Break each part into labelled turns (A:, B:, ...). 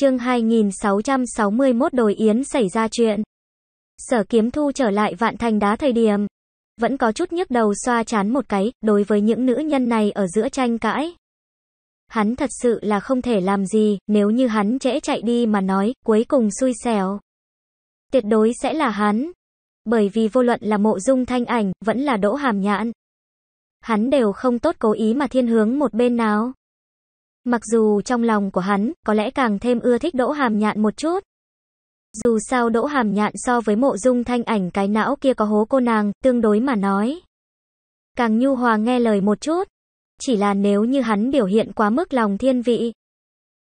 A: chương 2661 đồi yến xảy ra chuyện. Sở kiếm thu trở lại vạn thành đá thời điểm. Vẫn có chút nhức đầu xoa chán một cái, đối với những nữ nhân này ở giữa tranh cãi. Hắn thật sự là không thể làm gì, nếu như hắn trễ chạy đi mà nói, cuối cùng xui xẻo. Tuyệt đối sẽ là hắn. Bởi vì vô luận là mộ dung thanh ảnh, vẫn là đỗ hàm nhãn. Hắn đều không tốt cố ý mà thiên hướng một bên nào. Mặc dù trong lòng của hắn có lẽ càng thêm ưa thích Đỗ Hàm Nhạn một chút. Dù sao Đỗ Hàm Nhạn so với mộ dung thanh ảnh cái não kia có hố cô nàng, tương đối mà nói. Càng nhu hòa nghe lời một chút. Chỉ là nếu như hắn biểu hiện quá mức lòng thiên vị.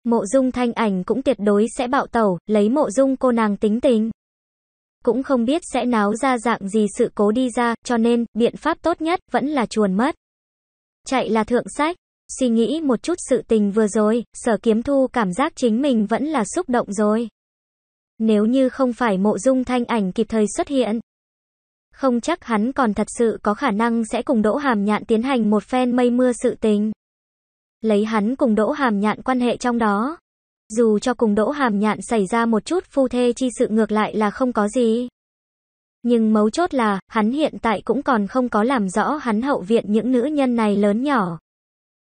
A: Mộ dung thanh ảnh cũng tuyệt đối sẽ bạo tẩu, lấy mộ dung cô nàng tính tình. Cũng không biết sẽ náo ra dạng gì sự cố đi ra, cho nên, biện pháp tốt nhất, vẫn là chuồn mất. Chạy là thượng sách. Suy nghĩ một chút sự tình vừa rồi, sở kiếm thu cảm giác chính mình vẫn là xúc động rồi. Nếu như không phải mộ dung thanh ảnh kịp thời xuất hiện, không chắc hắn còn thật sự có khả năng sẽ cùng Đỗ Hàm Nhạn tiến hành một phen mây mưa sự tình. Lấy hắn cùng Đỗ Hàm Nhạn quan hệ trong đó. Dù cho cùng Đỗ Hàm Nhạn xảy ra một chút phu thê chi sự ngược lại là không có gì. Nhưng mấu chốt là, hắn hiện tại cũng còn không có làm rõ hắn hậu viện những nữ nhân này lớn nhỏ.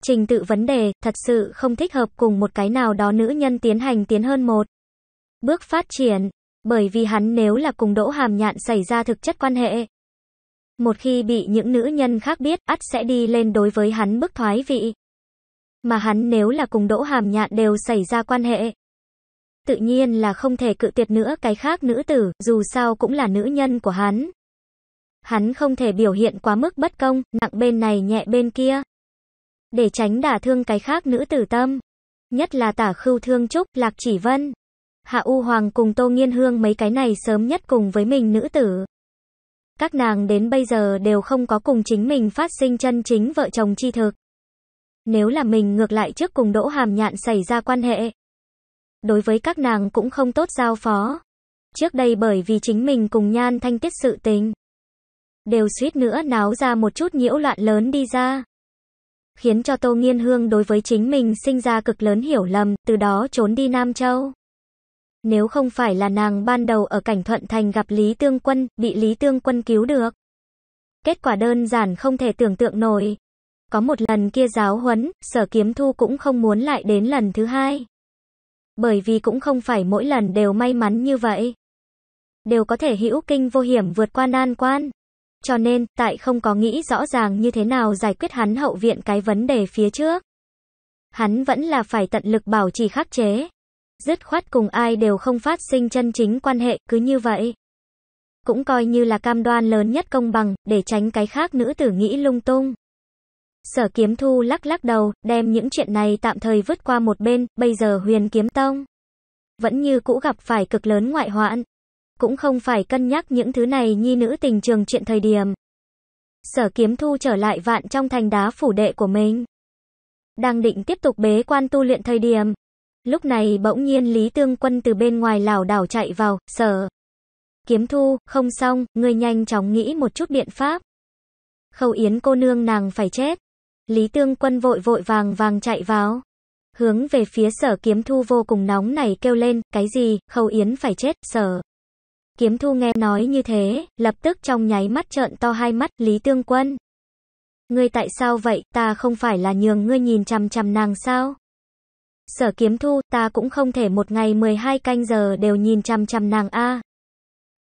A: Trình tự vấn đề thật sự không thích hợp cùng một cái nào đó nữ nhân tiến hành tiến hơn một bước phát triển, bởi vì hắn nếu là cùng Đỗ Hàm Nhạn xảy ra thực chất quan hệ, một khi bị những nữ nhân khác biết, ắt sẽ đi lên đối với hắn bức thoái vị. Mà hắn nếu là cùng Đỗ Hàm Nhạn đều xảy ra quan hệ, tự nhiên là không thể cự tuyệt nữa cái khác nữ tử, dù sao cũng là nữ nhân của hắn. Hắn không thể biểu hiện quá mức bất công, nặng bên này nhẹ bên kia để tránh đả thương cái khác nữ tử tâm. Nhất là tả khưu thương trúc, lạc chỉ vân. Hạ U Hoàng cùng Tô Nghiên Hương mấy cái này sớm nhất cùng với mình nữ tử. Các nàng đến bây giờ đều không có cùng chính mình phát sinh chân chính vợ chồng chi thực. Nếu là mình ngược lại trước cùng Đỗ Hàm Nhạn xảy ra quan hệ. Đối với các nàng cũng không tốt giao phó. Trước đây bởi vì chính mình cùng Nhan Thanh Tiết sự tình. Đều suýt nữa náo ra một chút nhiễu loạn lớn đi ra khiến cho Tô Nghiên Hương đối với chính mình sinh ra cực lớn hiểu lầm, từ đó trốn đi Nam Châu. Nếu không phải là nàng ban đầu ở cảnh Thuận Thành gặp Lý Tương Quân, bị Lý Tương Quân cứu được. Kết quả đơn giản không thể tưởng tượng nổi. Có một lần kia giáo huấn, sở kiếm thu cũng không muốn lại đến lần thứ hai. Bởi vì cũng không phải mỗi lần đều may mắn như vậy. Đều có thể hữu kinh vô hiểm vượt qua nan quan. Cho nên, tại không có nghĩ rõ ràng như thế nào giải quyết hắn hậu viện cái vấn đề phía trước. Hắn vẫn là phải tận lực bảo trì khắc chế. Dứt khoát cùng ai đều không phát sinh chân chính quan hệ, cứ như vậy. Cũng coi như là cam đoan lớn nhất công bằng, để tránh cái khác nữ tử nghĩ lung tung. Sở kiếm thu lắc lắc đầu, đem những chuyện này tạm thời vứt qua một bên, bây giờ huyền kiếm tông. Vẫn như cũ gặp phải cực lớn ngoại hoạn, cũng không phải cân nhắc những thứ này nhi nữ tình trường chuyện thời điểm. Sở kiếm thu trở lại vạn trong thành đá phủ đệ của mình. Đang định tiếp tục bế quan tu luyện thời điểm. Lúc này bỗng nhiên Lý Tương Quân từ bên ngoài lảo đảo chạy vào, sở. Kiếm thu, không xong, người nhanh chóng nghĩ một chút biện pháp. Khâu Yến cô nương nàng phải chết. Lý Tương Quân vội vội vàng vàng chạy vào. Hướng về phía sở kiếm thu vô cùng nóng này kêu lên, cái gì, Khâu Yến phải chết, sở. Kiếm thu nghe nói như thế, lập tức trong nháy mắt trợn to hai mắt, Lý Tương Quân. Ngươi tại sao vậy, ta không phải là nhường ngươi nhìn chằm chằm nàng sao? Sở kiếm thu, ta cũng không thể một ngày 12 canh giờ đều nhìn chằm chằm nàng a.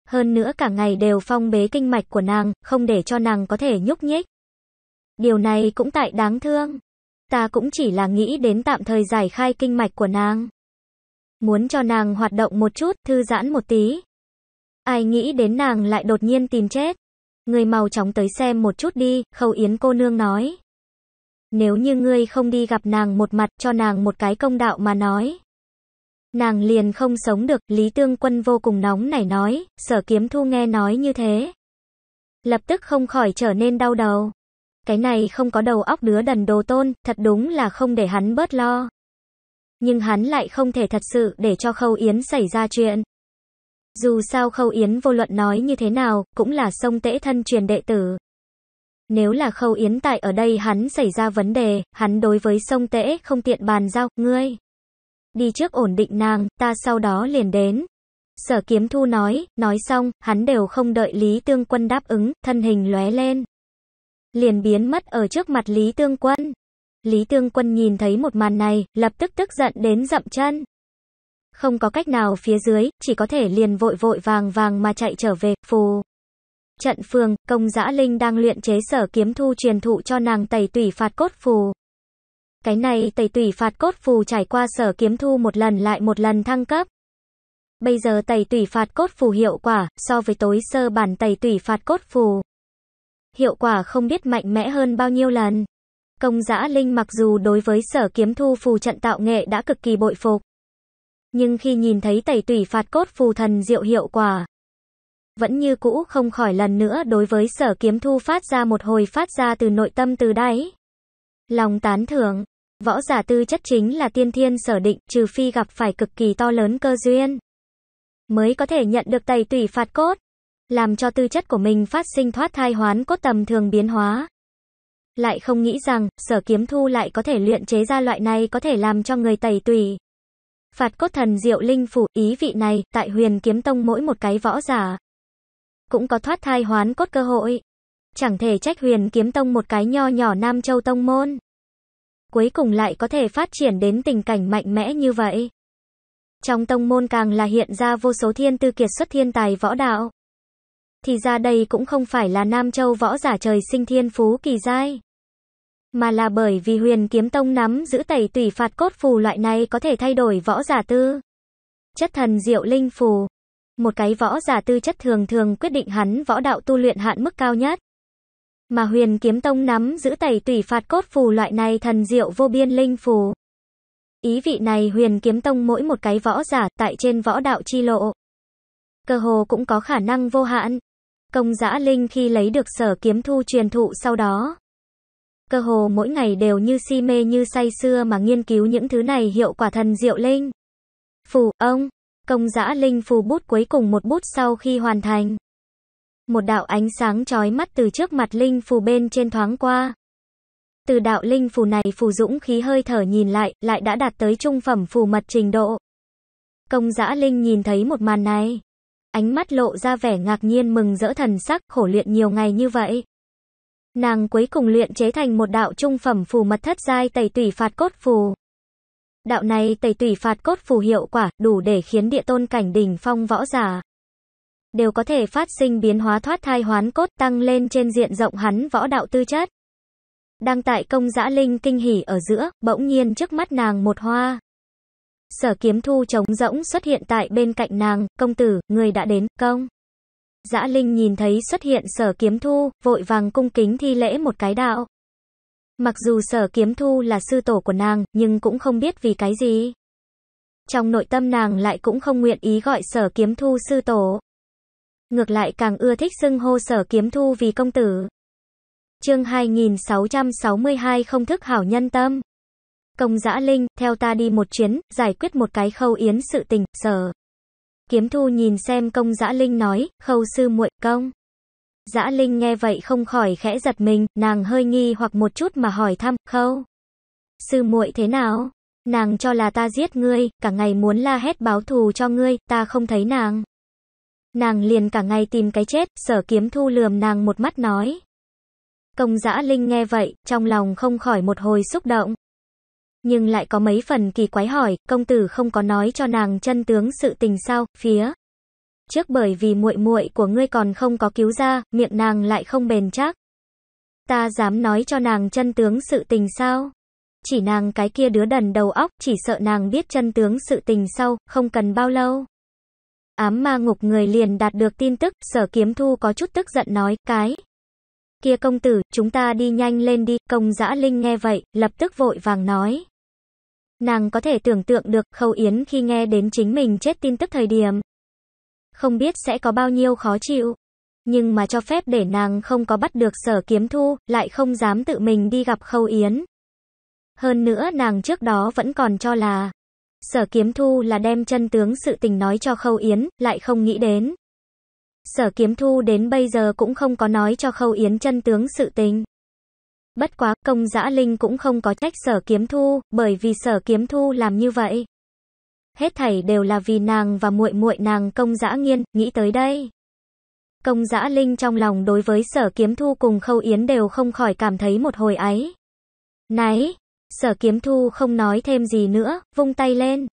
A: Hơn nữa cả ngày đều phong bế kinh mạch của nàng, không để cho nàng có thể nhúc nhích. Điều này cũng tại đáng thương. Ta cũng chỉ là nghĩ đến tạm thời giải khai kinh mạch của nàng. Muốn cho nàng hoạt động một chút, thư giãn một tí, Ai nghĩ đến nàng lại đột nhiên tìm chết. Người mau chóng tới xem một chút đi, Khâu Yến cô nương nói. Nếu như ngươi không đi gặp nàng một mặt cho nàng một cái công đạo mà nói. Nàng liền không sống được, Lý Tương Quân vô cùng nóng nảy nói, sở kiếm thu nghe nói như thế. Lập tức không khỏi trở nên đau đầu. Cái này không có đầu óc đứa đần đồ tôn, thật đúng là không để hắn bớt lo. Nhưng hắn lại không thể thật sự để cho Khâu Yến xảy ra chuyện. Dù sao Khâu Yến vô luận nói như thế nào, cũng là sông tễ thân truyền đệ tử. Nếu là Khâu Yến tại ở đây hắn xảy ra vấn đề, hắn đối với sông tễ không tiện bàn giao, ngươi. Đi trước ổn định nàng, ta sau đó liền đến. Sở kiếm thu nói, nói xong, hắn đều không đợi Lý Tương Quân đáp ứng, thân hình lóe lên. Liền biến mất ở trước mặt Lý Tương Quân. Lý Tương Quân nhìn thấy một màn này, lập tức tức giận đến dậm chân không có cách nào phía dưới, chỉ có thể liền vội vội vàng vàng mà chạy trở về, phù. Trận phương, công giã linh đang luyện chế sở kiếm thu truyền thụ cho nàng tẩy tủy phạt cốt phù. Cái này tẩy tủy phạt cốt phù trải qua sở kiếm thu một lần lại một lần thăng cấp. Bây giờ tẩy tủy phạt cốt phù hiệu quả, so với tối sơ bản tẩy tủy phạt cốt phù. Hiệu quả không biết mạnh mẽ hơn bao nhiêu lần. Công giã linh mặc dù đối với sở kiếm thu phù trận tạo nghệ đã cực kỳ bội phục. Nhưng khi nhìn thấy tẩy tủy phạt cốt phù thần diệu hiệu quả, vẫn như cũ không khỏi lần nữa đối với sở kiếm thu phát ra một hồi phát ra từ nội tâm từ đáy. Lòng tán thưởng, võ giả tư chất chính là tiên thiên sở định trừ phi gặp phải cực kỳ to lớn cơ duyên. Mới có thể nhận được tẩy tủy phạt cốt, làm cho tư chất của mình phát sinh thoát thai hoán cốt tầm thường biến hóa. Lại không nghĩ rằng, sở kiếm thu lại có thể luyện chế ra loại này có thể làm cho người tẩy tủy. Phạt cốt thần diệu linh phủ, ý vị này, tại huyền kiếm tông mỗi một cái võ giả. Cũng có thoát thai hoán cốt cơ hội. Chẳng thể trách huyền kiếm tông một cái nho nhỏ Nam Châu Tông môn. Cuối cùng lại có thể phát triển đến tình cảnh mạnh mẽ như vậy. Trong tông môn càng là hiện ra vô số thiên tư kiệt xuất thiên tài võ đạo. Thì ra đây cũng không phải là Nam Châu võ giả trời sinh thiên phú kỳ giai mà là bởi vì huyền kiếm tông nắm giữ tẩy tủy phạt cốt phù loại này có thể thay đổi võ giả tư. Chất thần diệu linh phù. Một cái võ giả tư chất thường thường quyết định hắn võ đạo tu luyện hạn mức cao nhất. Mà huyền kiếm tông nắm giữ tẩy tủy phạt cốt phù loại này thần diệu vô biên linh phù. Ý vị này huyền kiếm tông mỗi một cái võ giả tại trên võ đạo chi lộ. Cơ hồ cũng có khả năng vô hạn. Công giã linh khi lấy được sở kiếm thu truyền thụ sau đó, cơ hồ mỗi ngày đều như si mê như say xưa mà nghiên cứu những thứ này hiệu quả thần diệu linh. Phù, ông, công giã linh phù bút cuối cùng một bút sau khi hoàn thành. Một đạo ánh sáng chói mắt từ trước mặt linh phù bên trên thoáng qua. Từ đạo linh phù này phù dũng khí hơi thở nhìn lại, lại đã đạt tới trung phẩm phù mật trình độ. Công giã linh nhìn thấy một màn này. Ánh mắt lộ ra vẻ ngạc nhiên mừng rỡ thần sắc khổ luyện nhiều ngày như vậy. Nàng cuối cùng luyện chế thành một đạo trung phẩm phù mật thất giai tẩy tủy phạt cốt phù. Đạo này tẩy tủy phạt cốt phù hiệu quả đủ để khiến địa tôn cảnh đỉnh phong võ giả đều có thể phát sinh biến hóa thoát thai hoán cốt tăng lên trên diện rộng hắn võ đạo tư chất. Đang tại công giã linh kinh hỉ ở giữa, bỗng nhiên trước mắt nàng một hoa. Sở kiếm thu trống rỗng xuất hiện tại bên cạnh nàng, công tử, người đã đến, công. Dã Linh nhìn thấy xuất hiện sở kiếm thu, vội vàng cung kính thi lễ một cái đạo. Mặc dù sở kiếm thu là sư tổ của nàng, nhưng cũng không biết vì cái gì. Trong nội tâm nàng lại cũng không nguyện ý gọi sở kiếm thu sư tổ. Ngược lại càng ưa thích xưng hô sở kiếm thu vì công tử. Chương 2662 không thức hảo nhân tâm. Công dã linh, theo ta đi một chuyến, giải quyết một cái khâu yến sự tình, sở. Kiếm thu nhìn xem công dã linh nói, khâu sư muội công. Dã linh nghe vậy không khỏi khẽ giật mình, nàng hơi nghi hoặc một chút mà hỏi thăm, khâu. Sư muội thế nào? Nàng cho là ta giết ngươi, cả ngày muốn la hét báo thù cho ngươi, ta không thấy nàng. Nàng liền cả ngày tìm cái chết, sở kiếm thu lườm nàng một mắt nói. Công dã linh nghe vậy, trong lòng không khỏi một hồi xúc động nhưng lại có mấy phần kỳ quái hỏi, công tử không có nói cho nàng chân tướng sự tình sao, phía trước bởi vì muội muội của ngươi còn không có cứu ra, miệng nàng lại không bền chắc. Ta dám nói cho nàng chân tướng sự tình sao? Chỉ nàng cái kia đứa đần đầu óc, chỉ sợ nàng biết chân tướng sự tình sau, không cần bao lâu. Ám ma ngục người liền đạt được tin tức, sở kiếm thu có chút tức giận nói, cái. Kia công tử, chúng ta đi nhanh lên đi, công dã linh nghe vậy, lập tức vội vàng nói. Nàng có thể tưởng tượng được Khâu Yến khi nghe đến chính mình chết tin tức thời điểm. Không biết sẽ có bao nhiêu khó chịu. Nhưng mà cho phép để nàng không có bắt được sở kiếm thu, lại không dám tự mình đi gặp Khâu Yến. Hơn nữa nàng trước đó vẫn còn cho là Sở kiếm thu là đem chân tướng sự tình nói cho Khâu Yến, lại không nghĩ đến. Sở kiếm thu đến bây giờ cũng không có nói cho Khâu Yến chân tướng sự tình. Bất quá, công dã linh cũng không có trách sở kiếm thu, bởi vì sở kiếm thu làm như vậy. Hết thảy đều là vì nàng và muội muội nàng công dã nghiên, nghĩ tới đây. Công dã linh trong lòng đối với sở kiếm thu cùng khâu yến đều không khỏi cảm thấy một hồi ấy. Náy, sở kiếm thu không nói thêm gì nữa, vung tay lên.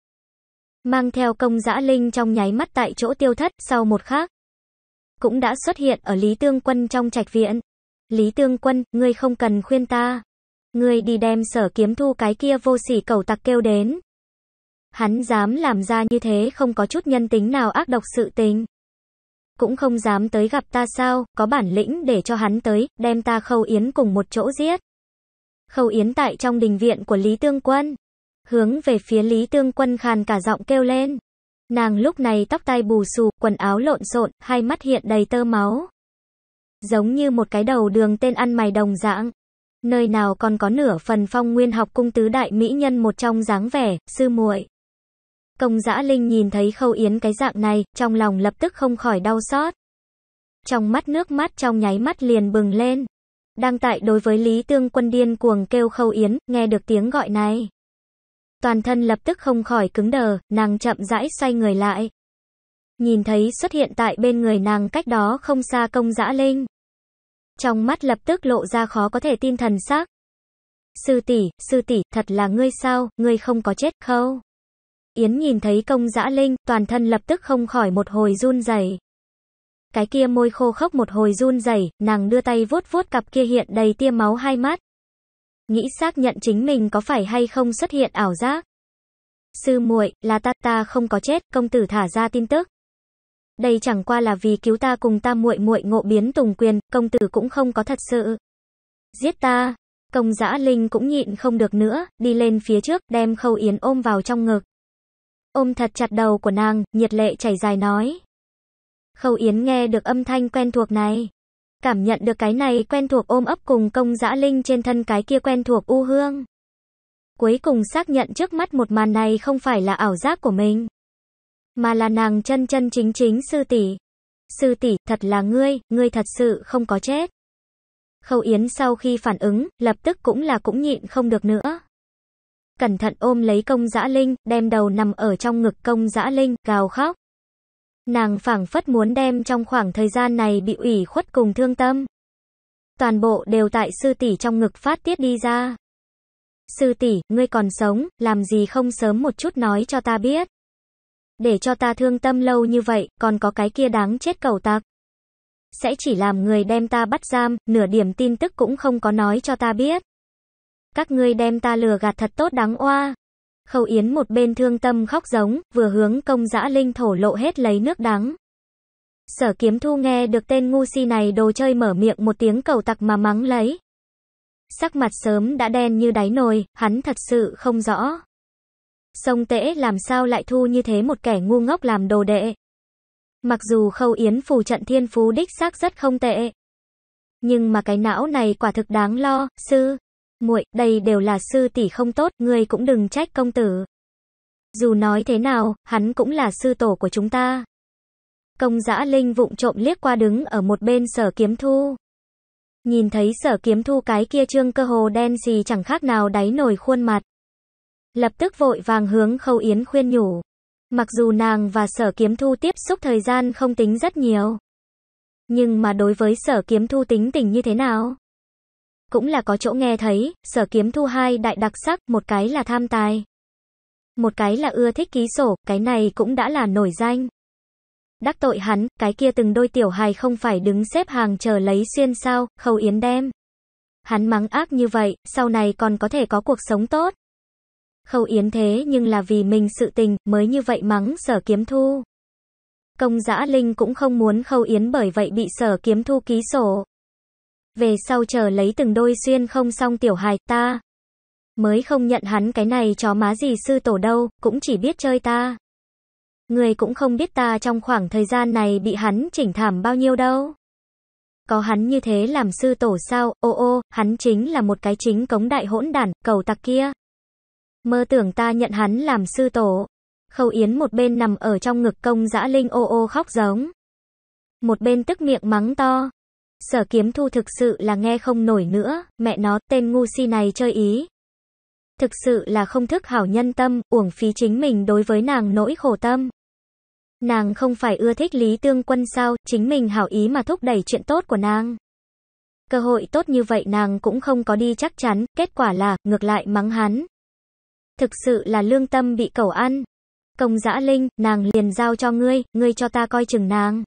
A: Mang theo công dã linh trong nháy mắt tại chỗ tiêu thất sau một khắc. Cũng đã xuất hiện ở Lý Tương Quân trong trạch viện. Lý Tương Quân, ngươi không cần khuyên ta. Ngươi đi đem sở kiếm thu cái kia vô sỉ cầu tặc kêu đến. Hắn dám làm ra như thế không có chút nhân tính nào ác độc sự tình. Cũng không dám tới gặp ta sao, có bản lĩnh để cho hắn tới, đem ta khâu yến cùng một chỗ giết. Khâu yến tại trong đình viện của Lý Tương Quân. Hướng về phía Lý Tương Quân khàn cả giọng kêu lên. Nàng lúc này tóc tai bù xù, quần áo lộn xộn, hai mắt hiện đầy tơ máu giống như một cái đầu đường tên ăn mày đồng dạng. Nơi nào còn có nửa phần phong nguyên học cung tứ đại mỹ nhân một trong dáng vẻ, sư muội. Công giã linh nhìn thấy khâu yến cái dạng này, trong lòng lập tức không khỏi đau xót. Trong mắt nước mắt trong nháy mắt liền bừng lên. Đang tại đối với Lý Tương Quân điên cuồng kêu khâu yến, nghe được tiếng gọi này. Toàn thân lập tức không khỏi cứng đờ, nàng chậm rãi xoay người lại. Nhìn thấy xuất hiện tại bên người nàng cách đó không xa công dã linh. Trong mắt lập tức lộ ra khó có thể tin thần sắc. Sư tỷ, sư tỷ, thật là ngươi sao, ngươi không có chết khâu Yến nhìn thấy công dã linh, toàn thân lập tức không khỏi một hồi run rẩy. Cái kia môi khô khốc một hồi run rẩy, nàng đưa tay vuốt vuốt cặp kia hiện đầy tia máu hai mắt. Nghĩ xác nhận chính mình có phải hay không xuất hiện ảo giác. Sư muội, là ta ta không có chết, công tử thả ra tin tức. Đây chẳng qua là vì cứu ta cùng ta muội muội ngộ biến tùng quyền, công tử cũng không có thật sự. Giết ta. Công giã linh cũng nhịn không được nữa, đi lên phía trước, đem khâu yến ôm vào trong ngực. Ôm thật chặt đầu của nàng, nhiệt lệ chảy dài nói. Khâu yến nghe được âm thanh quen thuộc này. Cảm nhận được cái này quen thuộc ôm ấp cùng công giã linh trên thân cái kia quen thuộc u hương. Cuối cùng xác nhận trước mắt một màn này không phải là ảo giác của mình mà là nàng chân chân chính chính sư tỷ. Sư tỷ, thật là ngươi, ngươi thật sự không có chết. Khâu Yến sau khi phản ứng, lập tức cũng là cũng nhịn không được nữa. Cẩn thận ôm lấy công dã linh, đem đầu nằm ở trong ngực công dã linh, gào khóc. Nàng phảng phất muốn đem trong khoảng thời gian này bị ủy khuất cùng thương tâm. Toàn bộ đều tại sư tỷ trong ngực phát tiết đi ra. Sư tỷ, ngươi còn sống, làm gì không sớm một chút nói cho ta biết để cho ta thương tâm lâu như vậy, còn có cái kia đáng chết cầu tạc. Sẽ chỉ làm người đem ta bắt giam, nửa điểm tin tức cũng không có nói cho ta biết. Các ngươi đem ta lừa gạt thật tốt đáng oa. Khâu Yến một bên thương tâm khóc giống, vừa hướng công dã linh thổ lộ hết lấy nước đắng. Sở kiếm thu nghe được tên ngu si này đồ chơi mở miệng một tiếng cầu tặc mà mắng lấy. Sắc mặt sớm đã đen như đáy nồi, hắn thật sự không rõ. Sông tễ làm sao lại thu như thế một kẻ ngu ngốc làm đồ đệ. Mặc dù khâu yến phù trận thiên phú đích xác rất không tệ. Nhưng mà cái não này quả thực đáng lo, sư. muội đây đều là sư tỷ không tốt, ngươi cũng đừng trách công tử. Dù nói thế nào, hắn cũng là sư tổ của chúng ta. Công giã linh vụng trộm liếc qua đứng ở một bên sở kiếm thu. Nhìn thấy sở kiếm thu cái kia trương cơ hồ đen gì chẳng khác nào đáy nổi khuôn mặt lập tức vội vàng hướng Khâu Yến khuyên nhủ. Mặc dù nàng và sở kiếm thu tiếp xúc thời gian không tính rất nhiều. Nhưng mà đối với sở kiếm thu tính tình như thế nào? Cũng là có chỗ nghe thấy, sở kiếm thu hai đại đặc sắc, một cái là tham tài. Một cái là ưa thích ký sổ, cái này cũng đã là nổi danh. Đắc tội hắn, cái kia từng đôi tiểu hài không phải đứng xếp hàng chờ lấy xuyên sao, khâu yến đem. Hắn mắng ác như vậy, sau này còn có thể có cuộc sống tốt. Khâu Yến thế nhưng là vì mình sự tình, mới như vậy mắng sở kiếm thu. Công giã Linh cũng không muốn Khâu Yến bởi vậy bị sở kiếm thu ký sổ. Về sau chờ lấy từng đôi xuyên không xong tiểu hài ta. Mới không nhận hắn cái này chó má gì sư tổ đâu, cũng chỉ biết chơi ta. Người cũng không biết ta trong khoảng thời gian này bị hắn chỉnh thảm bao nhiêu đâu. Có hắn như thế làm sư tổ sao, ô ô, hắn chính là một cái chính cống đại hỗn đản, cầu tặc kia. Mơ tưởng ta nhận hắn làm sư tổ. Khâu Yến một bên nằm ở trong ngực công dã linh ô ô khóc giống. Một bên tức miệng mắng to. Sở kiếm thu thực sự là nghe không nổi nữa, mẹ nó, tên ngu si này chơi ý. Thực sự là không thức hảo nhân tâm, uổng phí chính mình đối với nàng nỗi khổ tâm. Nàng không phải ưa thích Lý Tương Quân sao, chính mình hảo ý mà thúc đẩy chuyện tốt của nàng. Cơ hội tốt như vậy nàng cũng không có đi chắc chắn, kết quả là, ngược lại mắng hắn. Thực sự là lương tâm bị cẩu ăn. Công dã linh, nàng liền giao cho ngươi, ngươi cho ta coi chừng nàng.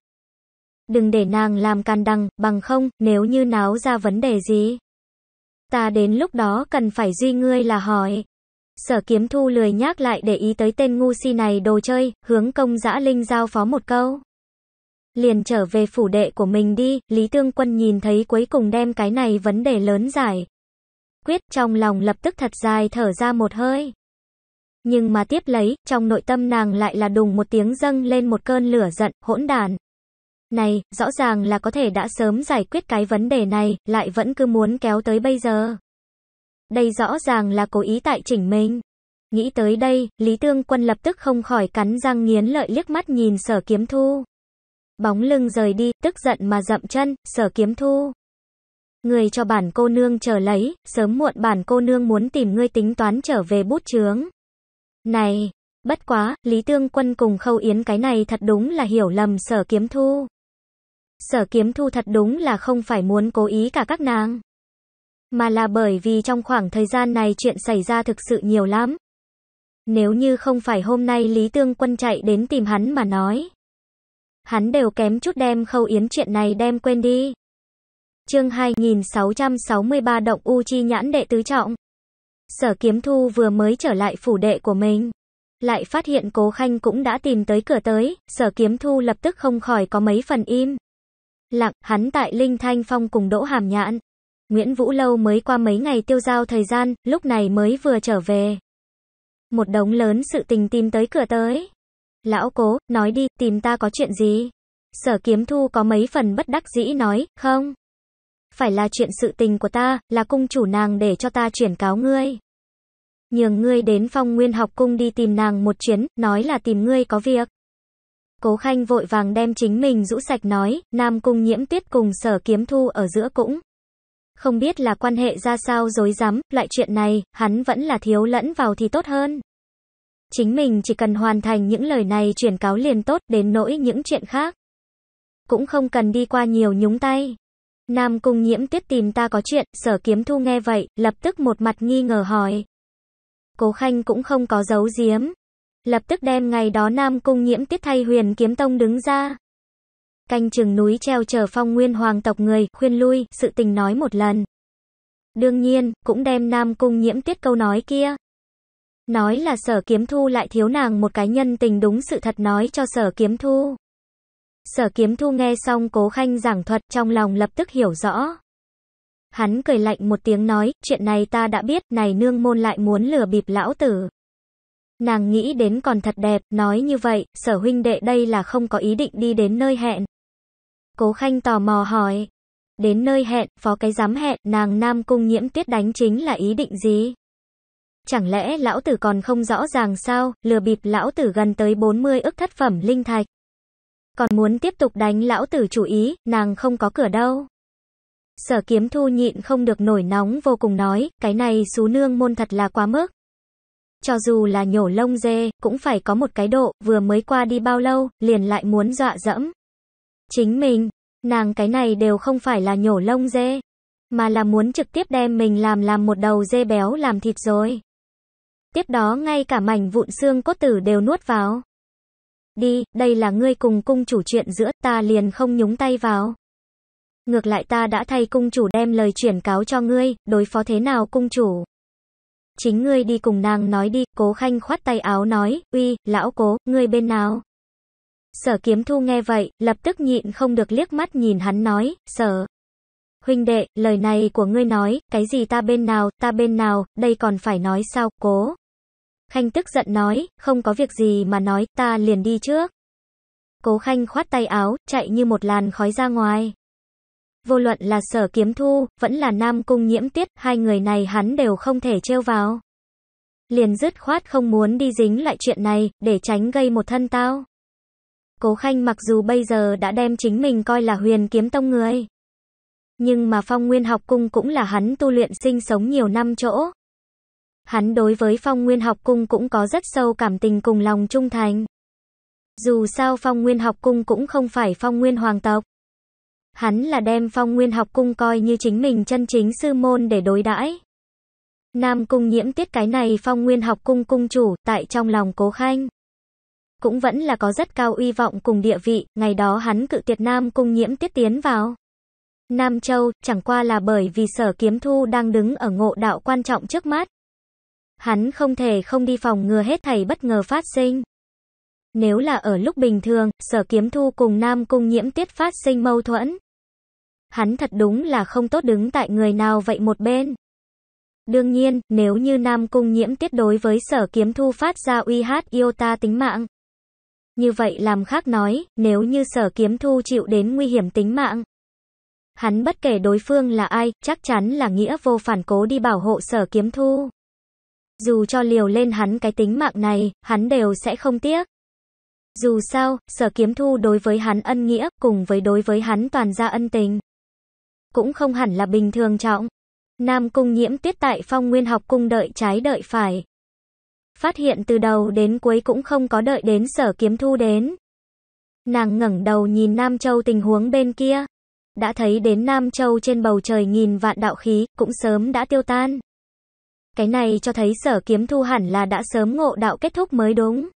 A: Đừng để nàng làm càn đằng bằng không, nếu như náo ra vấn đề gì. Ta đến lúc đó cần phải duy ngươi là hỏi. Sở kiếm thu lười nhác lại để ý tới tên ngu si này đồ chơi, hướng công dã linh giao phó một câu. Liền trở về phủ đệ của mình đi, Lý Tương Quân nhìn thấy cuối cùng đem cái này vấn đề lớn giải. Quyết trong lòng lập tức thật dài thở ra một hơi. Nhưng mà tiếp lấy, trong nội tâm nàng lại là đùng một tiếng dâng lên một cơn lửa giận, hỗn đàn. Này, rõ ràng là có thể đã sớm giải quyết cái vấn đề này, lại vẫn cứ muốn kéo tới bây giờ. Đây rõ ràng là cố ý tại chỉnh mình. Nghĩ tới đây, Lý Tương Quân lập tức không khỏi cắn răng nghiến lợi liếc mắt nhìn sở kiếm thu. Bóng lưng rời đi, tức giận mà dậm chân, sở kiếm thu. Người cho bản cô nương chờ lấy, sớm muộn bản cô nương muốn tìm ngươi tính toán trở về bút chướng. Này, bất quá, Lý Tương Quân cùng Khâu Yến cái này thật đúng là hiểu lầm sở kiếm thu. Sở kiếm thu thật đúng là không phải muốn cố ý cả các nàng. Mà là bởi vì trong khoảng thời gian này chuyện xảy ra thực sự nhiều lắm. Nếu như không phải hôm nay Lý Tương Quân chạy đến tìm hắn mà nói. Hắn đều kém chút đem Khâu Yến chuyện này đem quên đi. Chương 2663 Động U Chi Nhãn Đệ Tứ Trọng Sở kiếm thu vừa mới trở lại phủ đệ của mình. Lại phát hiện cố khanh cũng đã tìm tới cửa tới, sở kiếm thu lập tức không khỏi có mấy phần im. Lặng, hắn tại Linh Thanh Phong cùng Đỗ Hàm Nhãn. Nguyễn Vũ Lâu mới qua mấy ngày tiêu giao thời gian, lúc này mới vừa trở về. Một đống lớn sự tình tìm tới cửa tới. Lão cố, nói đi, tìm ta có chuyện gì? Sở kiếm thu có mấy phần bất đắc dĩ nói, không phải là chuyện sự tình của ta, là cung chủ nàng để cho ta chuyển cáo ngươi. Nhường ngươi đến phong nguyên học cung đi tìm nàng một chuyến, nói là tìm ngươi có việc. Cố Khanh vội vàng đem chính mình rũ sạch nói, Nam Cung nhiễm tuyết cùng sở kiếm thu ở giữa cũng. Không biết là quan hệ ra sao dối rắm loại chuyện này, hắn vẫn là thiếu lẫn vào thì tốt hơn. Chính mình chỉ cần hoàn thành những lời này chuyển cáo liền tốt đến nỗi những chuyện khác. Cũng không cần đi qua nhiều nhúng tay. Nam Cung Nhiễm Tuyết tìm ta có chuyện, Sở Kiếm Thu nghe vậy, lập tức một mặt nghi ngờ hỏi. Cố Khanh cũng không có giấu giếm. Lập tức đem ngày đó Nam Cung Nhiễm Tuyết thay huyền kiếm tông đứng ra. Canh chừng núi treo chờ phong nguyên hoàng tộc người, khuyên lui, sự tình nói một lần. Đương nhiên, cũng đem Nam Cung Nhiễm Tuyết câu nói kia. Nói là Sở Kiếm Thu lại thiếu nàng một cái nhân tình đúng sự thật nói cho Sở Kiếm Thu. Sở kiếm thu nghe xong cố khanh giảng thuật trong lòng lập tức hiểu rõ. Hắn cười lạnh một tiếng nói, chuyện này ta đã biết, này nương môn lại muốn lừa bịp lão tử. Nàng nghĩ đến còn thật đẹp, nói như vậy, sở huynh đệ đây là không có ý định đi đến nơi hẹn. Cố khanh tò mò hỏi. Đến nơi hẹn, phó cái dám hẹn, nàng nam cung nhiễm tuyết đánh chính là ý định gì? Chẳng lẽ lão tử còn không rõ ràng sao, lừa bịp lão tử gần tới 40 ức thất phẩm linh thạch còn muốn tiếp tục đánh lão tử chủ ý, nàng không có cửa đâu. Sở kiếm thu nhịn không được nổi nóng vô cùng nói, cái này xú nương môn thật là quá mức. Cho dù là nhổ lông dê, cũng phải có một cái độ, vừa mới qua đi bao lâu, liền lại muốn dọa dẫm. Chính mình, nàng cái này đều không phải là nhổ lông dê, mà là muốn trực tiếp đem mình làm làm một đầu dê béo làm thịt rồi. Tiếp đó ngay cả mảnh vụn xương cốt tử đều nuốt vào đi, đây là ngươi cùng cung chủ chuyện giữa, ta liền không nhúng tay vào. Ngược lại ta đã thay cung chủ đem lời chuyển cáo cho ngươi, đối phó thế nào cung chủ. Chính ngươi đi cùng nàng nói đi, cố khanh khoát tay áo nói, uy, lão cố, ngươi bên nào? Sở kiếm thu nghe vậy, lập tức nhịn không được liếc mắt nhìn hắn nói, sở. Huynh đệ, lời này của ngươi nói, cái gì ta bên nào, ta bên nào, đây còn phải nói sao, cố. Khanh tức giận nói, không có việc gì mà nói, ta liền đi trước. Cố Khanh khoát tay áo, chạy như một làn khói ra ngoài. Vô luận là sở kiếm thu, vẫn là nam cung nhiễm tiết, hai người này hắn đều không thể trêu vào. Liền dứt khoát không muốn đi dính lại chuyện này, để tránh gây một thân tao. Cố Khanh mặc dù bây giờ đã đem chính mình coi là huyền kiếm tông người. Nhưng mà phong nguyên học cung cũng là hắn tu luyện sinh sống nhiều năm chỗ hắn đối với phong nguyên học cung cũng có rất sâu cảm tình cùng lòng trung thành. Dù sao phong nguyên học cung cũng không phải phong nguyên hoàng tộc. Hắn là đem phong nguyên học cung coi như chính mình chân chính sư môn để đối đãi. Nam cung nhiễm tiết cái này phong nguyên học cung cung chủ, tại trong lòng cố khanh. Cũng vẫn là có rất cao uy vọng cùng địa vị, ngày đó hắn cự tuyệt Nam cung nhiễm tiết tiến vào. Nam Châu, chẳng qua là bởi vì sở kiếm thu đang đứng ở ngộ đạo quan trọng trước mắt hắn không thể không đi phòng ngừa hết thảy bất ngờ phát sinh. Nếu là ở lúc bình thường, sở kiếm thu cùng nam cung nhiễm tiết phát sinh mâu thuẫn. Hắn thật đúng là không tốt đứng tại người nào vậy một bên. Đương nhiên, nếu như nam cung nhiễm tiết đối với sở kiếm thu phát ra uy hát yêu ta tính mạng. Như vậy làm khác nói, nếu như sở kiếm thu chịu đến nguy hiểm tính mạng. Hắn bất kể đối phương là ai, chắc chắn là nghĩa vô phản cố đi bảo hộ sở kiếm thu. Dù cho liều lên hắn cái tính mạng này, hắn đều sẽ không tiếc. Dù sao, sở kiếm thu đối với hắn ân nghĩa, cùng với đối với hắn toàn gia ân tình. Cũng không hẳn là bình thường trọng. Nam cung nhiễm tuyết tại phong nguyên học cung đợi trái đợi phải. Phát hiện từ đầu đến cuối cũng không có đợi đến sở kiếm thu đến. Nàng ngẩng đầu nhìn Nam Châu tình huống bên kia. Đã thấy đến Nam Châu trên bầu trời nghìn vạn đạo khí, cũng sớm đã tiêu tan. Cái này cho thấy sở kiếm thu hẳn là đã sớm ngộ đạo kết thúc mới đúng.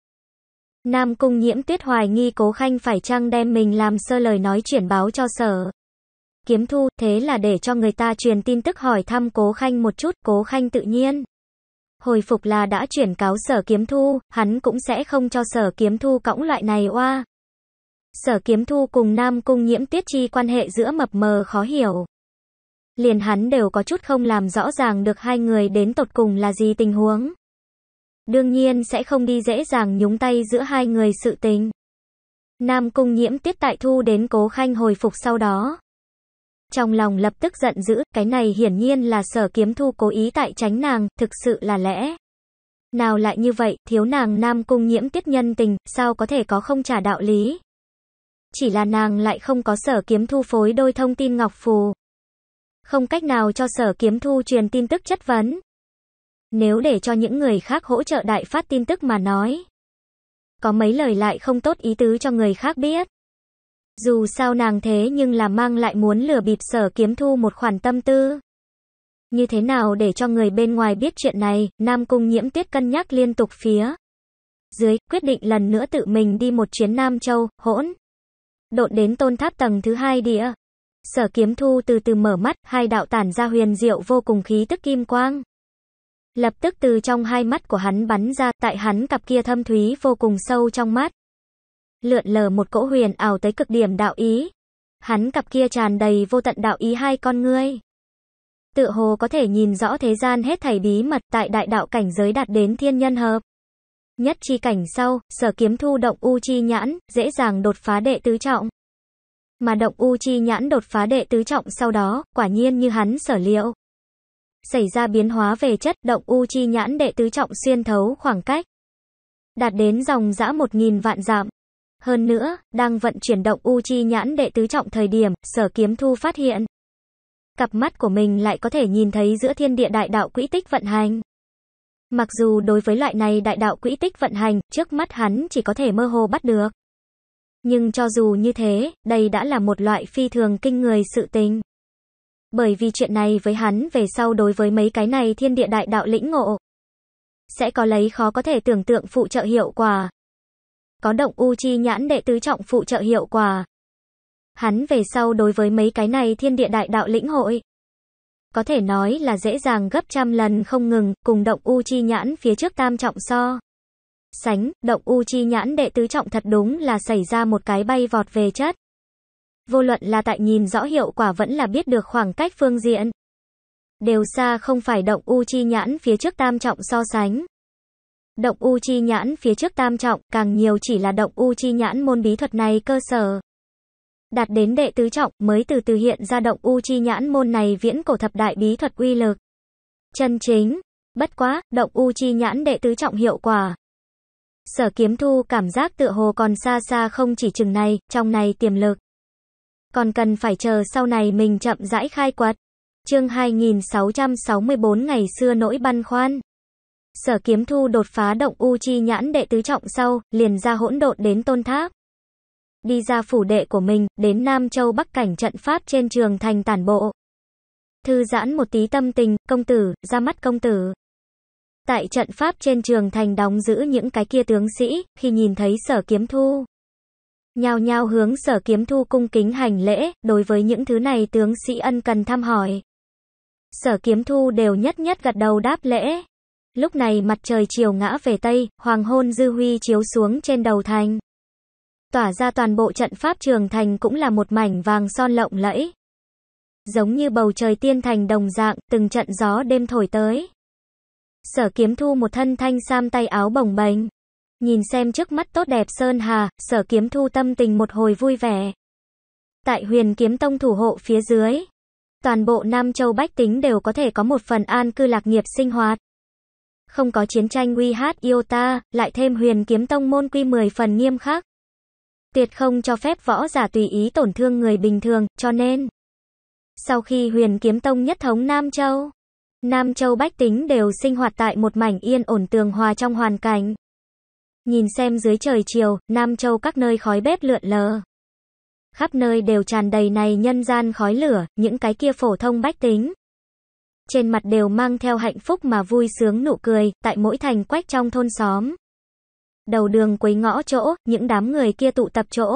A: Nam Cung Nhiễm Tuyết hoài nghi Cố Khanh phải chăng đem mình làm sơ lời nói chuyển báo cho sở. Kiếm thu, thế là để cho người ta truyền tin tức hỏi thăm Cố Khanh một chút, Cố Khanh tự nhiên. Hồi phục là đã chuyển cáo sở kiếm thu, hắn cũng sẽ không cho sở kiếm thu cõng loại này oa. Sở kiếm thu cùng Nam Cung Nhiễm Tuyết chi quan hệ giữa mập mờ khó hiểu liền hắn đều có chút không làm rõ ràng được hai người đến tột cùng là gì tình huống. Đương nhiên sẽ không đi dễ dàng nhúng tay giữa hai người sự tình. Nam Cung Nhiễm tiết tại thu đến Cố Khanh hồi phục sau đó. Trong lòng lập tức giận dữ, cái này hiển nhiên là sở kiếm thu cố ý tại tránh nàng, thực sự là lẽ. Nào lại như vậy, thiếu nàng Nam Cung Nhiễm tiết nhân tình, sao có thể có không trả đạo lý. Chỉ là nàng lại không có sở kiếm thu phối đôi thông tin ngọc phù. Không cách nào cho sở kiếm thu truyền tin tức chất vấn. Nếu để cho những người khác hỗ trợ đại phát tin tức mà nói. Có mấy lời lại không tốt ý tứ cho người khác biết. Dù sao nàng thế nhưng là mang lại muốn lừa bịp sở kiếm thu một khoản tâm tư. Như thế nào để cho người bên ngoài biết chuyện này, Nam Cung nhiễm tuyết cân nhắc liên tục phía. Dưới, quyết định lần nữa tự mình đi một chuyến Nam Châu, hỗn. Độn đến tôn tháp tầng thứ hai địa. Sở kiếm thu từ từ mở mắt, hai đạo tản ra huyền diệu vô cùng khí tức kim quang. Lập tức từ trong hai mắt của hắn bắn ra, tại hắn cặp kia thâm thúy vô cùng sâu trong mắt. Lượn lờ một cỗ huyền ảo tới cực điểm đạo ý. Hắn cặp kia tràn đầy vô tận đạo ý hai con ngươi. Tự hồ có thể nhìn rõ thế gian hết thảy bí mật tại đại đạo cảnh giới đạt đến thiên nhân hợp. Nhất chi cảnh sau, sở kiếm thu động u chi nhãn, dễ dàng đột phá đệ tứ trọng mà động U Chi Nhãn đột phá đệ tứ trọng sau đó, quả nhiên như hắn sở liệu. Xảy ra biến hóa về chất, động U Chi Nhãn đệ tứ trọng xuyên thấu khoảng cách. Đạt đến dòng dã 1.000 vạn dặm Hơn nữa, đang vận chuyển động U Chi Nhãn đệ tứ trọng thời điểm, sở kiếm thu phát hiện. Cặp mắt của mình lại có thể nhìn thấy giữa thiên địa đại đạo quỹ tích vận hành. Mặc dù đối với loại này đại đạo quỹ tích vận hành, trước mắt hắn chỉ có thể mơ hồ bắt được. Nhưng cho dù như thế, đây đã là một loại phi thường kinh người sự tình. Bởi vì chuyện này với hắn về sau đối với mấy cái này thiên địa đại đạo lĩnh ngộ. Sẽ có lấy khó có thể tưởng tượng phụ trợ hiệu quả. Có động u chi nhãn đệ tứ trọng phụ trợ hiệu quả. Hắn về sau đối với mấy cái này thiên địa đại đạo lĩnh hội. Có thể nói là dễ dàng gấp trăm lần không ngừng, cùng động u chi nhãn phía trước tam trọng so. Sánh, động u chi nhãn đệ tứ trọng thật đúng là xảy ra một cái bay vọt về chất. Vô luận là tại nhìn rõ hiệu quả vẫn là biết được khoảng cách phương diện. Đều xa không phải động u chi nhãn phía trước tam trọng so sánh. Động u chi nhãn phía trước tam trọng càng nhiều chỉ là động u chi nhãn môn bí thuật này cơ sở. Đạt đến đệ tứ trọng mới từ từ hiện ra động u chi nhãn môn này viễn cổ thập đại bí thuật uy lực. Chân chính. Bất quá, động u chi nhãn đệ tứ trọng hiệu quả, Sở kiếm thu cảm giác tựa hồ còn xa xa không chỉ chừng này, trong này tiềm lực. Còn cần phải chờ sau này mình chậm rãi khai quật. Chương 2664 ngày xưa nỗi băn khoăn. Sở kiếm thu đột phá động u chi nhãn đệ tứ trọng sau, liền ra hỗn độn đến tôn tháp. Đi ra phủ đệ của mình, đến Nam Châu Bắc cảnh trận pháp trên trường thành tản bộ. Thư giãn một tí tâm tình, công tử, ra mắt công tử. Tại trận pháp trên trường thành đóng giữ những cái kia tướng sĩ, khi nhìn thấy sở kiếm thu. Nhao nhao hướng sở kiếm thu cung kính hành lễ, đối với những thứ này tướng sĩ ân cần thăm hỏi. Sở kiếm thu đều nhất nhất gật đầu đáp lễ. Lúc này mặt trời chiều ngã về Tây, hoàng hôn dư huy chiếu xuống trên đầu thành. Tỏa ra toàn bộ trận pháp trường thành cũng là một mảnh vàng son lộng lẫy. Giống như bầu trời tiên thành đồng dạng, từng trận gió đêm thổi tới. Sở kiếm thu một thân thanh sam tay áo bồng bềnh. Nhìn xem trước mắt tốt đẹp Sơn Hà, sở kiếm thu tâm tình một hồi vui vẻ. Tại huyền kiếm tông thủ hộ phía dưới, toàn bộ Nam Châu Bách Tính đều có thể có một phần an cư lạc nghiệp sinh hoạt. Không có chiến tranh uy hát yêu ta, lại thêm huyền kiếm tông môn quy 10 phần nghiêm khắc. Tuyệt không cho phép võ giả tùy ý tổn thương người bình thường, cho nên. Sau khi huyền kiếm tông nhất thống Nam Châu, Nam Châu bách tính đều sinh hoạt tại một mảnh yên ổn tường hòa trong hoàn cảnh. Nhìn xem dưới trời chiều, Nam Châu các nơi khói bếp lượn lờ. Khắp nơi đều tràn đầy này nhân gian khói lửa, những cái kia phổ thông bách tính. Trên mặt đều mang theo hạnh phúc mà vui sướng nụ cười, tại mỗi thành quách trong thôn xóm. Đầu đường quấy ngõ chỗ, những đám người kia tụ tập chỗ.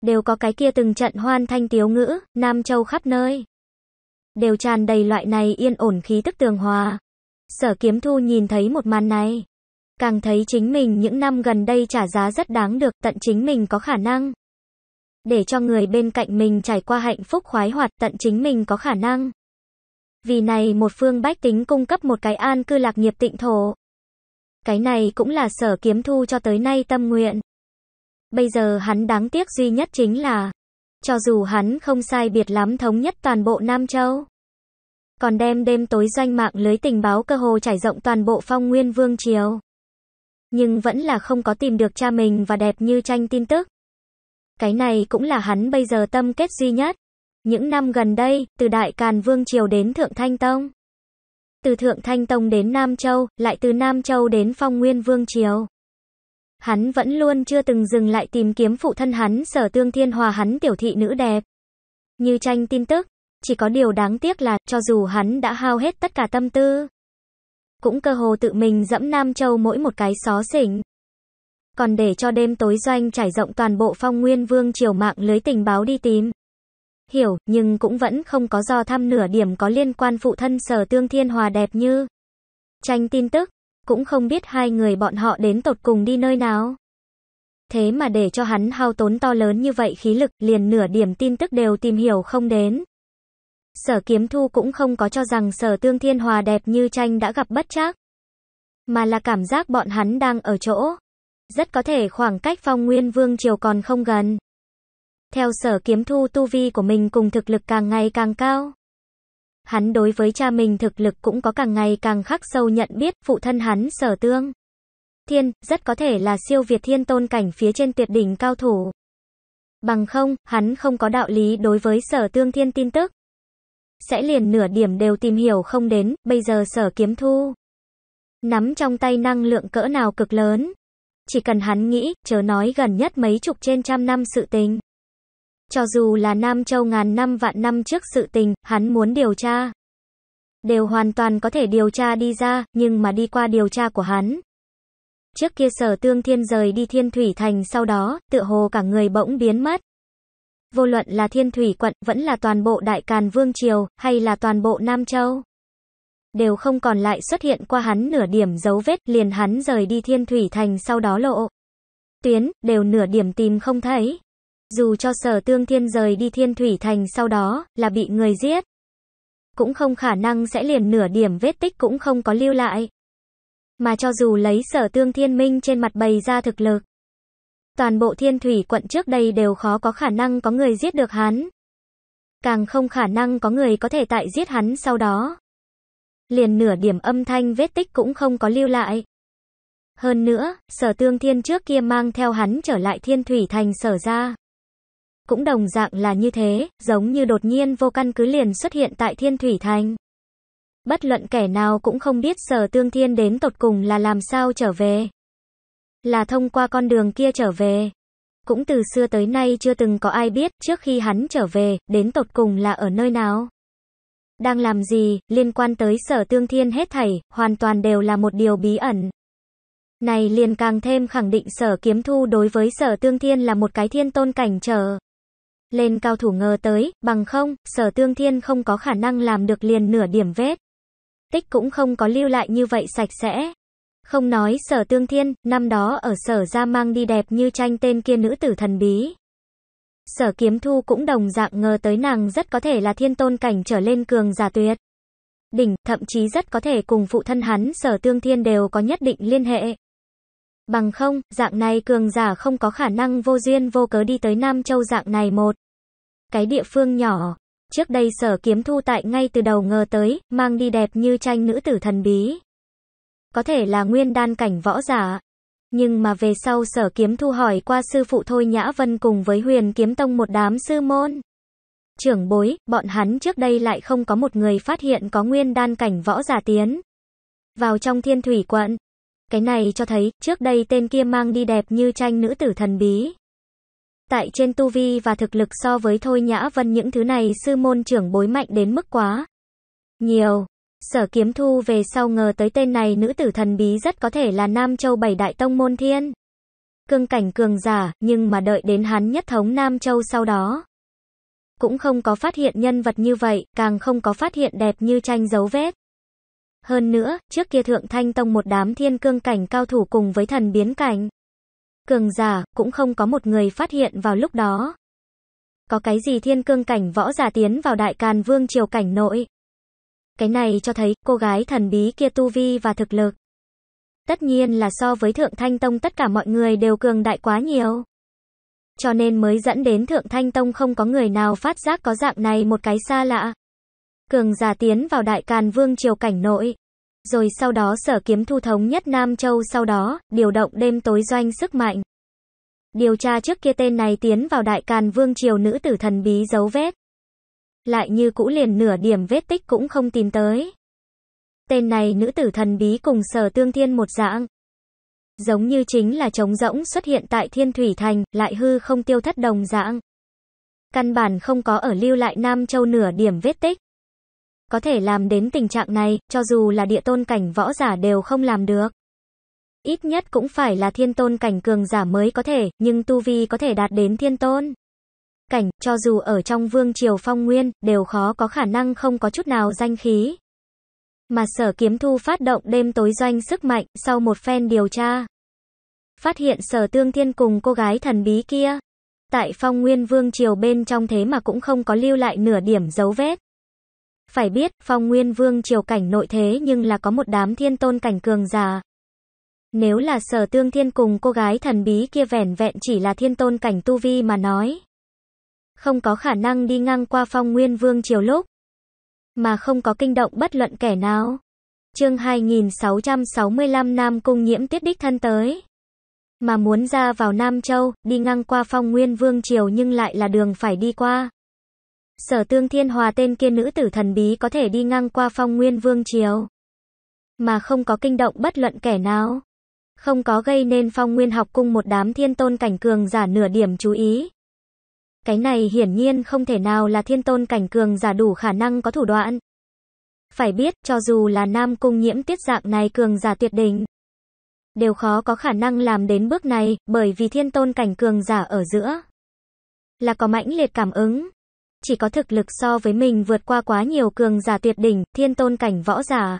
A: Đều có cái kia từng trận hoan thanh tiếu ngữ, Nam Châu khắp nơi đều tràn đầy loại này yên ổn khí tức tường hòa. Sở kiếm thu nhìn thấy một màn này. Càng thấy chính mình những năm gần đây trả giá rất đáng được tận chính mình có khả năng. Để cho người bên cạnh mình trải qua hạnh phúc khoái hoạt tận chính mình có khả năng. Vì này một phương bách tính cung cấp một cái an cư lạc nghiệp tịnh thổ. Cái này cũng là sở kiếm thu cho tới nay tâm nguyện. Bây giờ hắn đáng tiếc duy nhất chính là cho dù hắn không sai biệt lắm thống nhất toàn bộ Nam Châu. Còn đem đêm tối doanh mạng lưới tình báo cơ hồ trải rộng toàn bộ phong nguyên vương triều. Nhưng vẫn là không có tìm được cha mình và đẹp như tranh tin tức. Cái này cũng là hắn bây giờ tâm kết duy nhất. Những năm gần đây, từ Đại Càn Vương Triều đến Thượng Thanh Tông. Từ Thượng Thanh Tông đến Nam Châu, lại từ Nam Châu đến Phong Nguyên Vương Triều hắn vẫn luôn chưa từng dừng lại tìm kiếm phụ thân hắn sở tương thiên hòa hắn tiểu thị nữ đẹp. Như tranh tin tức, chỉ có điều đáng tiếc là cho dù hắn đã hao hết tất cả tâm tư, cũng cơ hồ tự mình dẫm Nam Châu mỗi một cái xó xỉnh. Còn để cho đêm tối doanh trải rộng toàn bộ phong nguyên vương triều mạng lưới tình báo đi tìm. Hiểu, nhưng cũng vẫn không có do thăm nửa điểm có liên quan phụ thân sở tương thiên hòa đẹp như. Tranh tin tức, cũng không biết hai người bọn họ đến tột cùng đi nơi nào. Thế mà để cho hắn hao tốn to lớn như vậy khí lực, liền nửa điểm tin tức đều tìm hiểu không đến. Sở kiếm thu cũng không có cho rằng sở tương thiên hòa đẹp như tranh đã gặp bất chắc, Mà là cảm giác bọn hắn đang ở chỗ. Rất có thể khoảng cách phong nguyên vương triều còn không gần. Theo sở kiếm thu tu vi của mình cùng thực lực càng ngày càng cao. Hắn đối với cha mình thực lực cũng có càng ngày càng khắc sâu nhận biết, phụ thân hắn sở tương. Thiên, rất có thể là siêu việt thiên tôn cảnh phía trên tuyệt đỉnh cao thủ. Bằng không, hắn không có đạo lý đối với sở tương thiên tin tức. Sẽ liền nửa điểm đều tìm hiểu không đến, bây giờ sở kiếm thu. Nắm trong tay năng lượng cỡ nào cực lớn. Chỉ cần hắn nghĩ, chớ nói gần nhất mấy chục trên trăm năm sự tình. Cho dù là Nam Châu ngàn năm vạn năm trước sự tình, hắn muốn điều tra. Đều hoàn toàn có thể điều tra đi ra, nhưng mà đi qua điều tra của hắn. Trước kia sở tương thiên rời đi thiên thủy thành sau đó, tựa hồ cả người bỗng biến mất. Vô luận là thiên thủy quận, vẫn là toàn bộ đại càn vương triều, hay là toàn bộ Nam Châu. Đều không còn lại xuất hiện qua hắn nửa điểm dấu vết liền hắn rời đi thiên thủy thành sau đó lộ tuyến, đều nửa điểm tìm không thấy dù cho sở tương thiên rời đi thiên thủy thành sau đó, là bị người giết. Cũng không khả năng sẽ liền nửa điểm vết tích cũng không có lưu lại. Mà cho dù lấy sở tương thiên minh trên mặt bày ra thực lực. Toàn bộ thiên thủy quận trước đây đều khó có khả năng có người giết được hắn. Càng không khả năng có người có thể tại giết hắn sau đó. Liền nửa điểm âm thanh vết tích cũng không có lưu lại. Hơn nữa, sở tương thiên trước kia mang theo hắn trở lại thiên thủy thành sở ra cũng đồng dạng là như thế, giống như đột nhiên vô căn cứ liền xuất hiện tại Thiên Thủy Thành. Bất luận kẻ nào cũng không biết sở tương thiên đến tột cùng là làm sao trở về. Là thông qua con đường kia trở về. Cũng từ xưa tới nay chưa từng có ai biết trước khi hắn trở về, đến tột cùng là ở nơi nào. Đang làm gì, liên quan tới sở tương thiên hết thảy, hoàn toàn đều là một điều bí ẩn. Này liền càng thêm khẳng định sở kiếm thu đối với sở tương thiên là một cái thiên tôn cảnh trở lên cao thủ ngờ tới, bằng không, sở tương thiên không có khả năng làm được liền nửa điểm vết. Tích cũng không có lưu lại như vậy sạch sẽ. Không nói sở tương thiên, năm đó ở sở ra mang đi đẹp như tranh tên kia nữ tử thần bí. Sở kiếm thu cũng đồng dạng ngờ tới nàng rất có thể là thiên tôn cảnh trở lên cường giả tuyệt. Đỉnh, thậm chí rất có thể cùng phụ thân hắn sở tương thiên đều có nhất định liên hệ. Bằng không, dạng này cường giả không có khả năng vô duyên vô cớ đi tới Nam Châu dạng này một cái địa phương nhỏ. Trước đây sở kiếm thu tại ngay từ đầu ngờ tới, mang đi đẹp như tranh nữ tử thần bí. Có thể là nguyên đan cảnh võ giả. Nhưng mà về sau sở kiếm thu hỏi qua sư phụ Thôi Nhã Vân cùng với huyền kiếm tông một đám sư môn. Trưởng bối, bọn hắn trước đây lại không có một người phát hiện có nguyên đan cảnh võ giả tiến. Vào trong thiên thủy quận. Cái này cho thấy, trước đây tên kia mang đi đẹp như tranh nữ tử thần bí tại trên tu vi và thực lực so với Thôi Nhã Vân những thứ này sư môn trưởng bối mạnh đến mức quá. Nhiều. Sở kiếm thu về sau ngờ tới tên này nữ tử thần bí rất có thể là Nam Châu bảy đại tông môn thiên. Cương cảnh cường giả, nhưng mà đợi đến hắn nhất thống Nam Châu sau đó. Cũng không có phát hiện nhân vật như vậy, càng không có phát hiện đẹp như tranh dấu vết. Hơn nữa, trước kia thượng thanh tông một đám thiên cương cảnh cao thủ cùng với thần biến cảnh cường giả, cũng không có một người phát hiện vào lúc đó. Có cái gì thiên cương cảnh võ giả tiến vào đại càn vương triều cảnh nội. Cái này cho thấy, cô gái thần bí kia tu vi và thực lực. Tất nhiên là so với Thượng Thanh Tông tất cả mọi người đều cường đại quá nhiều. Cho nên mới dẫn đến Thượng Thanh Tông không có người nào phát giác có dạng này một cái xa lạ. Cường giả tiến vào đại càn vương triều cảnh nội rồi sau đó sở kiếm thu thống nhất Nam Châu sau đó, điều động đêm tối doanh sức mạnh. Điều tra trước kia tên này tiến vào đại càn vương triều nữ tử thần bí dấu vết. Lại như cũ liền nửa điểm vết tích cũng không tìm tới. Tên này nữ tử thần bí cùng sở tương thiên một dạng. Giống như chính là trống rỗng xuất hiện tại thiên thủy thành, lại hư không tiêu thất đồng dạng. Căn bản không có ở lưu lại Nam Châu nửa điểm vết tích. Có thể làm đến tình trạng này, cho dù là địa tôn cảnh võ giả đều không làm được. Ít nhất cũng phải là thiên tôn cảnh cường giả mới có thể, nhưng tu vi có thể đạt đến thiên tôn. Cảnh, cho dù ở trong vương triều phong nguyên, đều khó có khả năng không có chút nào danh khí. Mà sở kiếm thu phát động đêm tối doanh sức mạnh, sau một phen điều tra. Phát hiện sở tương thiên cùng cô gái thần bí kia. Tại phong nguyên vương triều bên trong thế mà cũng không có lưu lại nửa điểm dấu vết. Phải biết, phong nguyên vương triều cảnh nội thế nhưng là có một đám thiên tôn cảnh cường già. Nếu là sở tương thiên cùng cô gái thần bí kia vẻn vẹn chỉ là thiên tôn cảnh tu vi mà nói. Không có khả năng đi ngang qua phong nguyên vương triều lúc. Mà không có kinh động bất luận kẻ nào. Chương 2665 Nam Cung nhiễm tiết đích thân tới. Mà muốn ra vào Nam Châu, đi ngang qua phong nguyên vương triều nhưng lại là đường phải đi qua. Sở Tương Thiên Hòa tên kia nữ tử thần bí có thể đi ngang qua phong nguyên vương chiếu Mà không có kinh động bất luận kẻ nào. Không có gây nên phong nguyên học cung một đám thiên tôn cảnh cường giả nửa điểm chú ý. Cái này hiển nhiên không thể nào là thiên tôn cảnh cường giả đủ khả năng có thủ đoạn. Phải biết, cho dù là nam cung nhiễm tiết dạng này cường giả tuyệt đỉnh, đều khó có khả năng làm đến bước này, bởi vì thiên tôn cảnh cường giả ở giữa là có mãnh liệt cảm ứng, chỉ có thực lực so với mình vượt qua quá nhiều cường giả tuyệt đỉnh, thiên tôn cảnh võ giả.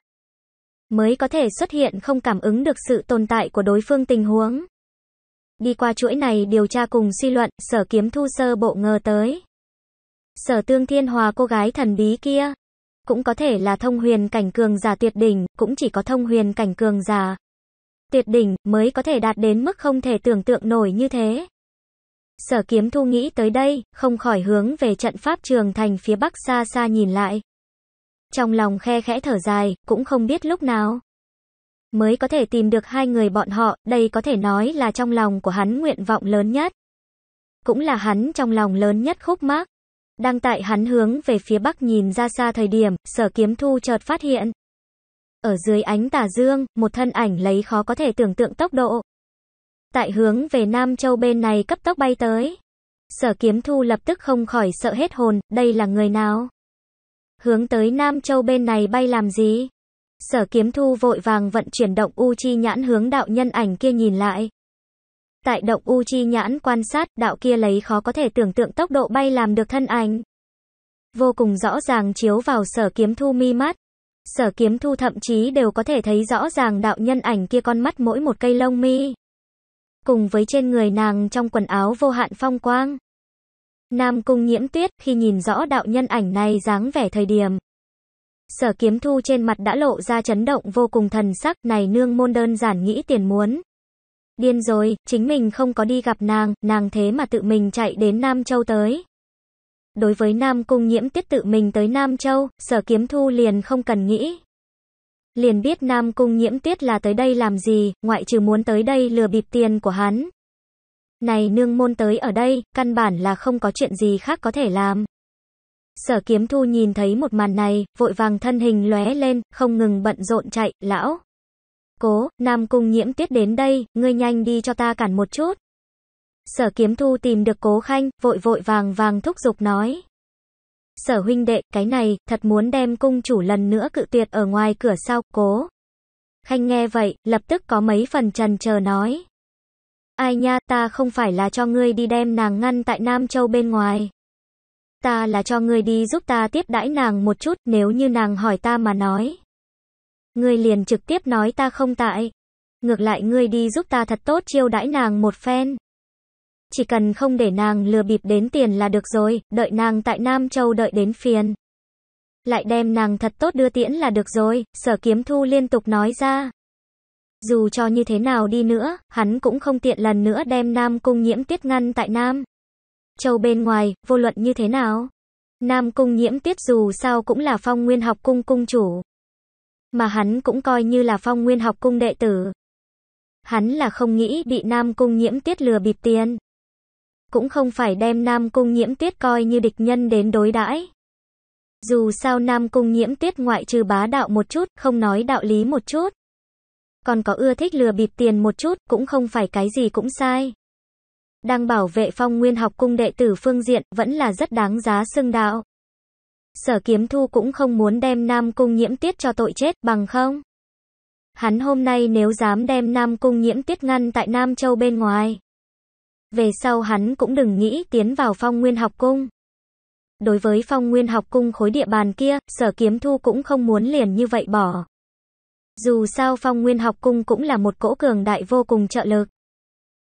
A: Mới có thể xuất hiện không cảm ứng được sự tồn tại của đối phương tình huống. Đi qua chuỗi này điều tra cùng suy luận, sở kiếm thu sơ bộ ngờ tới. Sở tương thiên hòa cô gái thần bí kia. Cũng có thể là thông huyền cảnh cường giả tuyệt đỉnh, cũng chỉ có thông huyền cảnh cường giả. Tuyệt đỉnh mới có thể đạt đến mức không thể tưởng tượng nổi như thế sở kiếm thu nghĩ tới đây, không khỏi hướng về trận pháp trường thành phía bắc xa xa nhìn lại. Trong lòng khe khẽ thở dài, cũng không biết lúc nào. Mới có thể tìm được hai người bọn họ, đây có thể nói là trong lòng của hắn nguyện vọng lớn nhất. Cũng là hắn trong lòng lớn nhất khúc mắc. Đang tại hắn hướng về phía bắc nhìn ra xa thời điểm, sở kiếm thu chợt phát hiện. Ở dưới ánh tà dương, một thân ảnh lấy khó có thể tưởng tượng tốc độ, tại hướng về Nam Châu bên này cấp tốc bay tới. Sở kiếm thu lập tức không khỏi sợ hết hồn, đây là người nào? Hướng tới Nam Châu bên này bay làm gì? Sở kiếm thu vội vàng vận chuyển động U Chi nhãn hướng đạo nhân ảnh kia nhìn lại. Tại động U Chi nhãn quan sát, đạo kia lấy khó có thể tưởng tượng tốc độ bay làm được thân ảnh. Vô cùng rõ ràng chiếu vào sở kiếm thu mi mắt. Sở kiếm thu thậm chí đều có thể thấy rõ ràng đạo nhân ảnh kia con mắt mỗi một cây lông mi cùng với trên người nàng trong quần áo vô hạn phong quang. Nam Cung Nhiễm Tuyết khi nhìn rõ đạo nhân ảnh này dáng vẻ thời điểm. Sở kiếm thu trên mặt đã lộ ra chấn động vô cùng thần sắc này nương môn đơn giản nghĩ tiền muốn. Điên rồi, chính mình không có đi gặp nàng, nàng thế mà tự mình chạy đến Nam Châu tới. Đối với Nam Cung Nhiễm Tuyết tự mình tới Nam Châu, sở kiếm thu liền không cần nghĩ. Liền biết Nam Cung nhiễm tuyết là tới đây làm gì, ngoại trừ muốn tới đây lừa bịp tiền của hắn. Này nương môn tới ở đây, căn bản là không có chuyện gì khác có thể làm. Sở kiếm thu nhìn thấy một màn này, vội vàng thân hình lóe lên, không ngừng bận rộn chạy, lão. Cố, Nam Cung nhiễm tuyết đến đây, ngươi nhanh đi cho ta cản một chút. Sở kiếm thu tìm được cố khanh, vội vội vàng vàng thúc giục nói. Sở huynh đệ, cái này, thật muốn đem cung chủ lần nữa cự tuyệt ở ngoài cửa sau cố. Khanh nghe vậy, lập tức có mấy phần trần chờ nói. Ai nha, ta không phải là cho ngươi đi đem nàng ngăn tại Nam Châu bên ngoài. Ta là cho ngươi đi giúp ta tiếp đãi nàng một chút, nếu như nàng hỏi ta mà nói. Ngươi liền trực tiếp nói ta không tại. Ngược lại ngươi đi giúp ta thật tốt chiêu đãi nàng một phen chỉ cần không để nàng lừa bịp đến tiền là được rồi, đợi nàng tại Nam Châu đợi đến phiền. Lại đem nàng thật tốt đưa tiễn là được rồi, sở kiếm thu liên tục nói ra. Dù cho như thế nào đi nữa, hắn cũng không tiện lần nữa đem Nam Cung nhiễm tiết ngăn tại Nam. Châu bên ngoài, vô luận như thế nào. Nam Cung nhiễm tiết dù sao cũng là phong nguyên học cung cung chủ. Mà hắn cũng coi như là phong nguyên học cung đệ tử. Hắn là không nghĩ bị Nam Cung nhiễm tiết lừa bịp tiền cũng không phải đem Nam Cung Nhiễm Tuyết coi như địch nhân đến đối đãi. Dù sao Nam Cung Nhiễm Tuyết ngoại trừ bá đạo một chút, không nói đạo lý một chút. Còn có ưa thích lừa bịp tiền một chút, cũng không phải cái gì cũng sai. Đang bảo vệ phong nguyên học cung đệ tử phương diện, vẫn là rất đáng giá xưng đạo. Sở kiếm thu cũng không muốn đem Nam Cung Nhiễm Tuyết cho tội chết bằng không. Hắn hôm nay nếu dám đem Nam Cung Nhiễm Tuyết ngăn tại Nam Châu bên ngoài. Về sau hắn cũng đừng nghĩ tiến vào phong nguyên học cung. Đối với phong nguyên học cung khối địa bàn kia, sở kiếm thu cũng không muốn liền như vậy bỏ. Dù sao phong nguyên học cung cũng là một cỗ cường đại vô cùng trợ lực.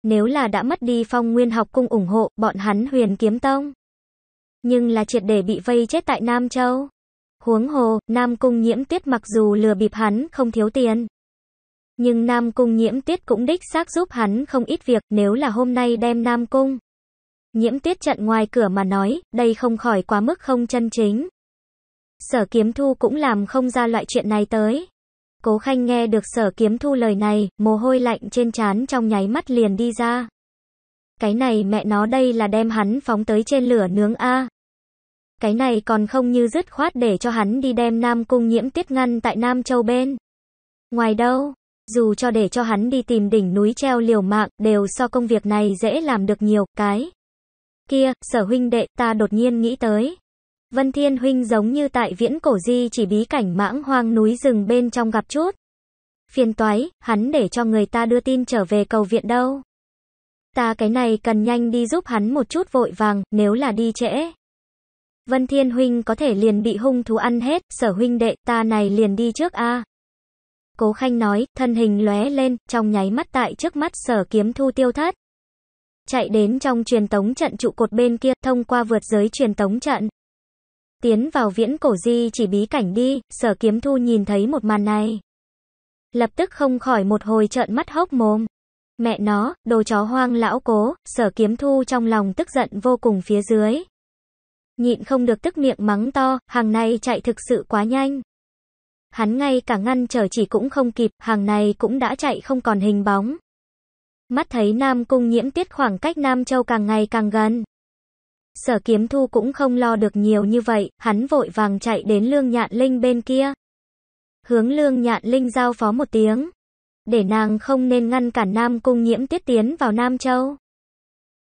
A: Nếu là đã mất đi phong nguyên học cung ủng hộ, bọn hắn huyền kiếm tông. Nhưng là triệt để bị vây chết tại Nam Châu. Huống hồ, Nam Cung nhiễm tuyết mặc dù lừa bịp hắn không thiếu tiền. Nhưng Nam Cung nhiễm tiết cũng đích xác giúp hắn không ít việc nếu là hôm nay đem Nam Cung. Nhiễm tiết chặn ngoài cửa mà nói, đây không khỏi quá mức không chân chính. Sở kiếm thu cũng làm không ra loại chuyện này tới. Cố Khanh nghe được sở kiếm thu lời này, mồ hôi lạnh trên trán trong nháy mắt liền đi ra. Cái này mẹ nó đây là đem hắn phóng tới trên lửa nướng A. Cái này còn không như dứt khoát để cho hắn đi đem Nam Cung nhiễm tiết ngăn tại Nam Châu bên. Ngoài đâu, dù cho để cho hắn đi tìm đỉnh núi treo liều mạng, đều so công việc này dễ làm được nhiều, cái. Kia, sở huynh đệ, ta đột nhiên nghĩ tới. Vân Thiên Huynh giống như tại viễn cổ di chỉ bí cảnh mãng hoang núi rừng bên trong gặp chút. Phiền toái, hắn để cho người ta đưa tin trở về cầu viện đâu. Ta cái này cần nhanh đi giúp hắn một chút vội vàng, nếu là đi trễ. Vân Thiên Huynh có thể liền bị hung thú ăn hết, sở huynh đệ ta này liền đi trước a. Cố Khanh nói, thân hình lóe lên, trong nháy mắt tại trước mắt sở kiếm thu tiêu thất. Chạy đến trong truyền tống trận trụ cột bên kia, thông qua vượt giới truyền tống trận. Tiến vào viễn cổ di chỉ bí cảnh đi, sở kiếm thu nhìn thấy một màn này. Lập tức không khỏi một hồi trợn mắt hốc mồm. Mẹ nó, đồ chó hoang lão cố, sở kiếm thu trong lòng tức giận vô cùng phía dưới. Nhịn không được tức miệng mắng to, hàng này chạy thực sự quá nhanh hắn ngay cả ngăn trở chỉ cũng không kịp, hàng này cũng đã chạy không còn hình bóng. Mắt thấy Nam Cung nhiễm tiết khoảng cách Nam Châu càng ngày càng gần. Sở kiếm thu cũng không lo được nhiều như vậy, hắn vội vàng chạy đến Lương Nhạn Linh bên kia. Hướng Lương Nhạn Linh giao phó một tiếng. Để nàng không nên ngăn cản Nam Cung nhiễm tiết tiến vào Nam Châu.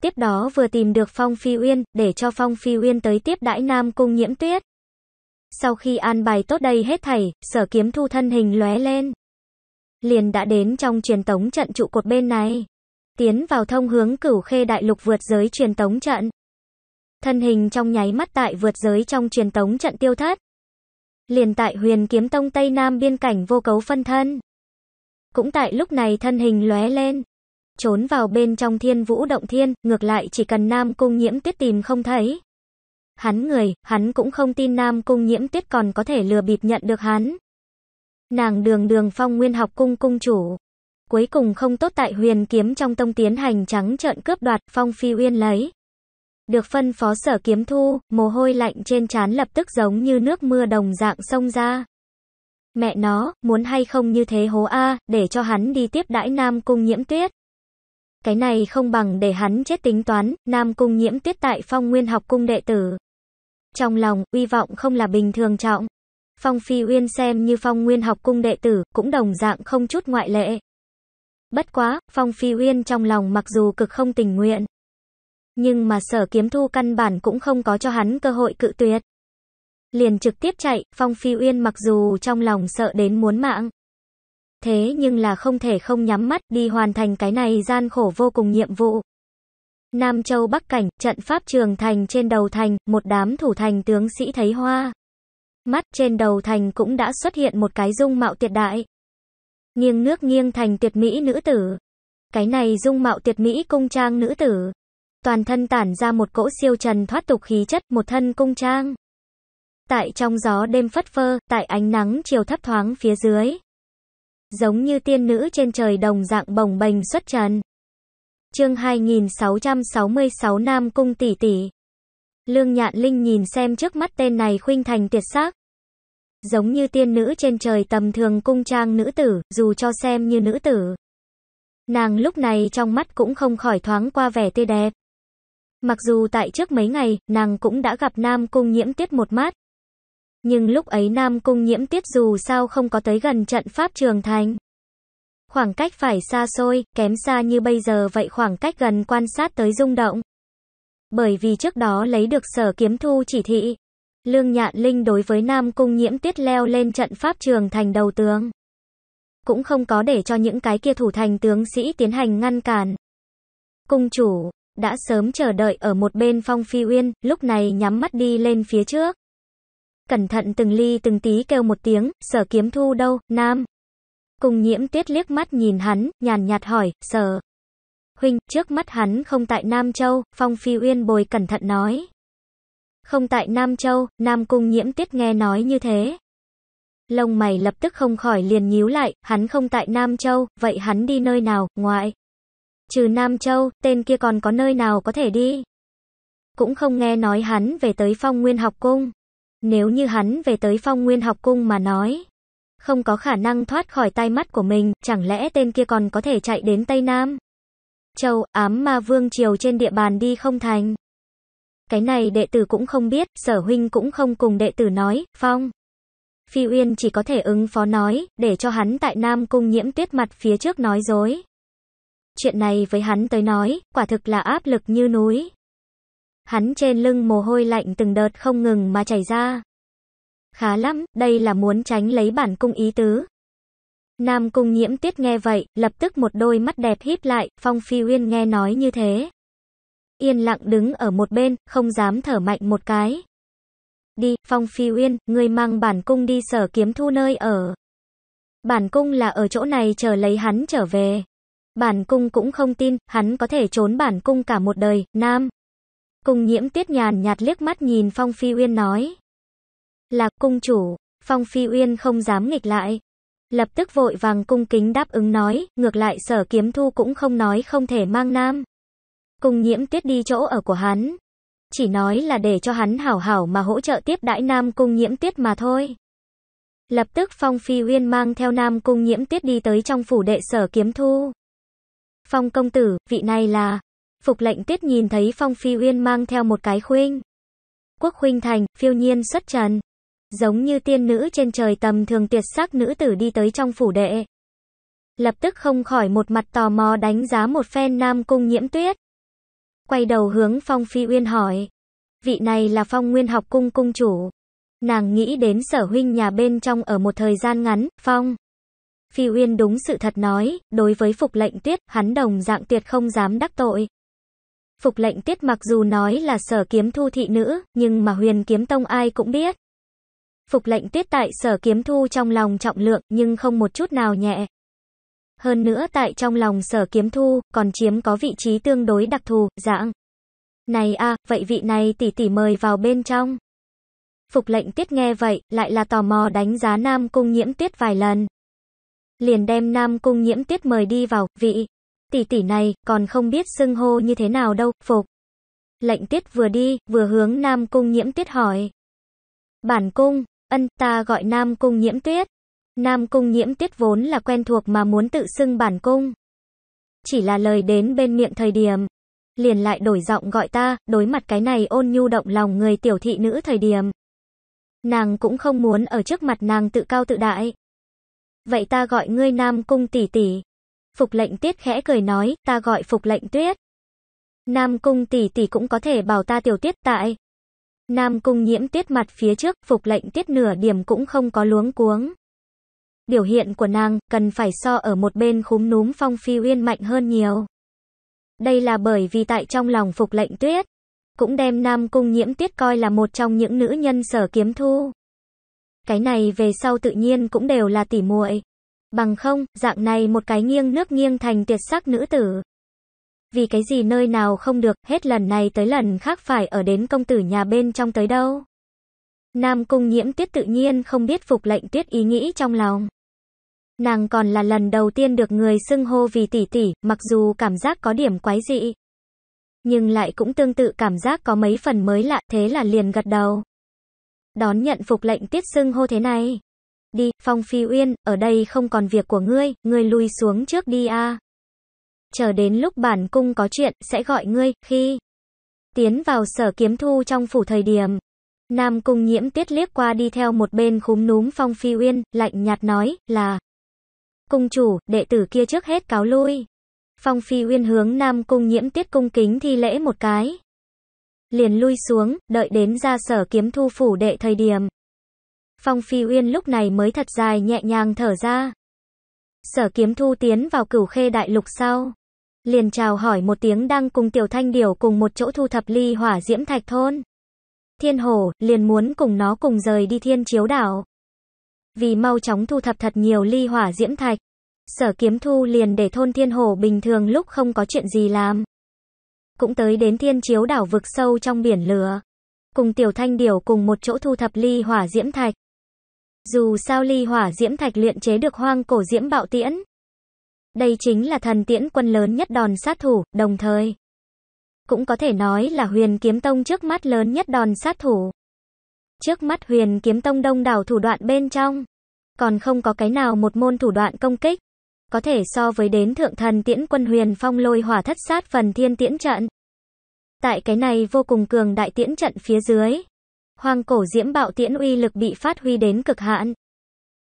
A: Tiếp đó vừa tìm được Phong Phi Uyên, để cho Phong Phi Uyên tới tiếp đãi Nam Cung nhiễm tuyết. Sau khi an bài tốt đây hết thảy, sở kiếm thu thân hình lóe lên. Liền đã đến trong truyền tống trận trụ cột bên này. Tiến vào thông hướng cửu khê đại lục vượt giới truyền tống trận. Thân hình trong nháy mắt tại vượt giới trong truyền tống trận tiêu thất. Liền tại huyền kiếm tông Tây Nam biên cảnh vô cấu phân thân. Cũng tại lúc này thân hình lóe lên. Trốn vào bên trong thiên vũ động thiên, ngược lại chỉ cần Nam Cung nhiễm tuyết tìm không thấy. Hắn người, hắn cũng không tin Nam Cung Nhiễm Tuyết còn có thể lừa bịp nhận được hắn. Nàng đường đường phong nguyên học cung cung chủ. Cuối cùng không tốt tại huyền kiếm trong tông tiến hành trắng trợn cướp đoạt, phong phi uyên lấy. Được phân phó sở kiếm thu, mồ hôi lạnh trên trán lập tức giống như nước mưa đồng dạng sông ra. Mẹ nó, muốn hay không như thế hố A, để cho hắn đi tiếp đãi Nam Cung Nhiễm Tuyết. Cái này không bằng để hắn chết tính toán, Nam Cung Nhiễm Tuyết tại phong nguyên học cung đệ tử. Trong lòng, uy vọng không là bình thường trọng. Phong Phi Uyên xem như Phong Nguyên học cung đệ tử, cũng đồng dạng không chút ngoại lệ. Bất quá, Phong Phi Uyên trong lòng mặc dù cực không tình nguyện. Nhưng mà sở kiếm thu căn bản cũng không có cho hắn cơ hội cự tuyệt. Liền trực tiếp chạy, Phong Phi Uyên mặc dù trong lòng sợ đến muốn mạng. Thế nhưng là không thể không nhắm mắt đi hoàn thành cái này gian khổ vô cùng nhiệm vụ. Nam Châu Bắc Cảnh, trận pháp trường thành trên đầu thành, một đám thủ thành tướng sĩ thấy hoa. Mắt trên đầu thành cũng đã xuất hiện một cái dung mạo tuyệt đại. Nghiêng nước nghiêng thành tuyệt mỹ nữ tử. Cái này dung mạo tuyệt mỹ cung trang nữ tử. Toàn thân tản ra một cỗ siêu trần thoát tục khí chất, một thân cung trang. Tại trong gió đêm phất phơ, tại ánh nắng chiều thấp thoáng phía dưới. Giống như tiên nữ trên trời đồng dạng bồng bềnh xuất trần. Chương 2666 Nam Cung tỷ tỷ. Lương Nhạn Linh nhìn xem trước mắt tên này khuynh thành tuyệt sắc. Giống như tiên nữ trên trời tầm thường cung trang nữ tử, dù cho xem như nữ tử. Nàng lúc này trong mắt cũng không khỏi thoáng qua vẻ tươi đẹp. Mặc dù tại trước mấy ngày, nàng cũng đã gặp Nam Cung nhiễm tiết một mắt. Nhưng lúc ấy Nam Cung nhiễm tiết dù sao không có tới gần trận Pháp Trường Thành. Khoảng cách phải xa xôi, kém xa như bây giờ vậy khoảng cách gần quan sát tới rung động. Bởi vì trước đó lấy được sở kiếm thu chỉ thị, Lương Nhạn Linh đối với Nam Cung Nhiễm Tuyết leo lên trận pháp trường thành đầu tướng. Cũng không có để cho những cái kia thủ thành tướng sĩ tiến hành ngăn cản. Cung chủ, đã sớm chờ đợi ở một bên phong phi uyên, lúc này nhắm mắt đi lên phía trước. Cẩn thận từng ly từng tí kêu một tiếng, sở kiếm thu đâu, Nam. Cùng nhiễm Tiết liếc mắt nhìn hắn, nhàn nhạt hỏi, sợ. Huynh, trước mắt hắn không tại Nam Châu, Phong Phi Uyên bồi cẩn thận nói. Không tại Nam Châu, Nam Cung nhiễm Tiết nghe nói như thế. Lông mày lập tức không khỏi liền nhíu lại, hắn không tại Nam Châu, vậy hắn đi nơi nào, ngoại. Trừ Nam Châu, tên kia còn có nơi nào có thể đi. Cũng không nghe nói hắn về tới phong nguyên học cung. Nếu như hắn về tới phong nguyên học cung mà nói, không có khả năng thoát khỏi tai mắt của mình, chẳng lẽ tên kia còn có thể chạy đến Tây Nam? Châu, ám ma vương triều trên địa bàn đi không thành. Cái này đệ tử cũng không biết, sở huynh cũng không cùng đệ tử nói, phong. Phi Uyên chỉ có thể ứng phó nói, để cho hắn tại Nam Cung nhiễm tuyết mặt phía trước nói dối. Chuyện này với hắn tới nói, quả thực là áp lực như núi. Hắn trên lưng mồ hôi lạnh từng đợt không ngừng mà chảy ra. Khá lắm, đây là muốn tránh lấy bản cung ý tứ. Nam cung nhiễm tuyết nghe vậy, lập tức một đôi mắt đẹp híp lại, phong phi uyên nghe nói như thế. Yên lặng đứng ở một bên, không dám thở mạnh một cái. Đi, phong phi uyên, người mang bản cung đi sở kiếm thu nơi ở. Bản cung là ở chỗ này chờ lấy hắn trở về. Bản cung cũng không tin, hắn có thể trốn bản cung cả một đời, nam. Cung nhiễm tuyết nhàn nhạt liếc mắt nhìn phong phi uyên nói. Là cung chủ, Phong Phi Uyên không dám nghịch lại. Lập tức vội vàng cung kính đáp ứng nói, ngược lại sở kiếm thu cũng không nói không thể mang nam. Cùng nhiễm tuyết đi chỗ ở của hắn. Chỉ nói là để cho hắn hảo hảo mà hỗ trợ tiếp đãi nam cung nhiễm tuyết mà thôi. Lập tức Phong Phi Uyên mang theo nam cung nhiễm tuyết đi tới trong phủ đệ sở kiếm thu. Phong công tử, vị này là... Phục lệnh tuyết nhìn thấy Phong Phi Uyên mang theo một cái khuynh. Quốc khuynh thành, phiêu nhiên xuất trần. Giống như tiên nữ trên trời tầm thường tuyệt sắc nữ tử đi tới trong phủ đệ. Lập tức không khỏi một mặt tò mò đánh giá một phen nam cung nhiễm tuyết. Quay đầu hướng Phong Phi Uyên hỏi. Vị này là Phong Nguyên học cung cung chủ. Nàng nghĩ đến sở huynh nhà bên trong ở một thời gian ngắn, Phong. Phi Uyên đúng sự thật nói, đối với phục lệnh tuyết, hắn đồng dạng tuyệt không dám đắc tội. Phục lệnh tuyết mặc dù nói là sở kiếm thu thị nữ, nhưng mà huyền kiếm tông ai cũng biết. Phục lệnh tiết tại sở kiếm thu trong lòng trọng lượng nhưng không một chút nào nhẹ. Hơn nữa tại trong lòng sở kiếm thu còn chiếm có vị trí tương đối đặc thù, dạng. Này a vậy vị này tỷ tỷ mời vào bên trong. Phục lệnh tiết nghe vậy, lại là tò mò đánh giá Nam Cung nhiễm tiết vài lần. Liền đem Nam Cung nhiễm tiết mời đi vào, vị. Tỷ tỷ này, còn không biết xưng hô như thế nào đâu, phục. Lệnh tiết vừa đi, vừa hướng Nam Cung nhiễm tiết hỏi. Bản cung, Ân ta gọi Nam Cung Nhiễm Tuyết. Nam Cung Nhiễm Tuyết vốn là quen thuộc mà muốn tự xưng bản cung. Chỉ là lời đến bên miệng thời điểm. Liền lại đổi giọng gọi ta, đối mặt cái này ôn nhu động lòng người tiểu thị nữ thời điểm. Nàng cũng không muốn ở trước mặt nàng tự cao tự đại. Vậy ta gọi ngươi Nam Cung tỷ tỷ. Phục lệnh tuyết khẽ cười nói, ta gọi phục lệnh tuyết. Nam Cung tỷ tỷ cũng có thể bảo ta tiểu tuyết tại, Nam cung nhiễm tiết mặt phía trước, phục lệnh tiết nửa điểm cũng không có luống cuống. Biểu hiện của nàng, cần phải so ở một bên khúm núm phong phi uyên mạnh hơn nhiều. Đây là bởi vì tại trong lòng phục lệnh tuyết, cũng đem Nam cung nhiễm tiết coi là một trong những nữ nhân sở kiếm thu. Cái này về sau tự nhiên cũng đều là tỉ muội Bằng không, dạng này một cái nghiêng nước nghiêng thành tuyệt sắc nữ tử, vì cái gì nơi nào không được, hết lần này tới lần khác phải ở đến công tử nhà bên trong tới đâu. Nam cung nhiễm tuyết tự nhiên không biết phục lệnh tuyết ý nghĩ trong lòng. Nàng còn là lần đầu tiên được người xưng hô vì tỷ tỷ, mặc dù cảm giác có điểm quái dị. Nhưng lại cũng tương tự cảm giác có mấy phần mới lạ, thế là liền gật đầu. Đón nhận phục lệnh tuyết xưng hô thế này. Đi, Phong Phi Uyên, ở đây không còn việc của ngươi, ngươi lui xuống trước đi a chờ đến lúc bản cung có chuyện, sẽ gọi ngươi, khi tiến vào sở kiếm thu trong phủ thời điểm. Nam cung nhiễm tiết liếc qua đi theo một bên khúm núm phong phi uyên, lạnh nhạt nói, là Cung chủ, đệ tử kia trước hết cáo lui. Phong phi uyên hướng nam cung nhiễm tiết cung kính thi lễ một cái. Liền lui xuống, đợi đến ra sở kiếm thu phủ đệ thời điểm. Phong phi uyên lúc này mới thật dài nhẹ nhàng thở ra. Sở kiếm thu tiến vào cửu khê đại lục sau liền chào hỏi một tiếng đang cùng Tiểu Thanh Điểu cùng một chỗ thu thập ly hỏa diễm thạch thôn. Thiên hồ liền muốn cùng nó cùng rời đi thiên chiếu đảo. Vì mau chóng thu thập thật nhiều ly hỏa diễm thạch, sở kiếm thu liền để thôn thiên hồ bình thường lúc không có chuyện gì làm. Cũng tới đến thiên chiếu đảo vực sâu trong biển lửa. Cùng Tiểu Thanh Điểu cùng một chỗ thu thập ly hỏa diễm thạch. Dù sao ly hỏa diễm thạch luyện chế được hoang cổ diễm bạo tiễn, đây chính là thần tiễn quân lớn nhất đòn sát thủ, đồng thời cũng có thể nói là huyền kiếm tông trước mắt lớn nhất đòn sát thủ. Trước mắt huyền kiếm tông đông đảo thủ đoạn bên trong, còn không có cái nào một môn thủ đoạn công kích, có thể so với đến thượng thần tiễn quân huyền phong lôi hỏa thất sát phần thiên tiễn trận. Tại cái này vô cùng cường đại tiễn trận phía dưới, hoang cổ diễm bạo tiễn uy lực bị phát huy đến cực hạn.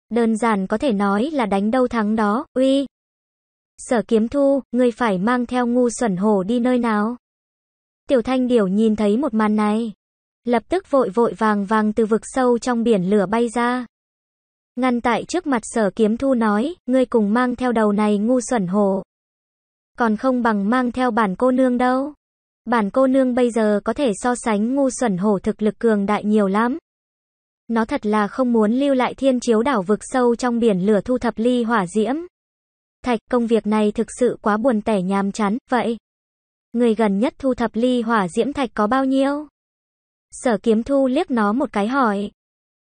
A: Đơn giản có thể nói là đánh đâu thắng đó, uy. Sở kiếm thu, ngươi phải mang theo ngu xuẩn hổ đi nơi nào? Tiểu thanh điểu nhìn thấy một màn này. Lập tức vội vội vàng vàng từ vực sâu trong biển lửa bay ra. Ngăn tại trước mặt sở kiếm thu nói, ngươi cùng mang theo đầu này ngu xuẩn hổ. Còn không bằng mang theo bản cô nương đâu. Bản cô nương bây giờ có thể so sánh ngu xuẩn hổ thực lực cường đại nhiều lắm. Nó thật là không muốn lưu lại thiên chiếu đảo vực sâu trong biển lửa thu thập ly hỏa diễm. Thạch, công việc này thực sự quá buồn tẻ nhàm chán, vậy. Người gần nhất thu thập ly hỏa diễm thạch có bao nhiêu? Sở kiếm thu liếc nó một cái hỏi.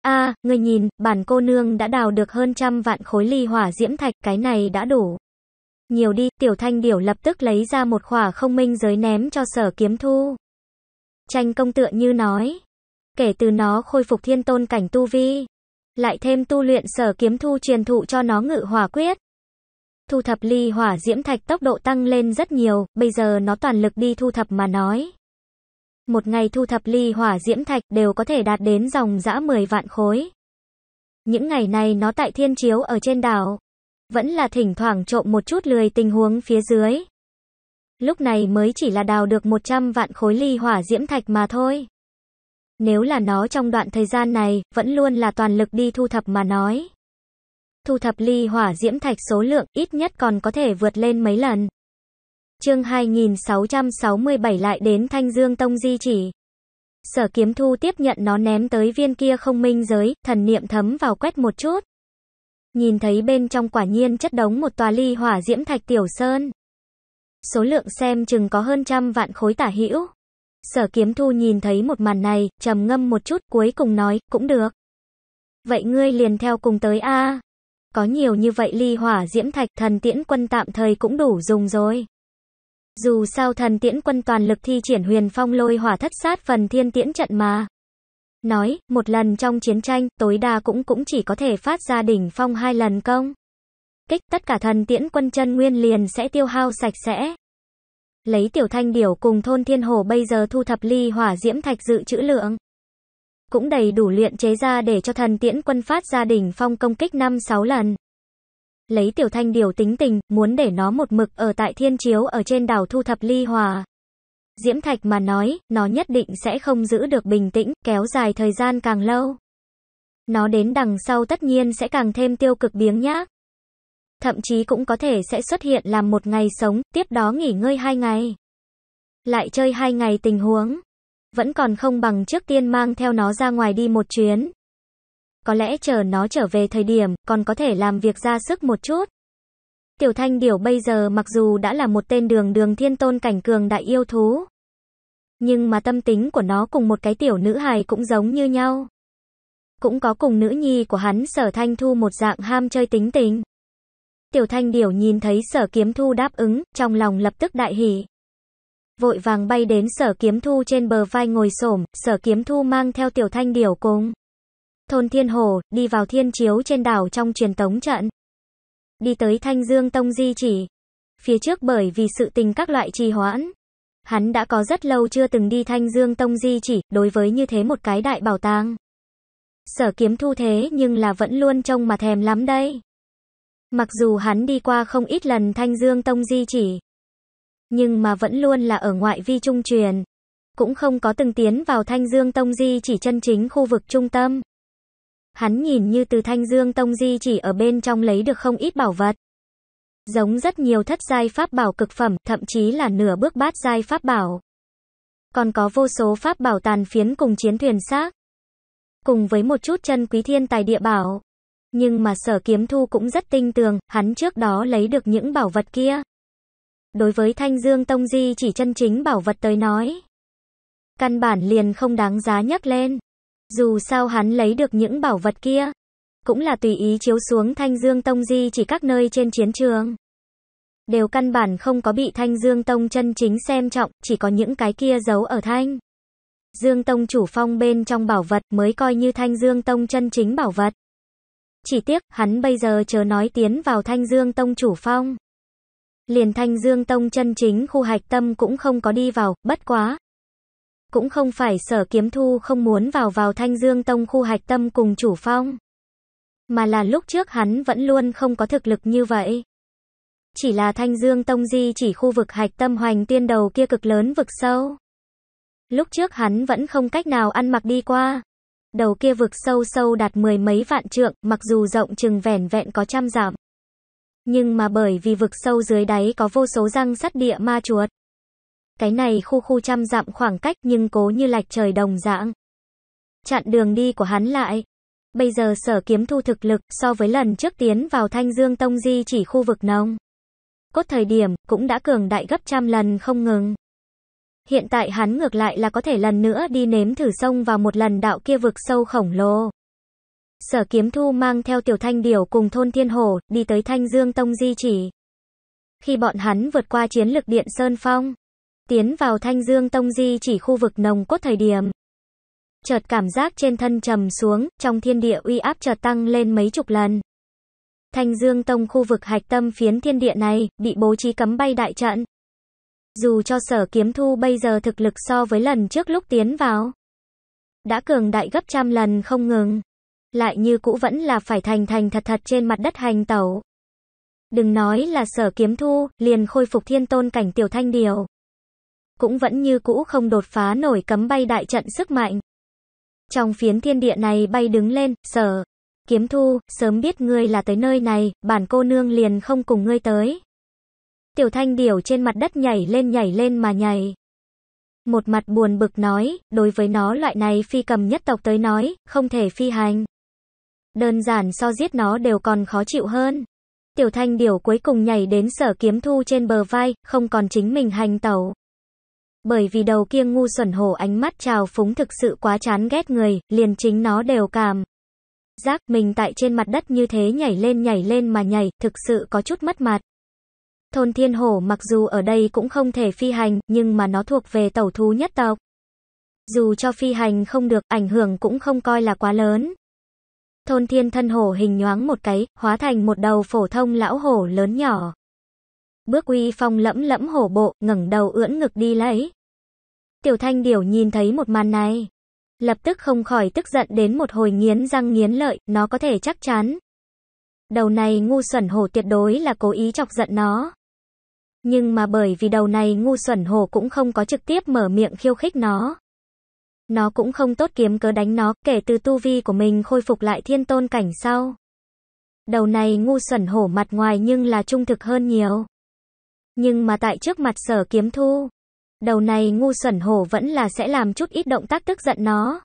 A: a người nhìn, bản cô nương đã đào được hơn trăm vạn khối ly hỏa diễm thạch, cái này đã đủ. Nhiều đi, tiểu thanh điểu lập tức lấy ra một khỏa không minh giới ném cho sở kiếm thu. Tranh công tựa như nói. Kể từ nó khôi phục thiên tôn cảnh tu vi. Lại thêm tu luyện sở kiếm thu truyền thụ cho nó ngự hỏa quyết. Thu thập ly hỏa diễm thạch tốc độ tăng lên rất nhiều, bây giờ nó toàn lực đi thu thập mà nói. Một ngày thu thập ly hỏa diễm thạch đều có thể đạt đến dòng dã 10 vạn khối. Những ngày này nó tại thiên chiếu ở trên đảo. Vẫn là thỉnh thoảng trộm một chút lười tình huống phía dưới. Lúc này mới chỉ là đào được 100 vạn khối ly hỏa diễm thạch mà thôi. Nếu là nó trong đoạn thời gian này, vẫn luôn là toàn lực đi thu thập mà nói thu thập ly hỏa diễm thạch số lượng ít nhất còn có thể vượt lên mấy lần. Chương 2667 lại đến Thanh Dương Tông di chỉ. Sở Kiếm Thu tiếp nhận nó ném tới viên kia không minh giới, thần niệm thấm vào quét một chút. Nhìn thấy bên trong quả nhiên chất đống một tòa ly hỏa diễm thạch tiểu sơn. Số lượng xem chừng có hơn trăm vạn khối tả hữu. Sở Kiếm Thu nhìn thấy một màn này, trầm ngâm một chút cuối cùng nói, cũng được. Vậy ngươi liền theo cùng tới a. Có nhiều như vậy ly hỏa diễm thạch thần tiễn quân tạm thời cũng đủ dùng rồi. Dù sao thần tiễn quân toàn lực thi triển huyền phong lôi hỏa thất sát phần thiên tiễn trận mà. Nói, một lần trong chiến tranh, tối đa cũng cũng chỉ có thể phát ra đỉnh phong hai lần công. Kích tất cả thần tiễn quân chân nguyên liền sẽ tiêu hao sạch sẽ. Lấy tiểu thanh điểu cùng thôn thiên hồ bây giờ thu thập ly hỏa diễm thạch dự trữ lượng cũng đầy đủ luyện chế ra để cho thần tiễn quân phát gia đình phong công kích 5-6 lần. Lấy tiểu thanh điều tính tình, muốn để nó một mực ở tại thiên chiếu ở trên đảo thu thập ly hòa. Diễm Thạch mà nói, nó nhất định sẽ không giữ được bình tĩnh, kéo dài thời gian càng lâu. Nó đến đằng sau tất nhiên sẽ càng thêm tiêu cực biếng nhác. Thậm chí cũng có thể sẽ xuất hiện làm một ngày sống, tiếp đó nghỉ ngơi hai ngày. Lại chơi hai ngày tình huống vẫn còn không bằng trước tiên mang theo nó ra ngoài đi một chuyến. Có lẽ chờ nó trở về thời điểm, còn có thể làm việc ra sức một chút. Tiểu thanh điểu bây giờ mặc dù đã là một tên đường đường thiên tôn cảnh cường đại yêu thú. Nhưng mà tâm tính của nó cùng một cái tiểu nữ hài cũng giống như nhau. Cũng có cùng nữ nhi của hắn sở thanh thu một dạng ham chơi tính tình. Tiểu thanh điểu nhìn thấy sở kiếm thu đáp ứng, trong lòng lập tức đại hỉ vội vàng bay đến sở kiếm thu trên bờ vai ngồi xổm, sở kiếm thu mang theo tiểu thanh điểu cùng. Thôn Thiên Hồ, đi vào thiên chiếu trên đảo trong truyền tống trận. Đi tới Thanh Dương Tông Di chỉ. Phía trước bởi vì sự tình các loại trì hoãn. Hắn đã có rất lâu chưa từng đi Thanh Dương Tông Di chỉ, đối với như thế một cái đại bảo tàng. Sở kiếm thu thế nhưng là vẫn luôn trông mà thèm lắm đây. Mặc dù hắn đi qua không ít lần Thanh Dương Tông Di chỉ, nhưng mà vẫn luôn là ở ngoại vi trung truyền. Cũng không có từng tiến vào Thanh Dương Tông Di chỉ chân chính khu vực trung tâm. Hắn nhìn như từ Thanh Dương Tông Di chỉ ở bên trong lấy được không ít bảo vật. Giống rất nhiều thất giai pháp bảo cực phẩm, thậm chí là nửa bước bát giai pháp bảo. Còn có vô số pháp bảo tàn phiến cùng chiến thuyền xác. Cùng với một chút chân quý thiên tài địa bảo. Nhưng mà sở kiếm thu cũng rất tinh tường, hắn trước đó lấy được những bảo vật kia. Đối với Thanh Dương Tông Di chỉ chân chính bảo vật tới nói. Căn bản liền không đáng giá nhắc lên. Dù sao hắn lấy được những bảo vật kia. Cũng là tùy ý chiếu xuống Thanh Dương Tông Di chỉ các nơi trên chiến trường. Đều căn bản không có bị Thanh Dương Tông chân chính xem trọng, chỉ có những cái kia giấu ở Thanh. Dương Tông chủ phong bên trong bảo vật mới coi như Thanh Dương Tông chân chính bảo vật. Chỉ tiếc, hắn bây giờ chờ nói tiến vào Thanh Dương Tông chủ phong. Liền thanh dương tông chân chính khu hạch tâm cũng không có đi vào, bất quá. Cũng không phải sở kiếm thu không muốn vào vào thanh dương tông khu hạch tâm cùng chủ phong. Mà là lúc trước hắn vẫn luôn không có thực lực như vậy. Chỉ là thanh dương tông di chỉ khu vực hạch tâm hoành tiên đầu kia cực lớn vực sâu. Lúc trước hắn vẫn không cách nào ăn mặc đi qua. Đầu kia vực sâu sâu đạt mười mấy vạn trượng, mặc dù rộng chừng vẻn vẹn có trăm giảm. Nhưng mà bởi vì vực sâu dưới đáy có vô số răng sắt địa ma chuột. Cái này khu khu trăm dặm khoảng cách nhưng cố như lạch trời đồng dạng. Chặn đường đi của hắn lại. Bây giờ sở kiếm thu thực lực so với lần trước tiến vào Thanh Dương Tông Di chỉ khu vực nông. Cốt thời điểm cũng đã cường đại gấp trăm lần không ngừng. Hiện tại hắn ngược lại là có thể lần nữa đi nếm thử sông vào một lần đạo kia vực sâu khổng lồ sở kiếm thu mang theo tiểu thanh điểu cùng thôn thiên hồ, đi tới thanh dương tông di chỉ. Khi bọn hắn vượt qua chiến lực điện Sơn Phong, tiến vào thanh dương tông di chỉ khu vực nồng cốt thời điểm. Chợt cảm giác trên thân trầm xuống, trong thiên địa uy áp chợt tăng lên mấy chục lần. Thanh dương tông khu vực hạch tâm phiến thiên địa này, bị bố trí cấm bay đại trận. Dù cho sở kiếm thu bây giờ thực lực so với lần trước lúc tiến vào, đã cường đại gấp trăm lần không ngừng lại như cũ vẫn là phải thành thành thật thật trên mặt đất hành tẩu. Đừng nói là sở kiếm thu, liền khôi phục thiên tôn cảnh tiểu thanh điều. Cũng vẫn như cũ không đột phá nổi cấm bay đại trận sức mạnh. Trong phiến thiên địa này bay đứng lên, sở. Kiếm thu, sớm biết ngươi là tới nơi này, bản cô nương liền không cùng ngươi tới. Tiểu thanh điểu trên mặt đất nhảy lên nhảy lên mà nhảy. Một mặt buồn bực nói, đối với nó loại này phi cầm nhất tộc tới nói, không thể phi hành. Đơn giản so giết nó đều còn khó chịu hơn. Tiểu thanh điểu cuối cùng nhảy đến sở kiếm thu trên bờ vai, không còn chính mình hành tẩu. Bởi vì đầu kia ngu xuẩn hổ ánh mắt trào phúng thực sự quá chán ghét người, liền chính nó đều cảm. Giác mình tại trên mặt đất như thế nhảy lên nhảy lên mà nhảy, thực sự có chút mất mặt. Thôn thiên hổ mặc dù ở đây cũng không thể phi hành, nhưng mà nó thuộc về tẩu thú nhất tộc. Dù cho phi hành không được, ảnh hưởng cũng không coi là quá lớn. Thôn thiên thân hổ hình nhoáng một cái, hóa thành một đầu phổ thông lão hổ lớn nhỏ. Bước uy phong lẫm lẫm hổ bộ, ngẩng đầu ưỡn ngực đi lấy. Tiểu thanh điểu nhìn thấy một màn này. Lập tức không khỏi tức giận đến một hồi nghiến răng nghiến lợi, nó có thể chắc chắn. Đầu này ngu xuẩn hổ tuyệt đối là cố ý chọc giận nó. Nhưng mà bởi vì đầu này ngu xuẩn hổ cũng không có trực tiếp mở miệng khiêu khích nó. Nó cũng không tốt kiếm cớ đánh nó, kể từ tu vi của mình khôi phục lại thiên tôn cảnh sau. Đầu này ngu xuẩn hổ mặt ngoài nhưng là trung thực hơn nhiều. Nhưng mà tại trước mặt sở kiếm thu, đầu này ngu xuẩn hổ vẫn là sẽ làm chút ít động tác tức giận nó.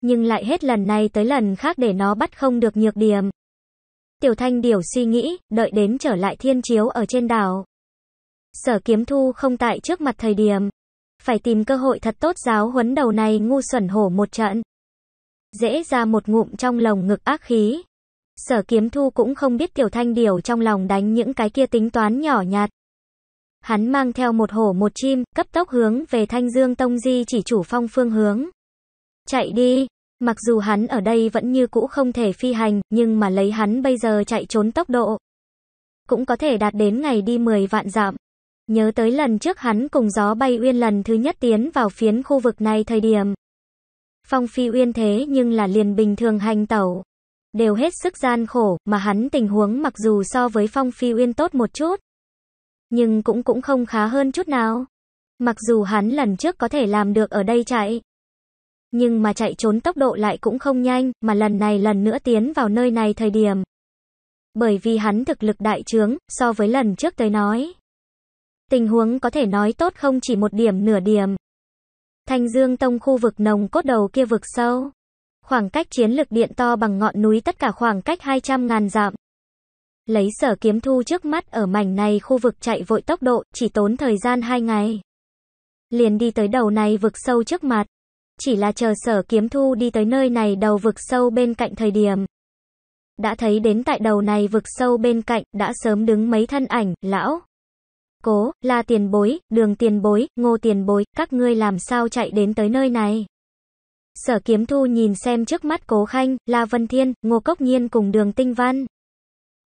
A: Nhưng lại hết lần này tới lần khác để nó bắt không được nhược điểm. Tiểu thanh điểu suy nghĩ, đợi đến trở lại thiên chiếu ở trên đảo. Sở kiếm thu không tại trước mặt thời điểm, phải tìm cơ hội thật tốt giáo huấn đầu này ngu xuẩn hổ một trận. Dễ ra một ngụm trong lồng ngực ác khí. Sở kiếm thu cũng không biết tiểu thanh điều trong lòng đánh những cái kia tính toán nhỏ nhạt. Hắn mang theo một hổ một chim, cấp tốc hướng về thanh dương tông di chỉ chủ phong phương hướng. Chạy đi, mặc dù hắn ở đây vẫn như cũ không thể phi hành, nhưng mà lấy hắn bây giờ chạy trốn tốc độ. Cũng có thể đạt đến ngày đi 10 vạn dặm Nhớ tới lần trước hắn cùng gió bay uyên lần thứ nhất tiến vào phiến khu vực này thời điểm. Phong phi uyên thế nhưng là liền bình thường hành tẩu. Đều hết sức gian khổ, mà hắn tình huống mặc dù so với phong phi uyên tốt một chút. Nhưng cũng cũng không khá hơn chút nào. Mặc dù hắn lần trước có thể làm được ở đây chạy. Nhưng mà chạy trốn tốc độ lại cũng không nhanh, mà lần này lần nữa tiến vào nơi này thời điểm. Bởi vì hắn thực lực đại trướng, so với lần trước tới nói. Tình huống có thể nói tốt không chỉ một điểm nửa điểm. Thanh Dương Tông khu vực nồng cốt đầu kia vực sâu. Khoảng cách chiến lực điện to bằng ngọn núi tất cả khoảng cách 200 ngàn dặm. Lấy sở kiếm thu trước mắt ở mảnh này khu vực chạy vội tốc độ chỉ tốn thời gian 2 ngày. Liền đi tới đầu này vực sâu trước mặt. Chỉ là chờ sở kiếm thu đi tới nơi này đầu vực sâu bên cạnh thời điểm. Đã thấy đến tại đầu này vực sâu bên cạnh đã sớm đứng mấy thân ảnh, lão. Cố, là tiền bối, đường tiền bối, ngô tiền bối, các ngươi làm sao chạy đến tới nơi này? Sở kiếm thu nhìn xem trước mắt cố khanh, là vân thiên, ngô cốc nhiên cùng đường tinh văn.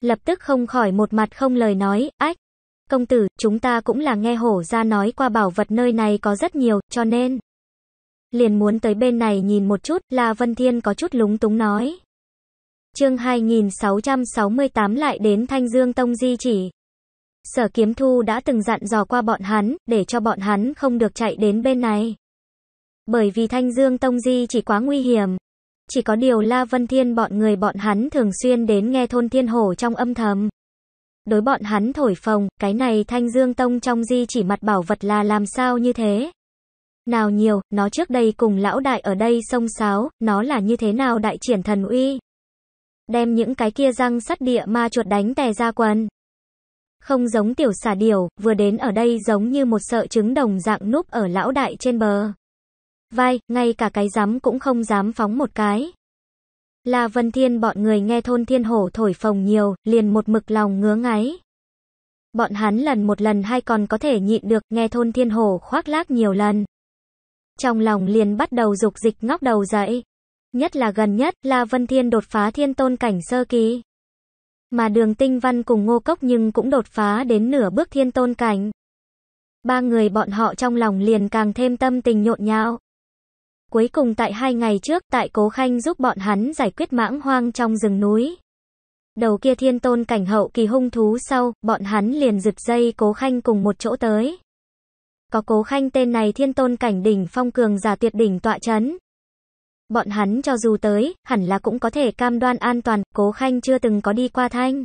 A: Lập tức không khỏi một mặt không lời nói, ách. Công tử, chúng ta cũng là nghe hổ ra nói qua bảo vật nơi này có rất nhiều, cho nên. Liền muốn tới bên này nhìn một chút, là vân thiên có chút lúng túng nói. Chương 2668 lại đến Thanh Dương Tông di chỉ. Sở Kiếm Thu đã từng dặn dò qua bọn hắn, để cho bọn hắn không được chạy đến bên này. Bởi vì Thanh Dương Tông Di chỉ quá nguy hiểm. Chỉ có điều La Vân Thiên bọn người bọn hắn thường xuyên đến nghe thôn Thiên Hổ trong âm thầm. Đối bọn hắn thổi phồng, cái này Thanh Dương Tông trong Di chỉ mặt bảo vật là làm sao như thế. Nào nhiều, nó trước đây cùng lão đại ở đây sông sáo, nó là như thế nào đại triển thần uy. Đem những cái kia răng sắt địa ma chuột đánh tè ra quần. Không giống tiểu xà điểu, vừa đến ở đây giống như một sợ trứng đồng dạng núp ở lão đại trên bờ. Vai, ngay cả cái dám cũng không dám phóng một cái. La Vân Thiên bọn người nghe thôn thiên hổ thổi phồng nhiều, liền một mực lòng ngứa ngáy. Bọn hắn lần một lần hay còn có thể nhịn được, nghe thôn thiên hổ khoác lác nhiều lần. Trong lòng liền bắt đầu dục dịch ngóc đầu dậy. Nhất là gần nhất, là Vân Thiên đột phá thiên tôn cảnh sơ kỳ. Mà đường tinh văn cùng ngô cốc nhưng cũng đột phá đến nửa bước thiên tôn cảnh. Ba người bọn họ trong lòng liền càng thêm tâm tình nhộn nhạo. Cuối cùng tại hai ngày trước tại Cố Khanh giúp bọn hắn giải quyết mãng hoang trong rừng núi. Đầu kia thiên tôn cảnh hậu kỳ hung thú sau, bọn hắn liền giật dây Cố Khanh cùng một chỗ tới. Có Cố Khanh tên này thiên tôn cảnh đỉnh phong cường giả tuyệt đỉnh tọa chấn, Bọn hắn cho dù tới, hẳn là cũng có thể cam đoan an toàn, cố khanh chưa từng có đi qua thanh.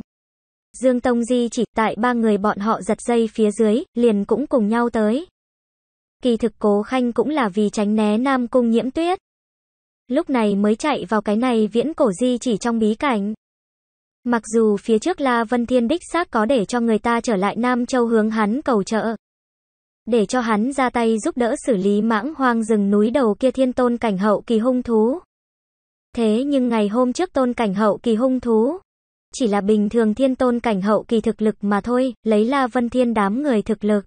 A: Dương Tông Di chỉ tại ba người bọn họ giật dây phía dưới, liền cũng cùng nhau tới. Kỳ thực cố khanh cũng là vì tránh né Nam Cung nhiễm tuyết. Lúc này mới chạy vào cái này viễn cổ di chỉ trong bí cảnh. Mặc dù phía trước La Vân Thiên đích xác có để cho người ta trở lại Nam Châu hướng hắn cầu trợ để cho hắn ra tay giúp đỡ xử lý mãng hoang rừng núi đầu kia thiên tôn cảnh hậu kỳ hung thú. Thế nhưng ngày hôm trước tôn cảnh hậu kỳ hung thú, chỉ là bình thường thiên tôn cảnh hậu kỳ thực lực mà thôi, lấy La Vân Thiên đám người thực lực.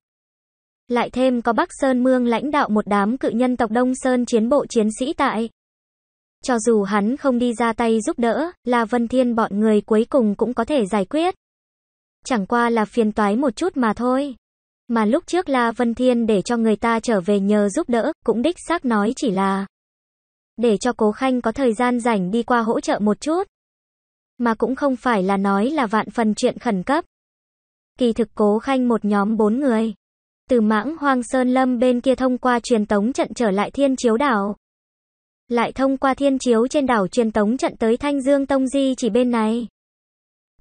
A: Lại thêm có Bắc Sơn Mương lãnh đạo một đám cự nhân tộc Đông Sơn chiến bộ chiến sĩ tại. Cho dù hắn không đi ra tay giúp đỡ, La Vân Thiên bọn người cuối cùng cũng có thể giải quyết. Chẳng qua là phiền toái một chút mà thôi. Mà lúc trước La Vân Thiên để cho người ta trở về nhờ giúp đỡ, cũng đích xác nói chỉ là để cho Cố Khanh có thời gian rảnh đi qua hỗ trợ một chút. Mà cũng không phải là nói là vạn phần chuyện khẩn cấp. Kỳ thực Cố Khanh một nhóm bốn người. Từ mãng Hoang Sơn Lâm bên kia thông qua truyền tống trận trở lại Thiên Chiếu Đảo. Lại thông qua Thiên Chiếu trên đảo truyền tống trận tới Thanh Dương Tông Di chỉ bên này.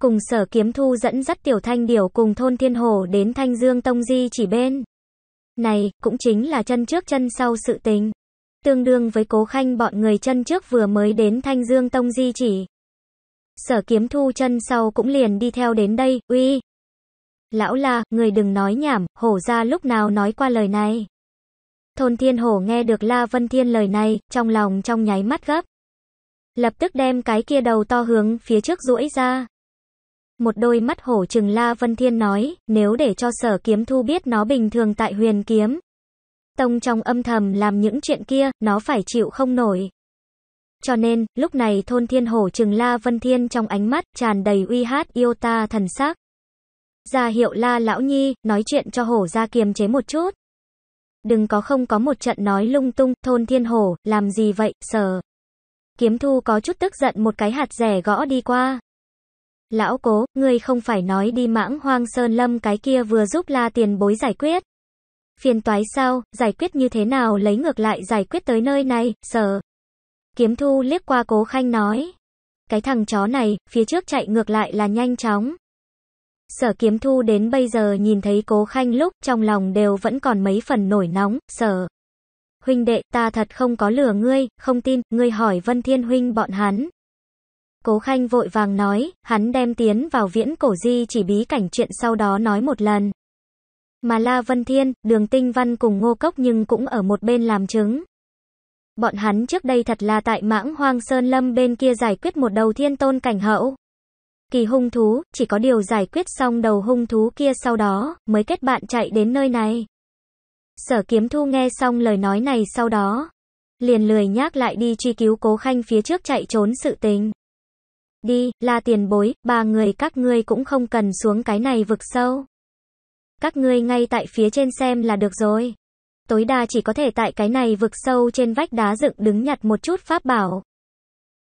A: Cùng sở kiếm thu dẫn dắt tiểu thanh điểu cùng thôn thiên hồ đến thanh dương tông di chỉ bên. Này, cũng chính là chân trước chân sau sự tình. Tương đương với cố khanh bọn người chân trước vừa mới đến thanh dương tông di chỉ. Sở kiếm thu chân sau cũng liền đi theo đến đây, uy. Lão là người đừng nói nhảm, hổ ra lúc nào nói qua lời này. Thôn thiên hổ nghe được la vân thiên lời này, trong lòng trong nháy mắt gấp. Lập tức đem cái kia đầu to hướng phía trước duỗi ra. Một đôi mắt hổ trừng La Vân Thiên nói, nếu để cho sở kiếm thu biết nó bình thường tại huyền kiếm. Tông trong âm thầm làm những chuyện kia, nó phải chịu không nổi. Cho nên, lúc này thôn thiên hổ trừng La Vân Thiên trong ánh mắt tràn đầy uy hát yêu ta thần sắc. Ra hiệu La Lão Nhi, nói chuyện cho hổ ra kiềm chế một chút. Đừng có không có một trận nói lung tung, thôn thiên hổ, làm gì vậy, sở. Kiếm thu có chút tức giận một cái hạt rẻ gõ đi qua. Lão cố, ngươi không phải nói đi mãng hoang sơn lâm cái kia vừa giúp la tiền bối giải quyết. Phiền toái sao, giải quyết như thế nào lấy ngược lại giải quyết tới nơi này, sợ. Kiếm thu liếc qua cố khanh nói. Cái thằng chó này, phía trước chạy ngược lại là nhanh chóng. Sở kiếm thu đến bây giờ nhìn thấy cố khanh lúc trong lòng đều vẫn còn mấy phần nổi nóng, sở. Huynh đệ, ta thật không có lừa ngươi, không tin, ngươi hỏi Vân Thiên Huynh bọn hắn, Cố Khanh vội vàng nói, hắn đem tiến vào viễn cổ di chỉ bí cảnh chuyện sau đó nói một lần. Mà La Vân Thiên, Đường Tinh Văn cùng Ngô Cốc nhưng cũng ở một bên làm chứng. Bọn hắn trước đây thật là tại mãng hoang sơn lâm bên kia giải quyết một đầu thiên tôn cảnh hậu. Kỳ hung thú, chỉ có điều giải quyết xong đầu hung thú kia sau đó, mới kết bạn chạy đến nơi này. Sở kiếm thu nghe xong lời nói này sau đó, liền lười nhác lại đi truy cứu cố khanh phía trước chạy trốn sự tình đi, là tiền bối, ba người các ngươi cũng không cần xuống cái này vực sâu. Các ngươi ngay tại phía trên xem là được rồi. Tối đa chỉ có thể tại cái này vực sâu trên vách đá dựng đứng nhặt một chút pháp bảo.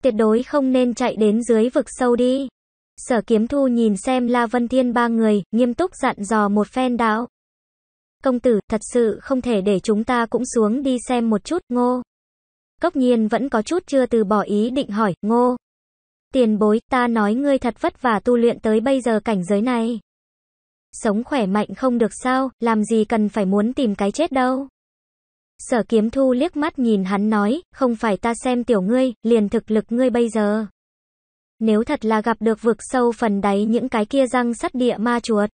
A: Tuyệt đối không nên chạy đến dưới vực sâu đi. Sở kiếm thu nhìn xem La Vân Thiên ba người, nghiêm túc dặn dò một phen đạo. Công tử, thật sự không thể để chúng ta cũng xuống đi xem một chút, ngô. Cốc nhiên vẫn có chút chưa từ bỏ ý định hỏi, ngô. Tiền bối, ta nói ngươi thật vất vả tu luyện tới bây giờ cảnh giới này. Sống khỏe mạnh không được sao, làm gì cần phải muốn tìm cái chết đâu. Sở kiếm thu liếc mắt nhìn hắn nói, không phải ta xem tiểu ngươi, liền thực lực ngươi bây giờ. Nếu thật là gặp được vực sâu phần đáy những cái kia răng sắt địa ma chuột.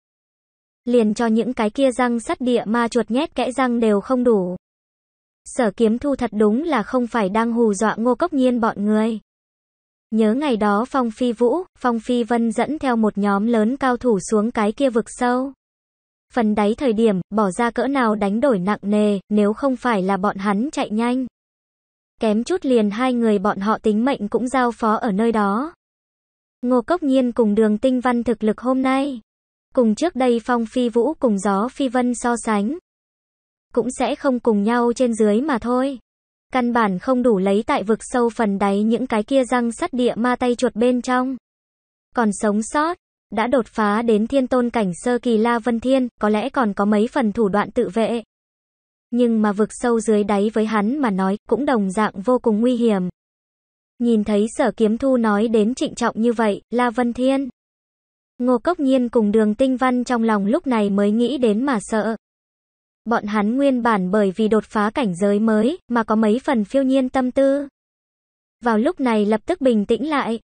A: Liền cho những cái kia răng sắt địa ma chuột nhét kẽ răng đều không đủ. Sở kiếm thu thật đúng là không phải đang hù dọa ngô cốc nhiên bọn người. Nhớ ngày đó Phong Phi Vũ, Phong Phi Vân dẫn theo một nhóm lớn cao thủ xuống cái kia vực sâu. Phần đáy thời điểm, bỏ ra cỡ nào đánh đổi nặng nề, nếu không phải là bọn hắn chạy nhanh. Kém chút liền hai người bọn họ tính mệnh cũng giao phó ở nơi đó. Ngô Cốc Nhiên cùng đường tinh văn thực lực hôm nay. Cùng trước đây Phong Phi Vũ cùng gió Phi Vân so sánh. Cũng sẽ không cùng nhau trên dưới mà thôi. Căn bản không đủ lấy tại vực sâu phần đáy những cái kia răng sắt địa ma tay chuột bên trong. Còn sống sót, đã đột phá đến thiên tôn cảnh sơ kỳ La Vân Thiên, có lẽ còn có mấy phần thủ đoạn tự vệ. Nhưng mà vực sâu dưới đáy với hắn mà nói, cũng đồng dạng vô cùng nguy hiểm. Nhìn thấy sở kiếm thu nói đến trịnh trọng như vậy, La Vân Thiên. Ngô Cốc Nhiên cùng đường tinh văn trong lòng lúc này mới nghĩ đến mà sợ. Bọn hắn nguyên bản bởi vì đột phá cảnh giới mới mà có mấy phần phiêu nhiên tâm tư. Vào lúc này lập tức bình tĩnh lại.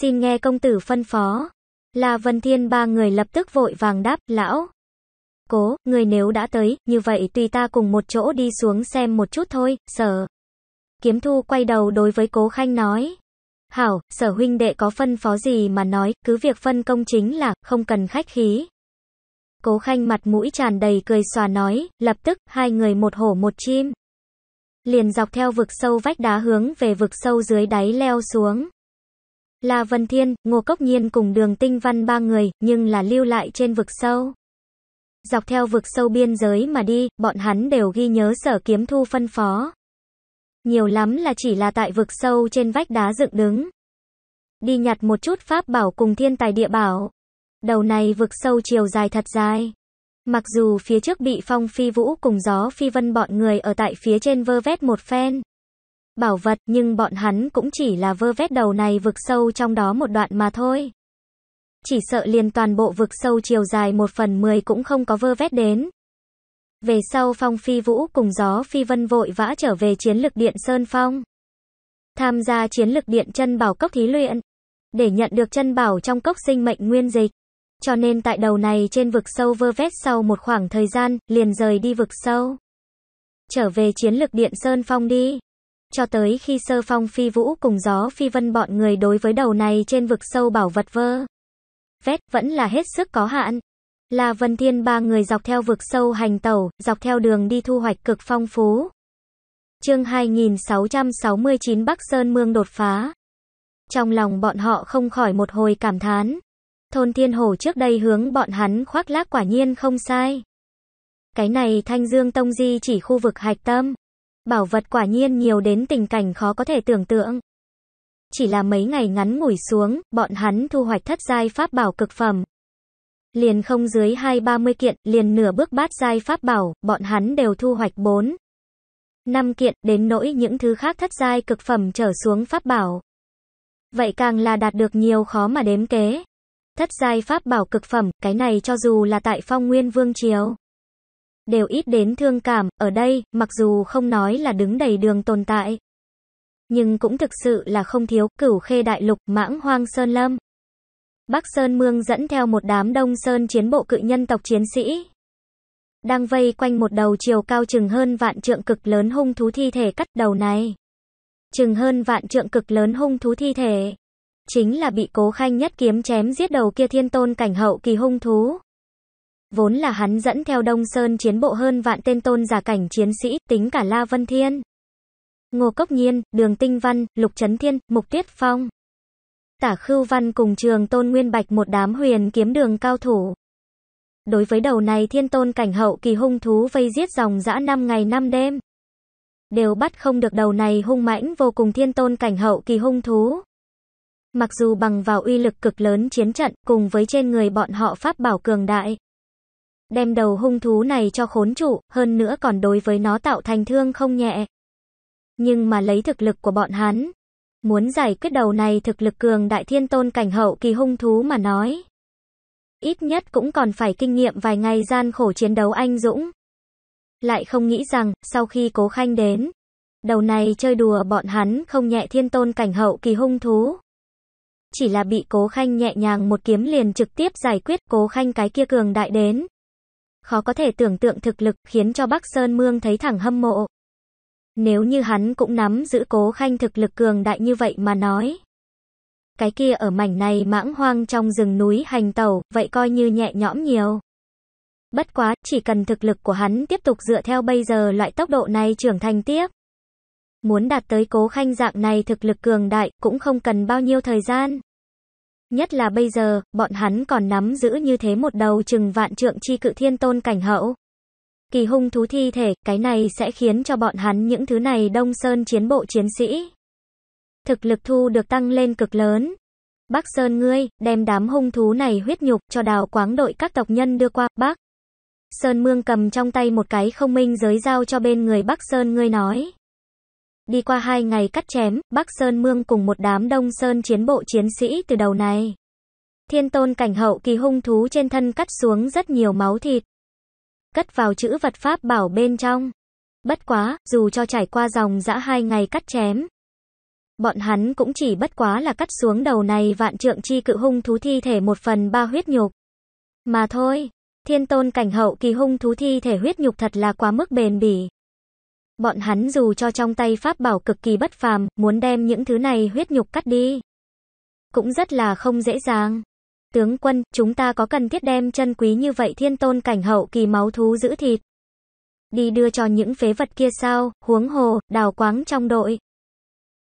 A: Xin nghe công tử phân phó. La Vân Thiên ba người lập tức vội vàng đáp, lão. Cố, người nếu đã tới, như vậy tùy ta cùng một chỗ đi xuống xem một chút thôi, sở. Kiếm thu quay đầu đối với cố khanh nói. Hảo, sở huynh đệ có phân phó gì mà nói, cứ việc phân công chính là, không cần khách khí. Cố Khanh mặt mũi tràn đầy cười xòa nói, lập tức, hai người một hổ một chim. Liền dọc theo vực sâu vách đá hướng về vực sâu dưới đáy leo xuống. là Vân Thiên, Ngô Cốc Nhiên cùng đường tinh văn ba người, nhưng là lưu lại trên vực sâu. Dọc theo vực sâu biên giới mà đi, bọn hắn đều ghi nhớ sở kiếm thu phân phó. Nhiều lắm là chỉ là tại vực sâu trên vách đá dựng đứng. Đi nhặt một chút pháp bảo cùng thiên tài địa bảo. Đầu này vực sâu chiều dài thật dài. Mặc dù phía trước bị phong phi vũ cùng gió phi vân bọn người ở tại phía trên vơ vét một phen. Bảo vật nhưng bọn hắn cũng chỉ là vơ vét đầu này vực sâu trong đó một đoạn mà thôi. Chỉ sợ liền toàn bộ vực sâu chiều dài một phần mười cũng không có vơ vét đến. Về sau phong phi vũ cùng gió phi vân vội vã trở về chiến lực điện Sơn Phong. Tham gia chiến lực điện chân bảo cốc thí luyện. Để nhận được chân bảo trong cốc sinh mệnh nguyên dịch. Cho nên tại đầu này trên vực sâu vơ vét sau một khoảng thời gian, liền rời đi vực sâu. Trở về chiến lực điện Sơn Phong đi. Cho tới khi sơ phong phi vũ cùng gió phi vân bọn người đối với đầu này trên vực sâu bảo vật vơ. Vét vẫn là hết sức có hạn. Là vân thiên ba người dọc theo vực sâu hành tẩu, dọc theo đường đi thu hoạch cực phong phú. Chương 2669 Bắc Sơn Mương đột phá. Trong lòng bọn họ không khỏi một hồi cảm thán. Thôn Thiên Hồ trước đây hướng bọn hắn khoác lác quả nhiên không sai. Cái này Thanh Dương Tông Di chỉ khu vực hạch tâm. Bảo vật quả nhiên nhiều đến tình cảnh khó có thể tưởng tượng. Chỉ là mấy ngày ngắn ngủi xuống, bọn hắn thu hoạch thất giai pháp bảo cực phẩm. Liền không dưới hai ba mươi kiện, liền nửa bước bát giai pháp bảo, bọn hắn đều thu hoạch bốn năm kiện, đến nỗi những thứ khác thất giai cực phẩm trở xuống pháp bảo. Vậy càng là đạt được nhiều khó mà đếm kế. Thất giai pháp bảo cực phẩm, cái này cho dù là tại phong nguyên vương triều. Đều ít đến thương cảm, ở đây, mặc dù không nói là đứng đầy đường tồn tại. Nhưng cũng thực sự là không thiếu, cửu khê đại lục, mãng hoang sơn lâm. Bắc Sơn Mương dẫn theo một đám Đông Sơn chiến bộ cự nhân tộc chiến sĩ. Đang vây quanh một đầu chiều cao chừng hơn vạn trượng cực lớn hung thú thi thể cắt đầu này. Chừng hơn vạn trượng cực lớn hung thú thi thể chính là bị cố khanh nhất kiếm chém giết đầu kia thiên tôn cảnh hậu kỳ hung thú. Vốn là hắn dẫn theo Đông Sơn chiến bộ hơn vạn tên tôn giả cảnh chiến sĩ, tính cả La Vân Thiên. Ngô Cốc Nhiên, Đường Tinh Văn, Lục Trấn Thiên, Mục Tiết Phong. Tả Khưu Văn cùng trường Tôn Nguyên Bạch một đám huyền kiếm đường cao thủ. Đối với đầu này thiên tôn cảnh hậu kỳ hung thú vây giết dòng dã năm ngày năm đêm. Đều bắt không được đầu này hung mãnh vô cùng thiên tôn cảnh hậu kỳ hung thú. Mặc dù bằng vào uy lực cực lớn chiến trận cùng với trên người bọn họ pháp bảo cường đại, đem đầu hung thú này cho khốn trụ, hơn nữa còn đối với nó tạo thành thương không nhẹ. Nhưng mà lấy thực lực của bọn hắn, muốn giải quyết đầu này thực lực cường đại thiên tôn cảnh hậu kỳ hung thú mà nói. Ít nhất cũng còn phải kinh nghiệm vài ngày gian khổ chiến đấu anh dũng. Lại không nghĩ rằng, sau khi cố khanh đến, đầu này chơi đùa bọn hắn không nhẹ thiên tôn cảnh hậu kỳ hung thú chỉ là bị Cố Khanh nhẹ nhàng một kiếm liền trực tiếp giải quyết Cố Khanh cái kia cường đại đến. Khó có thể tưởng tượng thực lực khiến cho Bắc Sơn Mương thấy thẳng hâm mộ. Nếu như hắn cũng nắm giữ Cố Khanh thực lực cường đại như vậy mà nói. Cái kia ở mảnh này mãng hoang trong rừng núi hành tàu, vậy coi như nhẹ nhõm nhiều. Bất quá, chỉ cần thực lực của hắn tiếp tục dựa theo bây giờ loại tốc độ này trưởng thành tiếp. Muốn đạt tới cố khanh dạng này thực lực cường đại cũng không cần bao nhiêu thời gian. Nhất là bây giờ, bọn hắn còn nắm giữ như thế một đầu chừng vạn trượng chi cự thiên tôn cảnh hậu. Kỳ hung thú thi thể, cái này sẽ khiến cho bọn hắn những thứ này đông sơn chiến bộ chiến sĩ. Thực lực thu được tăng lên cực lớn. Bắc Sơn ngươi, đem đám hung thú này huyết nhục cho đào quáng đội các tộc nhân đưa qua, Bắc. Sơn Mương cầm trong tay một cái không minh giới giao cho bên người Bắc Sơn ngươi nói đi qua hai ngày cắt chém, Bắc Sơn Mương cùng một đám Đông Sơn chiến bộ chiến sĩ từ đầu này. Thiên tôn cảnh hậu kỳ hung thú trên thân cắt xuống rất nhiều máu thịt. Cất vào chữ vật pháp bảo bên trong. Bất quá, dù cho trải qua dòng dã hai ngày cắt chém. Bọn hắn cũng chỉ bất quá là cắt xuống đầu này vạn trượng chi cự hung thú thi thể một phần ba huyết nhục. Mà thôi, thiên tôn cảnh hậu kỳ hung thú thi thể huyết nhục thật là quá mức bền bỉ. Bọn hắn dù cho trong tay pháp bảo cực kỳ bất phàm, muốn đem những thứ này huyết nhục cắt đi. Cũng rất là không dễ dàng. Tướng quân, chúng ta có cần thiết đem chân quý như vậy thiên tôn cảnh hậu kỳ máu thú giữ thịt. Đi đưa cho những phế vật kia sao, huống hồ, đào quáng trong đội.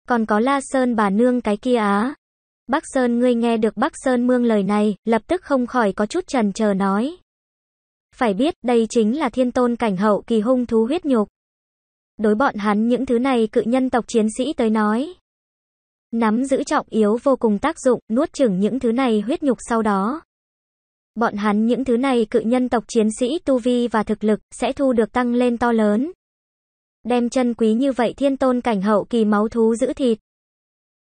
A: Còn có La Sơn bà nương cái kia á. Bắc Sơn ngươi nghe được Bắc Sơn mương lời này, lập tức không khỏi có chút trần chờ nói. Phải biết, đây chính là thiên tôn cảnh hậu kỳ hung thú huyết nhục đối bọn hắn những thứ này cự nhân tộc chiến sĩ tới nói. Nắm giữ trọng yếu vô cùng tác dụng, nuốt chửng những thứ này huyết nhục sau đó. Bọn hắn những thứ này cự nhân tộc chiến sĩ tu vi và thực lực sẽ thu được tăng lên to lớn. Đem chân quý như vậy thiên tôn cảnh hậu kỳ máu thú giữ thịt.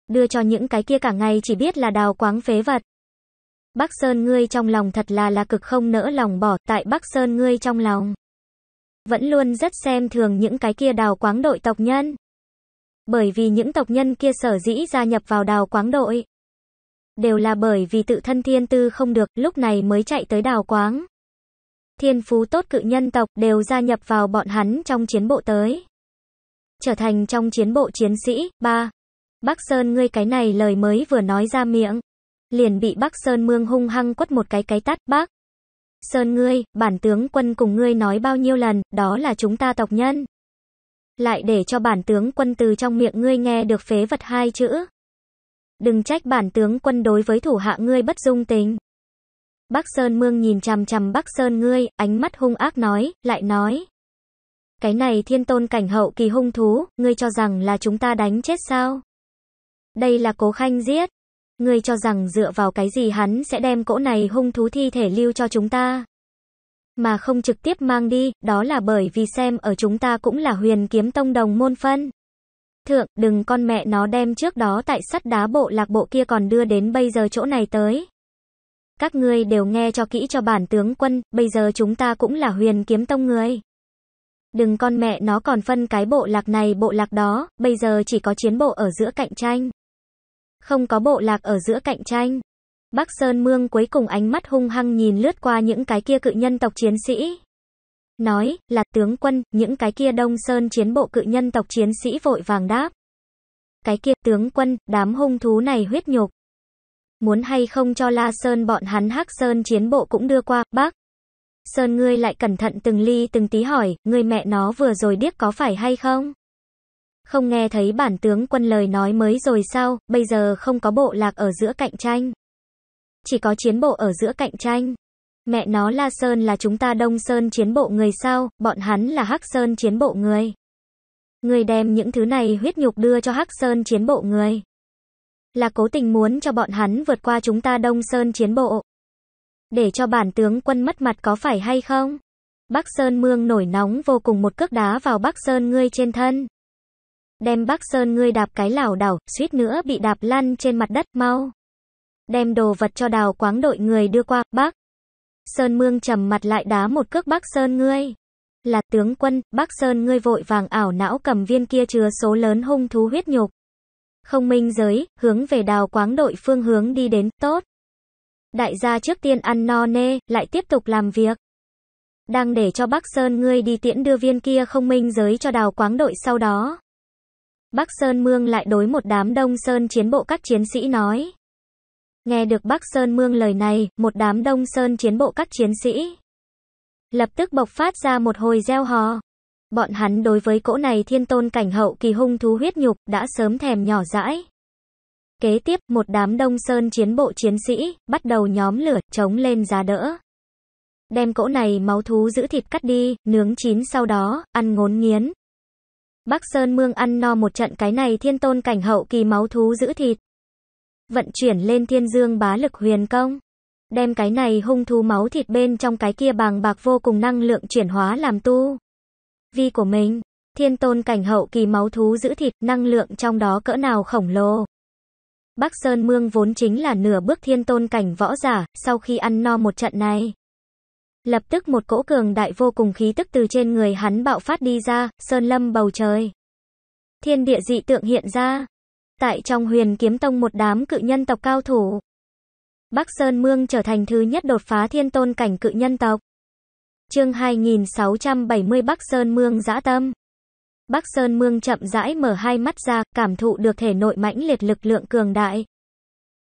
A: Đưa cho những cái kia cả ngày chỉ biết là đào quáng phế vật. Bắc Sơn ngươi trong lòng thật là là cực không nỡ lòng bỏ tại Bắc Sơn ngươi trong lòng vẫn luôn rất xem thường những cái kia đào quáng đội tộc nhân. Bởi vì những tộc nhân kia sở dĩ gia nhập vào đào quáng đội, đều là bởi vì tự thân thiên tư không được, lúc này mới chạy tới đào quáng. Thiên phú tốt cự nhân tộc đều gia nhập vào bọn hắn trong chiến bộ tới. Trở thành trong chiến bộ chiến sĩ, ba. Bắc Sơn ngươi cái này lời mới vừa nói ra miệng. Liền bị Bắc Sơn mương hung hăng quất một cái cái tát bác. Sơn ngươi, bản tướng quân cùng ngươi nói bao nhiêu lần, đó là chúng ta tộc nhân. Lại để cho bản tướng quân từ trong miệng ngươi nghe được phế vật hai chữ. Đừng trách bản tướng quân đối với thủ hạ ngươi bất dung tình. Bắc Sơn Mương nhìn chằm chằm Bắc Sơn ngươi, ánh mắt hung ác nói, lại nói. Cái này thiên tôn cảnh hậu kỳ hung thú, ngươi cho rằng là chúng ta đánh chết sao? Đây là cố khanh giết. Ngươi cho rằng dựa vào cái gì hắn sẽ đem cỗ này hung thú thi thể lưu cho chúng ta? Mà không trực tiếp mang đi, đó là bởi vì xem ở chúng ta cũng là huyền kiếm tông đồng môn phân. Thượng, đừng con mẹ nó đem trước đó tại sắt đá bộ lạc bộ kia còn đưa đến bây giờ chỗ này tới. Các ngươi đều nghe cho kỹ cho bản tướng quân, bây giờ chúng ta cũng là huyền kiếm tông người. Đừng con mẹ nó còn phân cái bộ lạc này bộ lạc đó, bây giờ chỉ có chiến bộ ở giữa cạnh tranh không có bộ lạc ở giữa cạnh tranh. Bắc Sơn Mương cuối cùng ánh mắt hung hăng nhìn lướt qua những cái kia cự nhân tộc chiến sĩ. Nói, là tướng quân, những cái kia Đông Sơn chiến bộ cự nhân tộc chiến sĩ vội vàng đáp. Cái kia tướng quân, đám hung thú này huyết nhục. Muốn hay không cho La Sơn bọn hắn Hắc Sơn chiến bộ cũng đưa qua, bác. Sơn ngươi lại cẩn thận từng ly từng tí hỏi, ngươi mẹ nó vừa rồi điếc có phải hay không? Không nghe thấy bản tướng quân lời nói mới rồi sao, bây giờ không có bộ lạc ở giữa cạnh tranh. Chỉ có chiến bộ ở giữa cạnh tranh. Mẹ nó La Sơn là chúng ta Đông Sơn chiến bộ người sao, bọn hắn là Hắc Sơn chiến bộ người. Người đem những thứ này huyết nhục đưa cho Hắc Sơn chiến bộ người. Là cố tình muốn cho bọn hắn vượt qua chúng ta Đông Sơn chiến bộ. Để cho bản tướng quân mất mặt có phải hay không? Bắc Sơn Mương nổi nóng vô cùng một cước đá vào Bắc Sơn ngươi trên thân. Đem Bắc Sơn ngươi đạp cái lảo đảo, suýt nữa bị đạp lăn trên mặt đất, mau. Đem đồ vật cho đào quáng đội người đưa qua, bác. Sơn Mương trầm mặt lại đá một cước Bắc Sơn ngươi. Là tướng quân, Bắc Sơn ngươi vội vàng ảo não cầm viên kia chứa số lớn hung thú huyết nhục. Không minh giới, hướng về đào quáng đội phương hướng đi đến, tốt. Đại gia trước tiên ăn no nê, lại tiếp tục làm việc. Đang để cho Bắc Sơn ngươi đi tiễn đưa viên kia không minh giới cho đào quáng đội sau đó. Bắc Sơn Mương lại đối một đám đông sơn chiến bộ các chiến sĩ nói. Nghe được Bắc Sơn Mương lời này, một đám đông sơn chiến bộ các chiến sĩ lập tức bộc phát ra một hồi gieo hò. Bọn hắn đối với cỗ này thiên tôn cảnh hậu kỳ hung thú huyết nhục đã sớm thèm nhỏ dãi. Kế tiếp, một đám đông sơn chiến bộ chiến sĩ bắt đầu nhóm lửa chống lên giá đỡ. Đem cỗ này máu thú giữ thịt cắt đi, nướng chín sau đó, ăn ngốn nghiến, Bắc Sơn Mương ăn no một trận cái này thiên tôn cảnh hậu kỳ máu thú giữ thịt. Vận chuyển lên thiên dương bá lực huyền công. Đem cái này hung thú máu thịt bên trong cái kia bàng bạc vô cùng năng lượng chuyển hóa làm tu. Vi của mình, thiên tôn cảnh hậu kỳ máu thú giữ thịt năng lượng trong đó cỡ nào khổng lồ. Bắc Sơn Mương vốn chính là nửa bước thiên tôn cảnh võ giả, sau khi ăn no một trận này, Lập tức một cỗ cường đại vô cùng khí tức từ trên người hắn bạo phát đi ra, sơn lâm bầu trời. Thiên địa dị tượng hiện ra. Tại trong huyền kiếm tông một đám cự nhân tộc cao thủ. Bắc Sơn Mương trở thành thứ nhất đột phá thiên tôn cảnh cự nhân tộc. Chương 2670 Bắc Sơn Mương dã tâm. Bắc Sơn Mương chậm rãi mở hai mắt ra, cảm thụ được thể nội mãnh liệt lực lượng cường đại.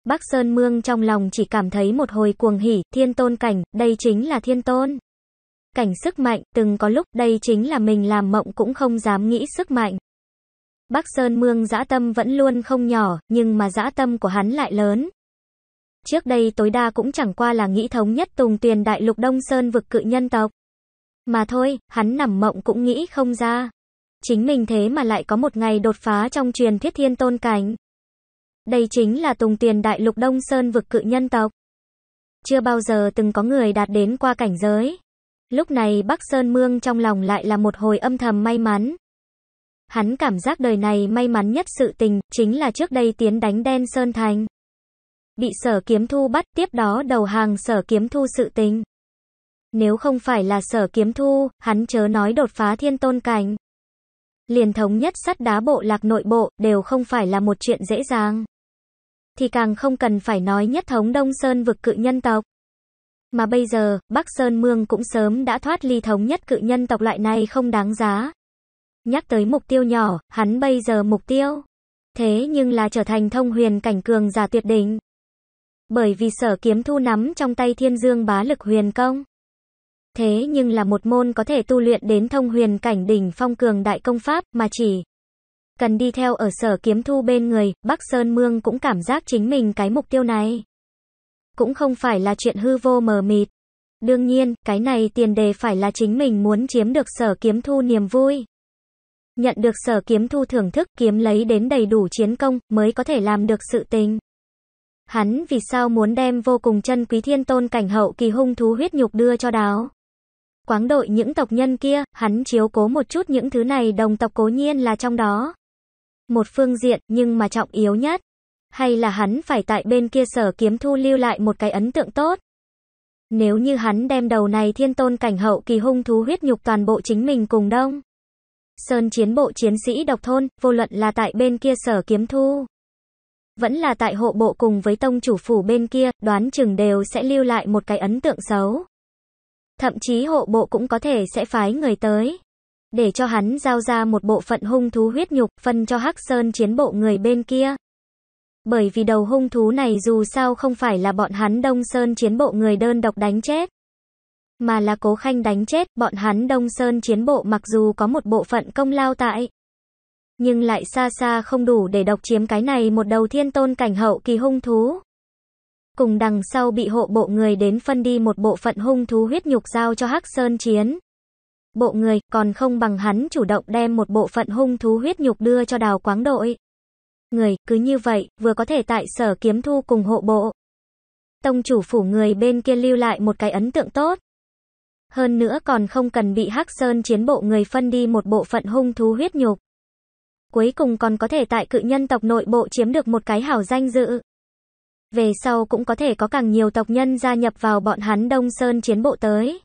A: Bắc Sơn Mương trong lòng chỉ cảm thấy một hồi cuồng hỉ, thiên tôn cảnh, đây chính là thiên tôn. Cảnh sức mạnh, từng có lúc, đây chính là mình làm mộng cũng không dám nghĩ sức mạnh. Bắc Sơn Mương dã tâm vẫn luôn không nhỏ, nhưng mà dã tâm của hắn lại lớn. Trước đây tối đa cũng chẳng qua là nghĩ thống nhất tùng tuyền đại lục Đông Sơn vực cự nhân tộc. Mà thôi, hắn nằm mộng cũng nghĩ không ra. Chính mình thế mà lại có một ngày đột phá trong truyền thuyết thiên tôn cảnh. Đây chính là tùng tiền đại lục Đông Sơn vực cự nhân tộc. Chưa bao giờ từng có người đạt đến qua cảnh giới. Lúc này Bắc Sơn Mương trong lòng lại là một hồi âm thầm may mắn. Hắn cảm giác đời này may mắn nhất sự tình, chính là trước đây tiến đánh đen Sơn Thành. Bị sở kiếm thu bắt tiếp đó đầu hàng sở kiếm thu sự tình. Nếu không phải là sở kiếm thu, hắn chớ nói đột phá thiên tôn cảnh. Liền thống nhất sắt đá bộ lạc nội bộ đều không phải là một chuyện dễ dàng thì càng không cần phải nói nhất thống Đông Sơn vực cự nhân tộc. Mà bây giờ, Bắc Sơn Mương cũng sớm đã thoát ly thống nhất cự nhân tộc loại này không đáng giá. Nhắc tới mục tiêu nhỏ, hắn bây giờ mục tiêu. Thế nhưng là trở thành thông huyền cảnh cường giả tuyệt đỉnh. Bởi vì sở kiếm thu nắm trong tay thiên dương bá lực huyền công. Thế nhưng là một môn có thể tu luyện đến thông huyền cảnh đỉnh phong cường đại công pháp mà chỉ cần đi theo ở sở kiếm thu bên người, Bắc Sơn Mương cũng cảm giác chính mình cái mục tiêu này. Cũng không phải là chuyện hư vô mờ mịt. Đương nhiên, cái này tiền đề phải là chính mình muốn chiếm được sở kiếm thu niềm vui. Nhận được sở kiếm thu thưởng thức kiếm lấy đến đầy đủ chiến công mới có thể làm được sự tình. Hắn vì sao muốn đem vô cùng chân quý thiên tôn cảnh hậu kỳ hung thú huyết nhục đưa cho đáo. Quáng đội những tộc nhân kia, hắn chiếu cố một chút những thứ này đồng tộc cố nhiên là trong đó một phương diện, nhưng mà trọng yếu nhất. Hay là hắn phải tại bên kia sở kiếm thu lưu lại một cái ấn tượng tốt. Nếu như hắn đem đầu này thiên tôn cảnh hậu kỳ hung thú huyết nhục toàn bộ chính mình cùng đông. Sơn chiến bộ chiến sĩ độc thôn, vô luận là tại bên kia sở kiếm thu. Vẫn là tại hộ bộ cùng với tông chủ phủ bên kia, đoán chừng đều sẽ lưu lại một cái ấn tượng xấu. Thậm chí hộ bộ cũng có thể sẽ phái người tới để cho hắn giao ra một bộ phận hung thú huyết nhục, phân cho Hắc Sơn chiến bộ người bên kia. Bởi vì đầu hung thú này dù sao không phải là bọn hắn Đông Sơn chiến bộ người đơn độc đánh chết, mà là Cố Khanh đánh chết, bọn hắn Đông Sơn chiến bộ mặc dù có một bộ phận công lao tại, nhưng lại xa xa không đủ để độc chiếm cái này một đầu thiên tôn cảnh hậu kỳ hung thú. Cùng đằng sau bị hộ bộ người đến phân đi một bộ phận hung thú huyết nhục giao cho Hắc Sơn chiến bộ người, còn không bằng hắn chủ động đem một bộ phận hung thú huyết nhục đưa cho đào quáng đội. Người, cứ như vậy, vừa có thể tại sở kiếm thu cùng hộ bộ. Tông chủ phủ người bên kia lưu lại một cái ấn tượng tốt. Hơn nữa còn không cần bị Hắc Sơn chiến bộ người phân đi một bộ phận hung thú huyết nhục. Cuối cùng còn có thể tại cự nhân tộc nội bộ chiếm được một cái hảo danh dự. Về sau cũng có thể có càng nhiều tộc nhân gia nhập vào bọn hắn Đông Sơn chiến bộ tới.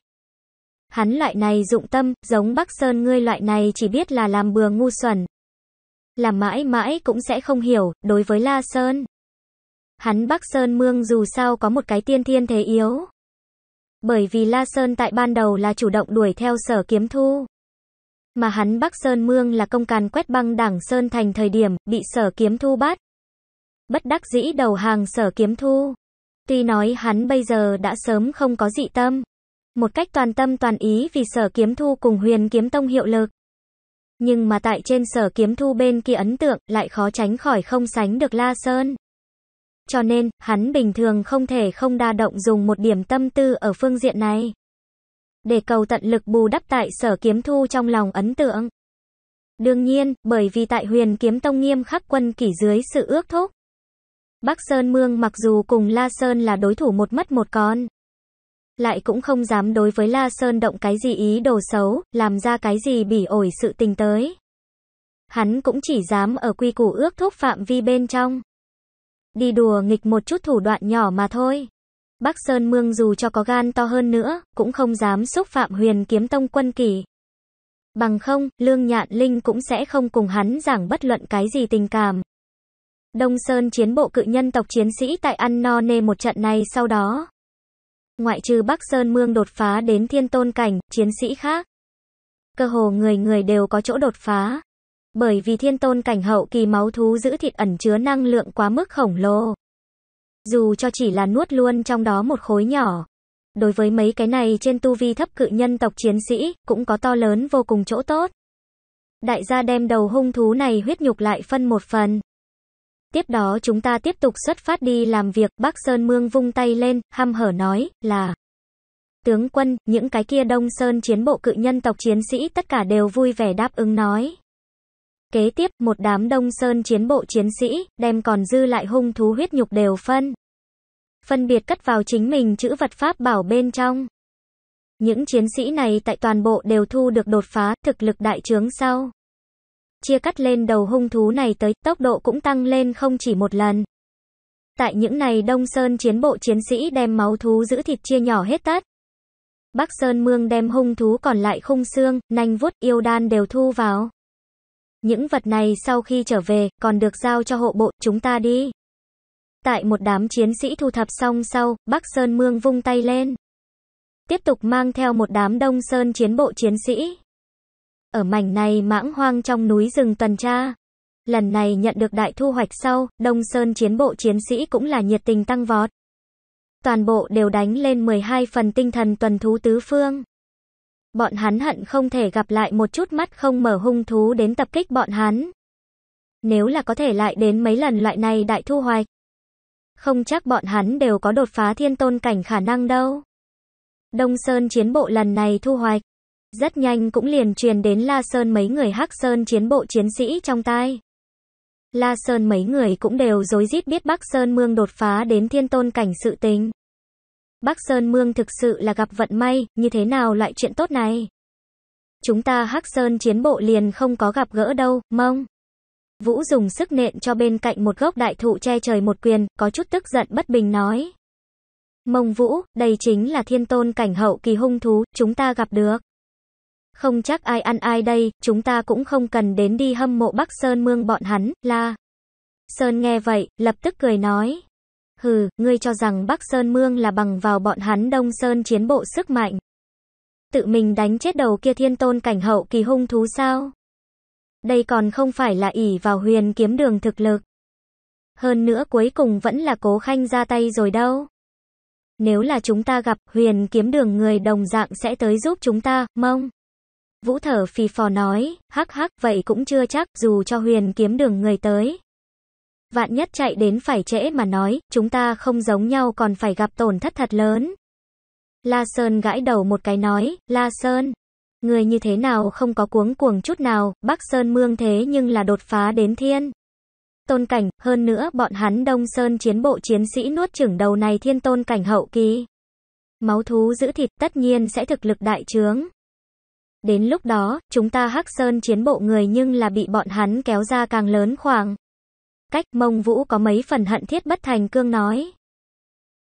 A: Hắn loại này dụng tâm, giống Bắc Sơn ngươi loại này chỉ biết là làm bừa ngu xuẩn. Làm mãi mãi cũng sẽ không hiểu, đối với La Sơn. Hắn Bắc Sơn Mương dù sao có một cái tiên thiên thế yếu. Bởi vì La Sơn tại ban đầu là chủ động đuổi theo sở kiếm thu. Mà hắn Bắc Sơn Mương là công càn quét băng đảng Sơn thành thời điểm, bị sở kiếm thu bắt. Bất đắc dĩ đầu hàng sở kiếm thu. Tuy nói hắn bây giờ đã sớm không có dị tâm một cách toàn tâm toàn ý vì sở kiếm thu cùng huyền kiếm tông hiệu lực. Nhưng mà tại trên sở kiếm thu bên kia ấn tượng lại khó tránh khỏi không sánh được La Sơn. Cho nên, hắn bình thường không thể không đa động dùng một điểm tâm tư ở phương diện này. Để cầu tận lực bù đắp tại sở kiếm thu trong lòng ấn tượng. Đương nhiên, bởi vì tại huyền kiếm tông nghiêm khắc quân kỷ dưới sự ước thúc. Bắc Sơn Mương mặc dù cùng La Sơn là đối thủ một mất một con lại cũng không dám đối với La Sơn động cái gì ý đồ xấu, làm ra cái gì bỉ ổi sự tình tới. Hắn cũng chỉ dám ở quy củ ước thúc phạm vi bên trong. Đi đùa nghịch một chút thủ đoạn nhỏ mà thôi. Bắc Sơn Mương dù cho có gan to hơn nữa, cũng không dám xúc phạm huyền kiếm tông quân kỳ. Bằng không, Lương Nhạn Linh cũng sẽ không cùng hắn giảng bất luận cái gì tình cảm. Đông Sơn chiến bộ cự nhân tộc chiến sĩ tại ăn no nê một trận này sau đó, Ngoại trừ Bắc Sơn Mương đột phá đến thiên tôn cảnh, chiến sĩ khác. Cơ hồ người người đều có chỗ đột phá. Bởi vì thiên tôn cảnh hậu kỳ máu thú giữ thịt ẩn chứa năng lượng quá mức khổng lồ. Dù cho chỉ là nuốt luôn trong đó một khối nhỏ. Đối với mấy cái này trên tu vi thấp cự nhân tộc chiến sĩ, cũng có to lớn vô cùng chỗ tốt. Đại gia đem đầu hung thú này huyết nhục lại phân một phần. Tiếp đó chúng ta tiếp tục xuất phát đi làm việc, Bắc Sơn Mương vung tay lên, hăm hở nói, là Tướng quân, những cái kia Đông Sơn chiến bộ cự nhân tộc chiến sĩ tất cả đều vui vẻ đáp ứng nói. Kế tiếp, một đám Đông Sơn chiến bộ chiến sĩ, đem còn dư lại hung thú huyết nhục đều phân. Phân biệt cất vào chính mình chữ vật pháp bảo bên trong. Những chiến sĩ này tại toàn bộ đều thu được đột phá, thực lực đại trướng sau chia cắt lên đầu hung thú này tới, tốc độ cũng tăng lên không chỉ một lần. Tại những này Đông Sơn chiến bộ chiến sĩ đem máu thú giữ thịt chia nhỏ hết tất Bắc Sơn Mương đem hung thú còn lại khung xương, nanh vuốt, yêu đan đều thu vào. Những vật này sau khi trở về, còn được giao cho hộ bộ, chúng ta đi. Tại một đám chiến sĩ thu thập xong sau, Bắc Sơn Mương vung tay lên. Tiếp tục mang theo một đám Đông Sơn chiến bộ chiến sĩ. Ở mảnh này mãng hoang trong núi rừng tuần tra. Lần này nhận được đại thu hoạch sau, Đông Sơn chiến bộ chiến sĩ cũng là nhiệt tình tăng vọt. Toàn bộ đều đánh lên 12 phần tinh thần tuần thú tứ phương. Bọn hắn hận không thể gặp lại một chút mắt không mở hung thú đến tập kích bọn hắn. Nếu là có thể lại đến mấy lần loại này đại thu hoạch. Không chắc bọn hắn đều có đột phá thiên tôn cảnh khả năng đâu. Đông Sơn chiến bộ lần này thu hoạch. Rất nhanh cũng liền truyền đến La Sơn mấy người Hắc Sơn chiến bộ chiến sĩ trong tai. La Sơn mấy người cũng đều rối rít biết Bắc Sơn Mương đột phá đến thiên tôn cảnh sự tình. Bắc Sơn Mương thực sự là gặp vận may, như thế nào loại chuyện tốt này? Chúng ta Hắc Sơn chiến bộ liền không có gặp gỡ đâu, mong. Vũ dùng sức nện cho bên cạnh một gốc đại thụ che trời một quyền, có chút tức giận bất bình nói. Mông Vũ, đây chính là thiên tôn cảnh hậu kỳ hung thú, chúng ta gặp được. Không chắc ai ăn ai đây, chúng ta cũng không cần đến đi hâm mộ Bắc Sơn Mương bọn hắn, la. Sơn nghe vậy, lập tức cười nói. Hừ, ngươi cho rằng Bắc Sơn Mương là bằng vào bọn hắn Đông Sơn chiến bộ sức mạnh. Tự mình đánh chết đầu kia thiên tôn cảnh hậu kỳ hung thú sao? Đây còn không phải là ỷ vào huyền kiếm đường thực lực. Hơn nữa cuối cùng vẫn là cố khanh ra tay rồi đâu. Nếu là chúng ta gặp huyền kiếm đường người đồng dạng sẽ tới giúp chúng ta, mong. Vũ thở phì phò nói, hắc hắc, vậy cũng chưa chắc, dù cho huyền kiếm đường người tới. Vạn nhất chạy đến phải trễ mà nói, chúng ta không giống nhau còn phải gặp tổn thất thật lớn. La Sơn gãi đầu một cái nói, La Sơn, người như thế nào không có cuống cuồng chút nào, Bắc Sơn mương thế nhưng là đột phá đến thiên. Tôn cảnh, hơn nữa bọn hắn Đông Sơn chiến bộ chiến sĩ nuốt chửng đầu này thiên tôn cảnh hậu kỳ. Máu thú giữ thịt tất nhiên sẽ thực lực đại trướng. Đến lúc đó, chúng ta Hắc Sơn chiến bộ người nhưng là bị bọn hắn kéo ra càng lớn khoảng. Cách mông vũ có mấy phần hận thiết bất thành cương nói.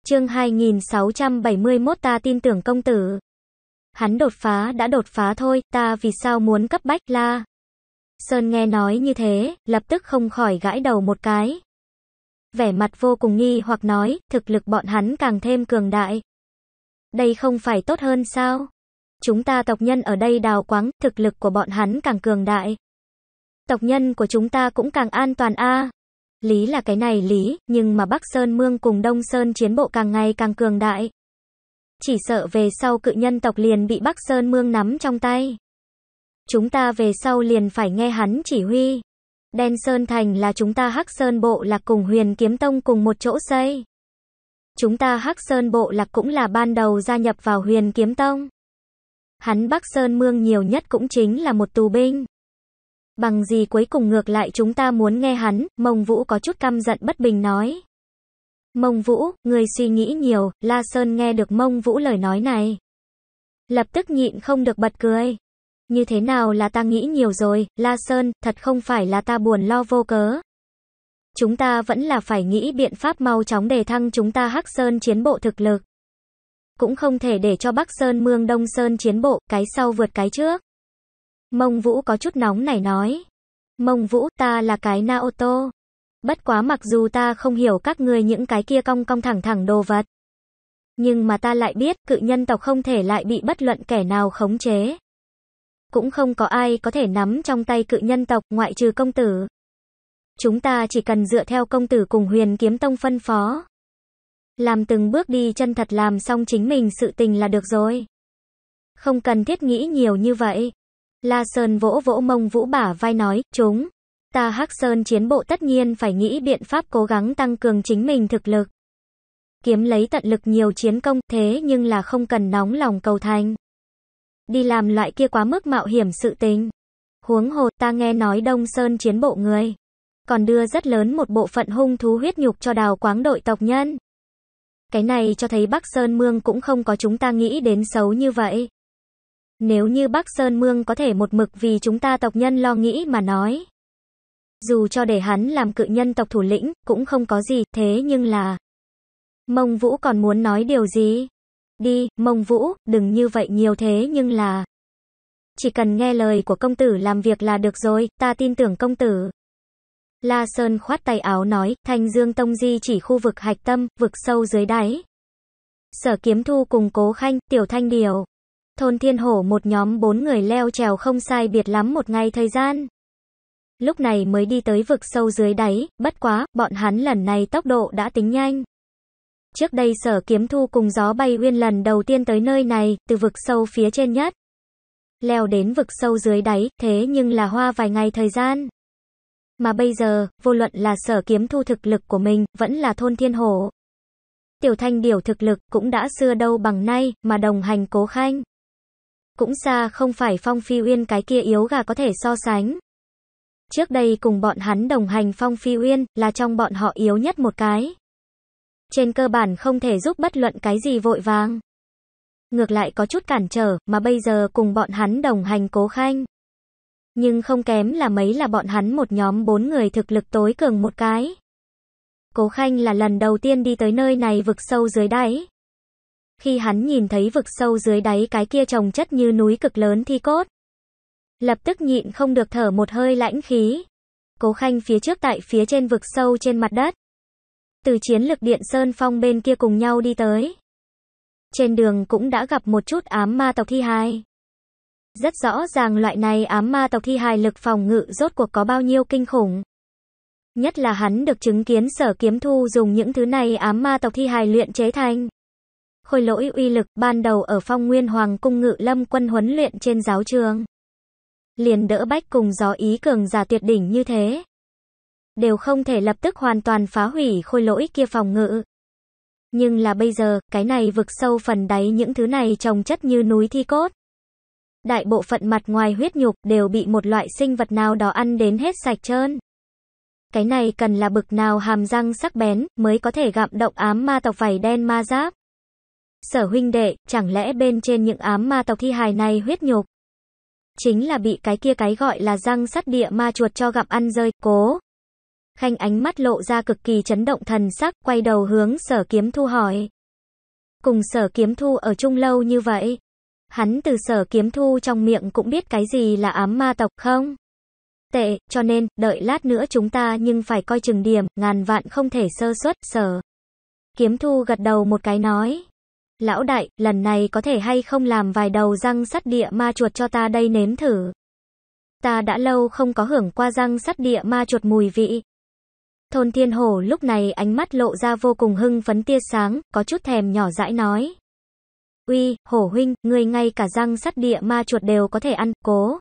A: Chương 2671 ta tin tưởng công tử. Hắn đột phá đã đột phá thôi, ta vì sao muốn cấp bách la. Sơn nghe nói như thế, lập tức không khỏi gãi đầu một cái. Vẻ mặt vô cùng nghi hoặc nói, thực lực bọn hắn càng thêm cường đại. Đây không phải tốt hơn sao? Chúng ta tộc nhân ở đây đào quáng, thực lực của bọn hắn càng cường đại. Tộc nhân của chúng ta cũng càng an toàn a. Lý là cái này lý, nhưng mà Bắc Sơn Mương cùng Đông Sơn chiến bộ càng ngày càng cường đại. Chỉ sợ về sau cự nhân tộc liền bị Bắc Sơn Mương nắm trong tay. Chúng ta về sau liền phải nghe hắn chỉ huy. Đen Sơn Thành là chúng ta Hắc Sơn Bộ là cùng Huyền Kiếm Tông cùng một chỗ xây. Chúng ta Hắc Sơn Bộ lạc cũng là ban đầu gia nhập vào Huyền Kiếm Tông. Hắn Bắc Sơn Mương nhiều nhất cũng chính là một tù binh. Bằng gì cuối cùng ngược lại chúng ta muốn nghe hắn, mông vũ có chút căm giận bất bình nói. Mông vũ, người suy nghĩ nhiều, La Sơn nghe được mông vũ lời nói này. Lập tức nhịn không được bật cười. Như thế nào là ta nghĩ nhiều rồi, La Sơn, thật không phải là ta buồn lo vô cớ. Chúng ta vẫn là phải nghĩ biện pháp mau chóng đề thăng chúng ta Hắc Sơn chiến bộ thực lực cũng không thể để cho Bắc Sơn Mương Đông Sơn chiến bộ, cái sau vượt cái trước. Mông Vũ có chút nóng này nói. Mông Vũ, ta là cái Naoto. Bất quá mặc dù ta không hiểu các người những cái kia cong cong thẳng thẳng đồ vật. Nhưng mà ta lại biết cự nhân tộc không thể lại bị bất luận kẻ nào khống chế. Cũng không có ai có thể nắm trong tay cự nhân tộc ngoại trừ công tử. Chúng ta chỉ cần dựa theo công tử cùng huyền kiếm tông phân phó. Làm từng bước đi chân thật làm xong chính mình sự tình là được rồi. Không cần thiết nghĩ nhiều như vậy. La Sơn vỗ vỗ mông Vũ bả vai nói, chúng. Ta Hắc Sơn chiến bộ tất nhiên phải nghĩ biện pháp cố gắng tăng cường chính mình thực lực. Kiếm lấy tận lực nhiều chiến công thế nhưng là không cần nóng lòng cầu thành. Đi làm loại kia quá mức mạo hiểm sự tình. Huống hồ ta nghe nói Đông Sơn chiến bộ người. Còn đưa rất lớn một bộ phận hung thú huyết nhục cho đào quáng đội tộc nhân. Cái này cho thấy Bắc Sơn Mương cũng không có chúng ta nghĩ đến xấu như vậy. Nếu như Bắc Sơn Mương có thể một mực vì chúng ta tộc nhân lo nghĩ mà nói. Dù cho để hắn làm cự nhân tộc thủ lĩnh, cũng không có gì, thế nhưng là... Mông Vũ còn muốn nói điều gì? Đi, Mông Vũ, đừng như vậy nhiều thế nhưng là... Chỉ cần nghe lời của công tử làm việc là được rồi, ta tin tưởng công tử. La Sơn khoát tay áo nói, Thanh Dương Tông di chỉ khu vực hạch tâm, vực sâu dưới đáy. Sở Kiếm Thu cùng Cố Khanh, Tiểu Thanh Điều. Thôn Thiên Hổ một nhóm bốn người leo trèo không sai biệt lắm một ngày thời gian. Lúc này mới đi tới vực sâu dưới đáy, bất quá, bọn hắn lần này tốc độ đã tính nhanh. Trước đây sở kiếm thu cùng gió bay uyên lần đầu tiên tới nơi này, từ vực sâu phía trên nhất. Leo đến vực sâu dưới đáy, thế nhưng là hoa vài ngày thời gian. Mà bây giờ, vô luận là sở kiếm thu thực lực của mình, vẫn là thôn thiên hổ. Tiểu thanh điểu thực lực cũng đã xưa đâu bằng nay, mà đồng hành cố khanh. Cũng xa không phải phong phi uyên cái kia yếu gà có thể so sánh. Trước đây cùng bọn hắn đồng hành phong phi uyên, là trong bọn họ yếu nhất một cái. Trên cơ bản không thể giúp bất luận cái gì vội vàng. Ngược lại có chút cản trở, mà bây giờ cùng bọn hắn đồng hành cố khanh nhưng không kém là mấy là bọn hắn một nhóm bốn người thực lực tối cường một cái. Cố Khanh là lần đầu tiên đi tới nơi này vực sâu dưới đáy. Khi hắn nhìn thấy vực sâu dưới đáy cái kia trồng chất như núi cực lớn thi cốt. Lập tức nhịn không được thở một hơi lãnh khí. Cố Khanh phía trước tại phía trên vực sâu trên mặt đất. Từ chiến lực điện Sơn Phong bên kia cùng nhau đi tới. Trên đường cũng đã gặp một chút ám ma tộc thi hài. Rất rõ ràng loại này ám ma tộc thi hài lực phòng ngự rốt cuộc có bao nhiêu kinh khủng. Nhất là hắn được chứng kiến sở kiếm thu dùng những thứ này ám ma tộc thi hài luyện chế thành. Khôi lỗi uy lực ban đầu ở phong nguyên hoàng cung ngự lâm quân huấn luyện trên giáo trường. Liền đỡ bách cùng gió ý cường giả tuyệt đỉnh như thế. Đều không thể lập tức hoàn toàn phá hủy khôi lỗi kia phòng ngự. Nhưng là bây giờ, cái này vực sâu phần đáy những thứ này trồng chất như núi thi cốt đại bộ phận mặt ngoài huyết nhục đều bị một loại sinh vật nào đó ăn đến hết sạch trơn. Cái này cần là bực nào hàm răng sắc bén mới có thể gặm động ám ma tộc vảy đen ma giáp. Sở huynh đệ, chẳng lẽ bên trên những ám ma tộc thi hài này huyết nhục? Chính là bị cái kia cái gọi là răng sắt địa ma chuột cho gặm ăn rơi, cố. Khanh ánh mắt lộ ra cực kỳ chấn động thần sắc, quay đầu hướng sở kiếm thu hỏi. Cùng sở kiếm thu ở chung lâu như vậy, hắn từ sở kiếm thu trong miệng cũng biết cái gì là ám ma tộc không? Tệ, cho nên, đợi lát nữa chúng ta nhưng phải coi chừng điểm, ngàn vạn không thể sơ suất, sở. Kiếm thu gật đầu một cái nói. Lão đại, lần này có thể hay không làm vài đầu răng sắt địa ma chuột cho ta đây nếm thử. Ta đã lâu không có hưởng qua răng sắt địa ma chuột mùi vị. Thôn thiên hổ lúc này ánh mắt lộ ra vô cùng hưng phấn tia sáng, có chút thèm nhỏ dãi nói uy, hổ huynh, người ngay cả răng sắt địa ma chuột đều có thể ăn, cố.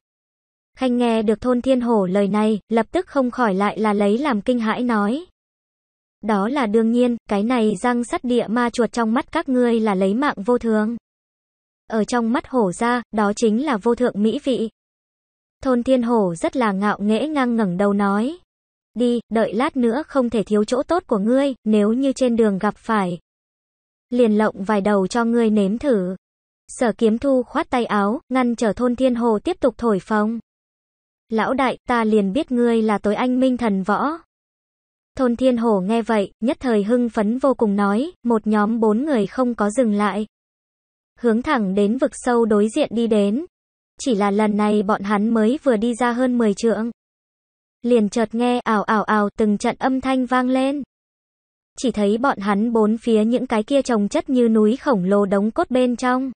A: Khanh nghe được thôn thiên hổ lời này, lập tức không khỏi lại là lấy làm kinh hãi nói. Đó là đương nhiên, cái này răng sắt địa ma chuột trong mắt các ngươi là lấy mạng vô thường. Ở trong mắt hổ ra, đó chính là vô thượng mỹ vị. Thôn thiên hổ rất là ngạo nghễ ngang ngẩng đầu nói. Đi, đợi lát nữa không thể thiếu chỗ tốt của ngươi, nếu như trên đường gặp phải, liền lộng vài đầu cho ngươi nếm thử. Sở kiếm thu khoát tay áo, ngăn trở thôn thiên hồ tiếp tục thổi phồng. Lão đại, ta liền biết ngươi là tối anh minh thần võ. Thôn thiên hồ nghe vậy, nhất thời hưng phấn vô cùng nói, một nhóm bốn người không có dừng lại. Hướng thẳng đến vực sâu đối diện đi đến. Chỉ là lần này bọn hắn mới vừa đi ra hơn 10 trượng. Liền chợt nghe ảo ảo ảo từng trận âm thanh vang lên chỉ thấy bọn hắn bốn phía những cái kia trồng chất như núi khổng lồ đống cốt bên trong.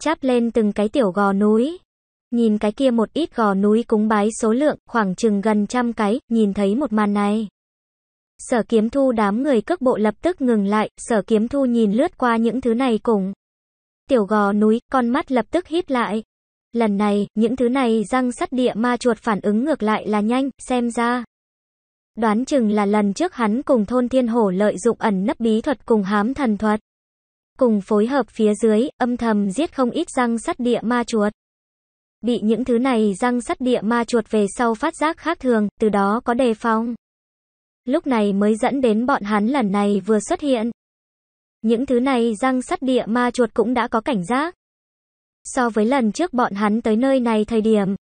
A: Chắp lên từng cái tiểu gò núi. Nhìn cái kia một ít gò núi cúng bái số lượng, khoảng chừng gần trăm cái, nhìn thấy một màn này. Sở kiếm thu đám người cước bộ lập tức ngừng lại, sở kiếm thu nhìn lướt qua những thứ này cùng. Tiểu gò núi, con mắt lập tức híp lại. Lần này, những thứ này răng sắt địa ma chuột phản ứng ngược lại là nhanh, xem ra. Đoán chừng là lần trước hắn cùng thôn thiên hổ lợi dụng ẩn nấp bí thuật cùng hám thần thuật. Cùng phối hợp phía dưới, âm thầm giết không ít răng sắt địa ma chuột. Bị những thứ này răng sắt địa ma chuột về sau phát giác khác thường, từ đó có đề phòng. Lúc này mới dẫn đến bọn hắn lần này vừa xuất hiện. Những thứ này răng sắt địa ma chuột cũng đã có cảnh giác. So với lần trước bọn hắn tới nơi này thời điểm,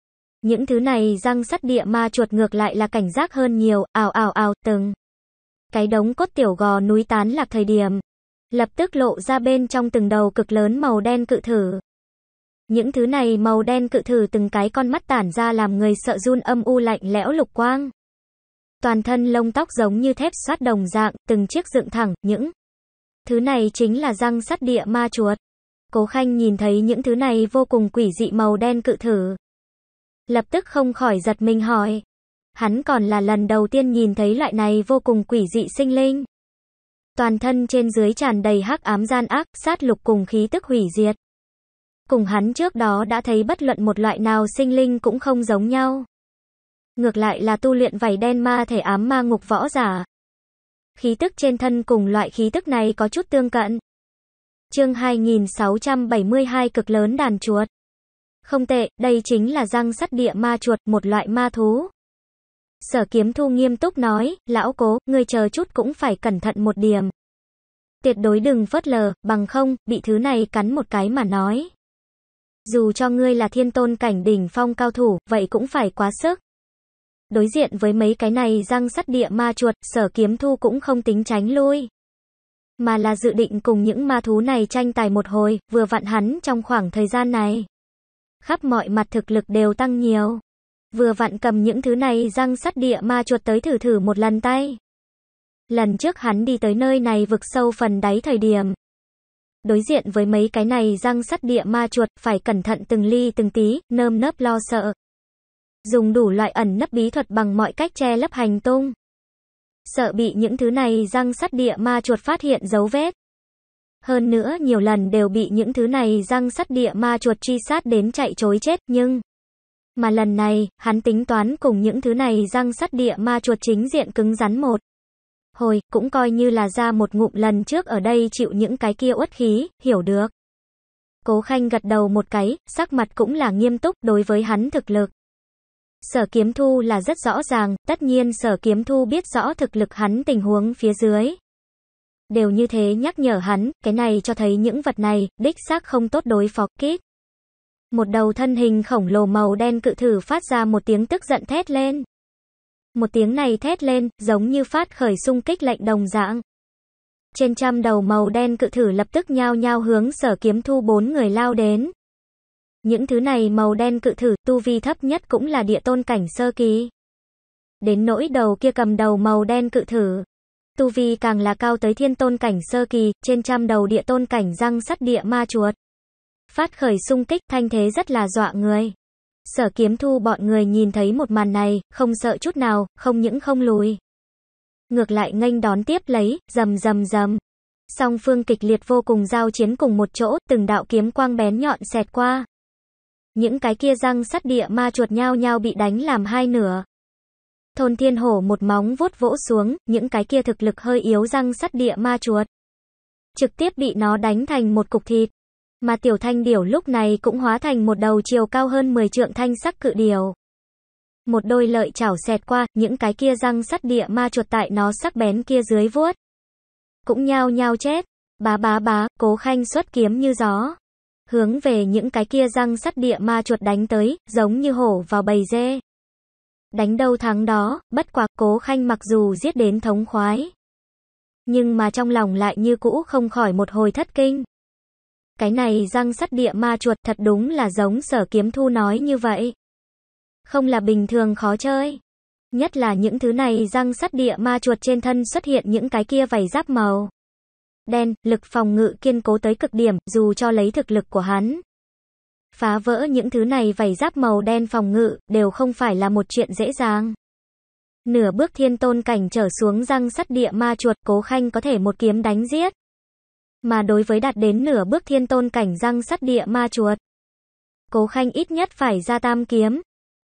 A: những thứ này răng sắt địa ma chuột ngược lại là cảnh giác hơn nhiều, ảo ảo ảo từng. Cái đống cốt tiểu gò núi tán lạc thời điểm. Lập tức lộ ra bên trong từng đầu cực lớn màu đen cự thử. Những thứ này màu đen cự thử từng cái con mắt tản ra làm người sợ run âm u lạnh lẽo lục quang. Toàn thân lông tóc giống như thép xoát đồng dạng, từng chiếc dựng thẳng, những thứ này chính là răng sắt địa ma chuột. Cố Khanh nhìn thấy những thứ này vô cùng quỷ dị màu đen cự thử, lập tức không khỏi giật mình hỏi. Hắn còn là lần đầu tiên nhìn thấy loại này vô cùng quỷ dị sinh linh. Toàn thân trên dưới tràn đầy hắc ám gian ác, sát lục cùng khí tức hủy diệt. Cùng hắn trước đó đã thấy bất luận một loại nào sinh linh cũng không giống nhau. Ngược lại là tu luyện vảy đen ma thể ám ma ngục võ giả. Khí tức trên thân cùng loại khí tức này có chút tương cận. Chương 2672 cực lớn đàn chuột. Không tệ, đây chính là răng sắt địa ma chuột, một loại ma thú. Sở kiếm thu nghiêm túc nói, lão cố, ngươi chờ chút cũng phải cẩn thận một điểm. Tuyệt đối đừng phớt lờ, bằng không, bị thứ này cắn một cái mà nói. Dù cho ngươi là thiên tôn cảnh đỉnh phong cao thủ, vậy cũng phải quá sức. Đối diện với mấy cái này răng sắt địa ma chuột, sở kiếm thu cũng không tính tránh lui. Mà là dự định cùng những ma thú này tranh tài một hồi, vừa vặn hắn trong khoảng thời gian này khắp mọi mặt thực lực đều tăng nhiều. Vừa vặn cầm những thứ này răng sắt địa ma chuột tới thử thử một lần tay. Lần trước hắn đi tới nơi này vực sâu phần đáy thời điểm. Đối diện với mấy cái này răng sắt địa ma chuột phải cẩn thận từng ly từng tí, nơm nớp lo sợ. Dùng đủ loại ẩn nấp bí thuật bằng mọi cách che lấp hành tung. Sợ bị những thứ này răng sắt địa ma chuột phát hiện dấu vết. Hơn nữa nhiều lần đều bị những thứ này răng sắt địa ma chuột truy sát đến chạy chối chết, nhưng... Mà lần này, hắn tính toán cùng những thứ này răng sắt địa ma chuột chính diện cứng rắn một. Hồi, cũng coi như là ra một ngụm lần trước ở đây chịu những cái kia uất khí, hiểu được. Cố Khanh gật đầu một cái, sắc mặt cũng là nghiêm túc đối với hắn thực lực. Sở kiếm thu là rất rõ ràng, tất nhiên sở kiếm thu biết rõ thực lực hắn tình huống phía dưới, đều như thế nhắc nhở hắn, cái này cho thấy những vật này, đích xác không tốt đối phó kít. Một đầu thân hình khổng lồ màu đen cự thử phát ra một tiếng tức giận thét lên. Một tiếng này thét lên, giống như phát khởi xung kích lệnh đồng dạng. Trên trăm đầu màu đen cự thử lập tức nhao nhao hướng sở kiếm thu bốn người lao đến. Những thứ này màu đen cự thử, tu vi thấp nhất cũng là địa tôn cảnh sơ kỳ. Đến nỗi đầu kia cầm đầu màu đen cự thử, tu vi càng là cao tới thiên tôn cảnh sơ kỳ, trên trăm đầu địa tôn cảnh răng sắt địa ma chuột. Phát khởi sung kích thanh thế rất là dọa người. Sở kiếm thu bọn người nhìn thấy một màn này, không sợ chút nào, không những không lùi. Ngược lại nghênh đón tiếp lấy, rầm rầm rầm. Song phương kịch liệt vô cùng giao chiến cùng một chỗ, từng đạo kiếm quang bén nhọn xẹt qua. Những cái kia răng sắt địa ma chuột nhau nhau bị đánh làm hai nửa. Thôn thiên hổ một móng vuốt vỗ xuống, những cái kia thực lực hơi yếu răng sắt địa ma chuột. Trực tiếp bị nó đánh thành một cục thịt. Mà tiểu thanh điểu lúc này cũng hóa thành một đầu chiều cao hơn 10 trượng thanh sắc cự điều Một đôi lợi chảo xẹt qua, những cái kia răng sắt địa ma chuột tại nó sắc bén kia dưới vuốt. Cũng nhao nhao chết. Bá bá bá, cố khanh xuất kiếm như gió. Hướng về những cái kia răng sắt địa ma chuột đánh tới, giống như hổ vào bầy dê. Đánh đâu thắng đó, bất quá cố khanh mặc dù giết đến thống khoái. Nhưng mà trong lòng lại như cũ không khỏi một hồi thất kinh. Cái này răng sắt địa ma chuột thật đúng là giống sở kiếm thu nói như vậy. Không là bình thường khó chơi. Nhất là những thứ này răng sắt địa ma chuột trên thân xuất hiện những cái kia vảy giáp màu. Đen, lực phòng ngự kiên cố tới cực điểm, dù cho lấy thực lực của hắn, Phá vỡ những thứ này vảy giáp màu đen phòng ngự, đều không phải là một chuyện dễ dàng. Nửa bước thiên tôn cảnh trở xuống răng sắt địa ma chuột cố khanh có thể một kiếm đánh giết. Mà đối với đạt đến nửa bước thiên tôn cảnh răng sắt địa ma chuột, cố khanh ít nhất phải ra tam kiếm,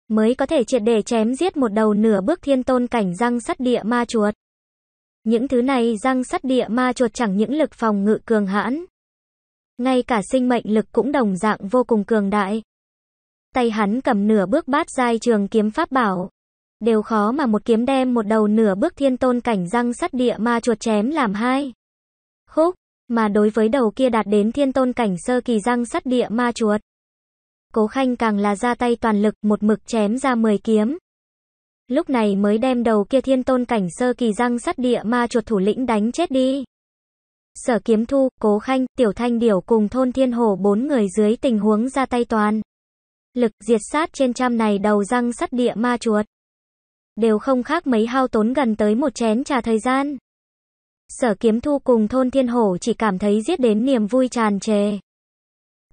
A: mới có thể triệt để chém giết một đầu nửa bước thiên tôn cảnh răng sắt địa ma chuột. Những thứ này răng sắt địa ma chuột chẳng những lực phòng ngự cường hãn, ngay cả sinh mệnh lực cũng đồng dạng vô cùng cường đại. Tay hắn cầm nửa bước bát giai trường kiếm pháp bảo. Đều khó mà một kiếm đem một đầu nửa bước thiên tôn cảnh răng sắt địa ma chuột chém làm hai. Khúc, mà đối với đầu kia đạt đến thiên tôn cảnh sơ kỳ răng sắt địa ma chuột. Cố Khanh càng là ra tay toàn lực một mực chém ra mười kiếm. Lúc này mới đem đầu kia thiên tôn cảnh sơ kỳ răng sắt địa ma chuột thủ lĩnh đánh chết đi. Sở Kiếm Thu, Cố Khanh, Tiểu Thanh Điểu cùng thôn Thiên Hồ bốn người dưới tình huống ra tay toàn. Lực diệt sát trên trăm này đầu răng sắt địa ma chuột. Đều không khác mấy hao tốn gần tới một chén trà thời gian. Sở Kiếm Thu cùng thôn Thiên Hồ chỉ cảm thấy giết đến niềm vui tràn trề.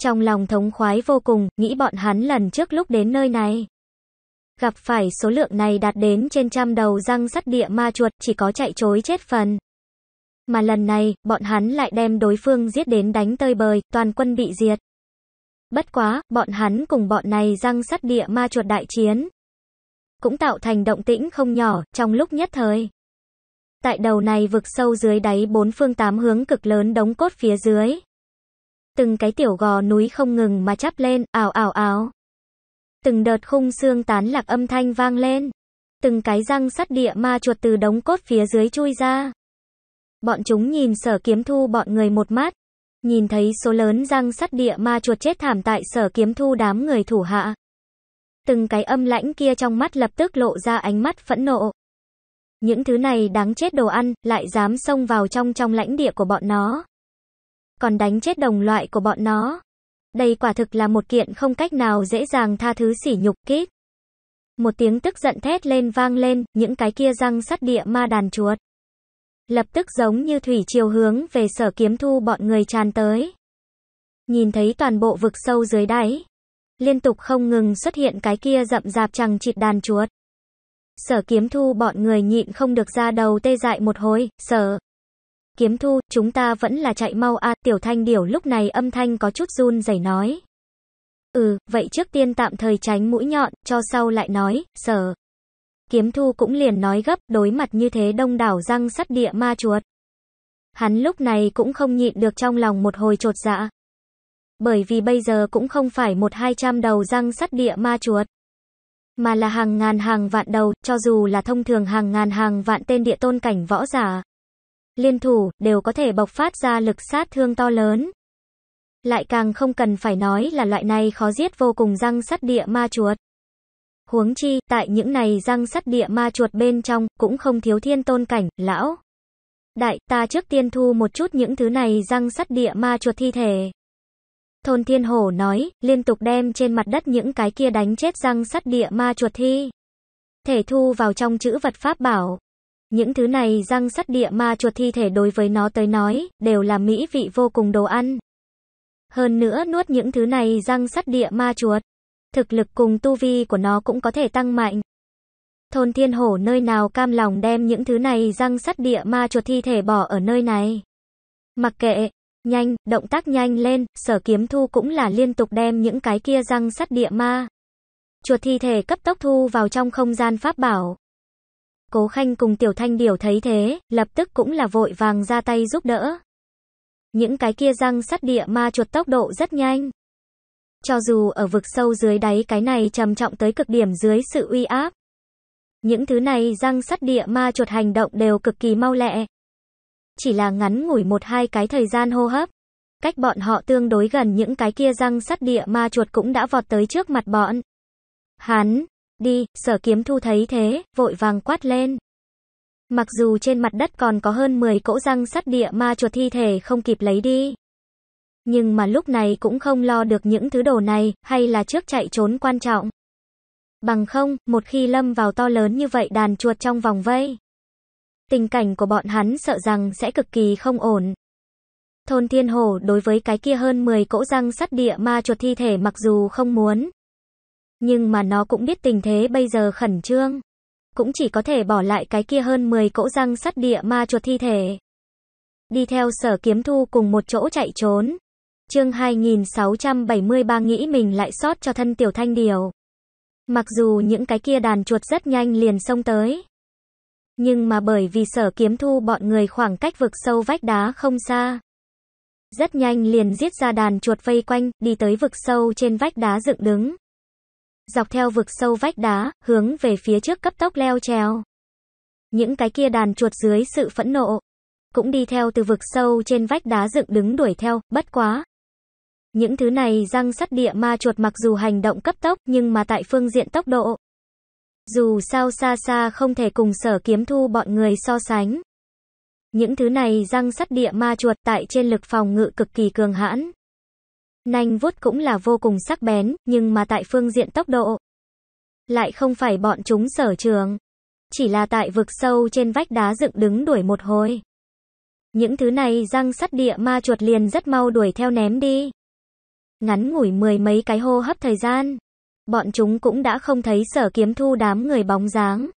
A: Trong lòng thống khoái vô cùng, nghĩ bọn hắn lần trước lúc đến nơi này. Gặp phải số lượng này đạt đến trên trăm đầu răng sắt địa ma chuột, chỉ có chạy chối chết phần. Mà lần này, bọn hắn lại đem đối phương giết đến đánh tơi bời, toàn quân bị diệt. Bất quá, bọn hắn cùng bọn này răng sắt địa ma chuột đại chiến. Cũng tạo thành động tĩnh không nhỏ, trong lúc nhất thời. Tại đầu này vực sâu dưới đáy bốn phương tám hướng cực lớn đống cốt phía dưới. Từng cái tiểu gò núi không ngừng mà chắp lên, ảo ảo ảo. Từng đợt khung xương tán lạc âm thanh vang lên. Từng cái răng sắt địa ma chuột từ đống cốt phía dưới chui ra. Bọn chúng nhìn sở kiếm thu bọn người một mắt, Nhìn thấy số lớn răng sắt địa ma chuột chết thảm tại sở kiếm thu đám người thủ hạ. Từng cái âm lãnh kia trong mắt lập tức lộ ra ánh mắt phẫn nộ. Những thứ này đáng chết đồ ăn, lại dám xông vào trong trong lãnh địa của bọn nó. Còn đánh chết đồng loại của bọn nó. Đây quả thực là một kiện không cách nào dễ dàng tha thứ sỉ nhục kít. Một tiếng tức giận thét lên vang lên, những cái kia răng sắt địa ma đàn chuột lập tức giống như thủy chiều hướng về sở kiếm thu bọn người tràn tới. Nhìn thấy toàn bộ vực sâu dưới đáy, liên tục không ngừng xuất hiện cái kia rậm rạp chẳng chịt đàn chuột. Sở kiếm thu bọn người nhịn không được ra đầu tê dại một hồi, sở. Kiếm thu, chúng ta vẫn là chạy mau a tiểu thanh điểu lúc này âm thanh có chút run rẩy nói. Ừ, vậy trước tiên tạm thời tránh mũi nhọn, cho sau lại nói, sở kiếm thu cũng liền nói gấp đối mặt như thế đông đảo răng sắt địa ma chuột. Hắn lúc này cũng không nhịn được trong lòng một hồi trột dạ. Bởi vì bây giờ cũng không phải một hai trăm đầu răng sắt địa ma chuột. Mà là hàng ngàn hàng vạn đầu, cho dù là thông thường hàng ngàn hàng vạn tên địa tôn cảnh võ giả. Liên thủ, đều có thể bộc phát ra lực sát thương to lớn. Lại càng không cần phải nói là loại này khó giết vô cùng răng sắt địa ma chuột. Huống chi, tại những này răng sắt địa ma chuột bên trong, cũng không thiếu thiên tôn cảnh, lão. Đại, ta trước tiên thu một chút những thứ này răng sắt địa ma chuột thi thể. Thôn thiên hổ nói, liên tục đem trên mặt đất những cái kia đánh chết răng sắt địa ma chuột thi. Thể thu vào trong chữ vật pháp bảo. Những thứ này răng sắt địa ma chuột thi thể đối với nó tới nói, đều là mỹ vị vô cùng đồ ăn. Hơn nữa nuốt những thứ này răng sắt địa ma chuột thực lực cùng tu vi của nó cũng có thể tăng mạnh. Thôn thiên hổ nơi nào cam lòng đem những thứ này răng sắt địa ma chuột thi thể bỏ ở nơi này. Mặc kệ, nhanh, động tác nhanh lên, sở kiếm thu cũng là liên tục đem những cái kia răng sắt địa ma. Chuột thi thể cấp tốc thu vào trong không gian pháp bảo. Cố Khanh cùng Tiểu Thanh điểu thấy thế, lập tức cũng là vội vàng ra tay giúp đỡ. Những cái kia răng sắt địa ma chuột tốc độ rất nhanh. Cho dù ở vực sâu dưới đáy cái này trầm trọng tới cực điểm dưới sự uy áp. Những thứ này răng sắt địa ma chuột hành động đều cực kỳ mau lẹ. Chỉ là ngắn ngủi một hai cái thời gian hô hấp. Cách bọn họ tương đối gần những cái kia răng sắt địa ma chuột cũng đã vọt tới trước mặt bọn. Hắn, đi, sở kiếm thu thấy thế, vội vàng quát lên. Mặc dù trên mặt đất còn có hơn 10 cỗ răng sắt địa ma chuột thi thể không kịp lấy đi nhưng mà lúc này cũng không lo được những thứ đồ này, hay là trước chạy trốn quan trọng. Bằng không, một khi lâm vào to lớn như vậy đàn chuột trong vòng vây. Tình cảnh của bọn hắn sợ rằng sẽ cực kỳ không ổn. Thôn Thiên Hồ đối với cái kia hơn 10 cỗ răng sắt địa ma chuột thi thể mặc dù không muốn. Nhưng mà nó cũng biết tình thế bây giờ khẩn trương. Cũng chỉ có thể bỏ lại cái kia hơn 10 cỗ răng sắt địa ma chuột thi thể. Đi theo sở kiếm thu cùng một chỗ chạy trốn chương 2673 nghĩ mình lại sót cho thân tiểu thanh điều. Mặc dù những cái kia đàn chuột rất nhanh liền xông tới. Nhưng mà bởi vì sở kiếm thu bọn người khoảng cách vực sâu vách đá không xa. Rất nhanh liền giết ra đàn chuột vây quanh, đi tới vực sâu trên vách đá dựng đứng. Dọc theo vực sâu vách đá, hướng về phía trước cấp tốc leo trèo. Những cái kia đàn chuột dưới sự phẫn nộ, cũng đi theo từ vực sâu trên vách đá dựng đứng đuổi theo, bất quá. Những thứ này răng sắt địa ma chuột mặc dù hành động cấp tốc nhưng mà tại phương diện tốc độ. Dù sao xa xa không thể cùng sở kiếm thu bọn người so sánh. Những thứ này răng sắt địa ma chuột tại trên lực phòng ngự cực kỳ cường hãn. Nanh vuốt cũng là vô cùng sắc bén, nhưng mà tại phương diện tốc độ. Lại không phải bọn chúng sở trường. Chỉ là tại vực sâu trên vách đá dựng đứng đuổi một hồi. Những thứ này răng sắt địa ma chuột liền rất mau đuổi theo ném đi. Ngắn ngủi mười mấy cái hô hấp thời gian, bọn chúng cũng đã không thấy sở kiếm thu đám người bóng dáng.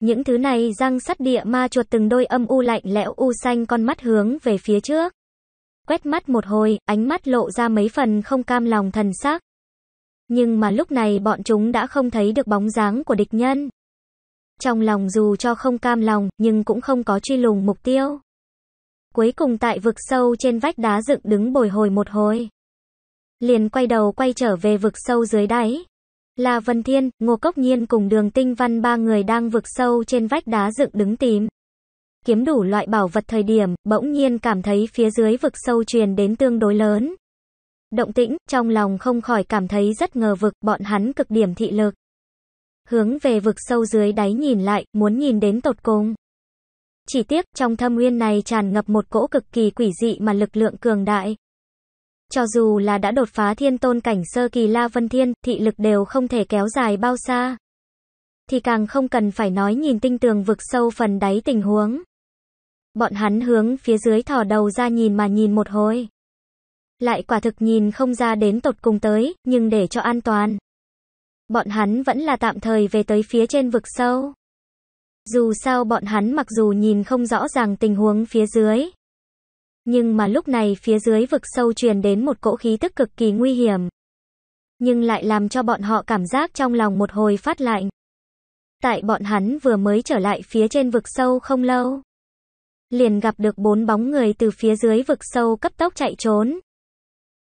A: Những thứ này răng sắt địa ma chuột từng đôi âm u lạnh lẽo u xanh con mắt hướng về phía trước. Quét mắt một hồi, ánh mắt lộ ra mấy phần không cam lòng thần sắc. Nhưng mà lúc này bọn chúng đã không thấy được bóng dáng của địch nhân. Trong lòng dù cho không cam lòng, nhưng cũng không có truy lùng mục tiêu. Cuối cùng tại vực sâu trên vách đá dựng đứng bồi hồi một hồi liền quay đầu quay trở về vực sâu dưới đáy. Là Vân Thiên, Ngô Cốc Nhiên cùng đường tinh văn ba người đang vực sâu trên vách đá dựng đứng tìm. Kiếm đủ loại bảo vật thời điểm, bỗng nhiên cảm thấy phía dưới vực sâu truyền đến tương đối lớn. Động tĩnh, trong lòng không khỏi cảm thấy rất ngờ vực, bọn hắn cực điểm thị lực. Hướng về vực sâu dưới đáy nhìn lại, muốn nhìn đến tột cùng. Chỉ tiếc, trong thâm nguyên này tràn ngập một cỗ cực kỳ quỷ dị mà lực lượng cường đại. Cho dù là đã đột phá thiên tôn cảnh sơ kỳ La Vân Thiên, thị lực đều không thể kéo dài bao xa. Thì càng không cần phải nói nhìn tinh tường vực sâu phần đáy tình huống. Bọn hắn hướng phía dưới thò đầu ra nhìn mà nhìn một hồi. Lại quả thực nhìn không ra đến tột cùng tới, nhưng để cho an toàn. Bọn hắn vẫn là tạm thời về tới phía trên vực sâu. Dù sao bọn hắn mặc dù nhìn không rõ ràng tình huống phía dưới, nhưng mà lúc này phía dưới vực sâu truyền đến một cỗ khí tức cực kỳ nguy hiểm. Nhưng lại làm cho bọn họ cảm giác trong lòng một hồi phát lạnh. Tại bọn hắn vừa mới trở lại phía trên vực sâu không lâu. Liền gặp được bốn bóng người từ phía dưới vực sâu cấp tốc chạy trốn.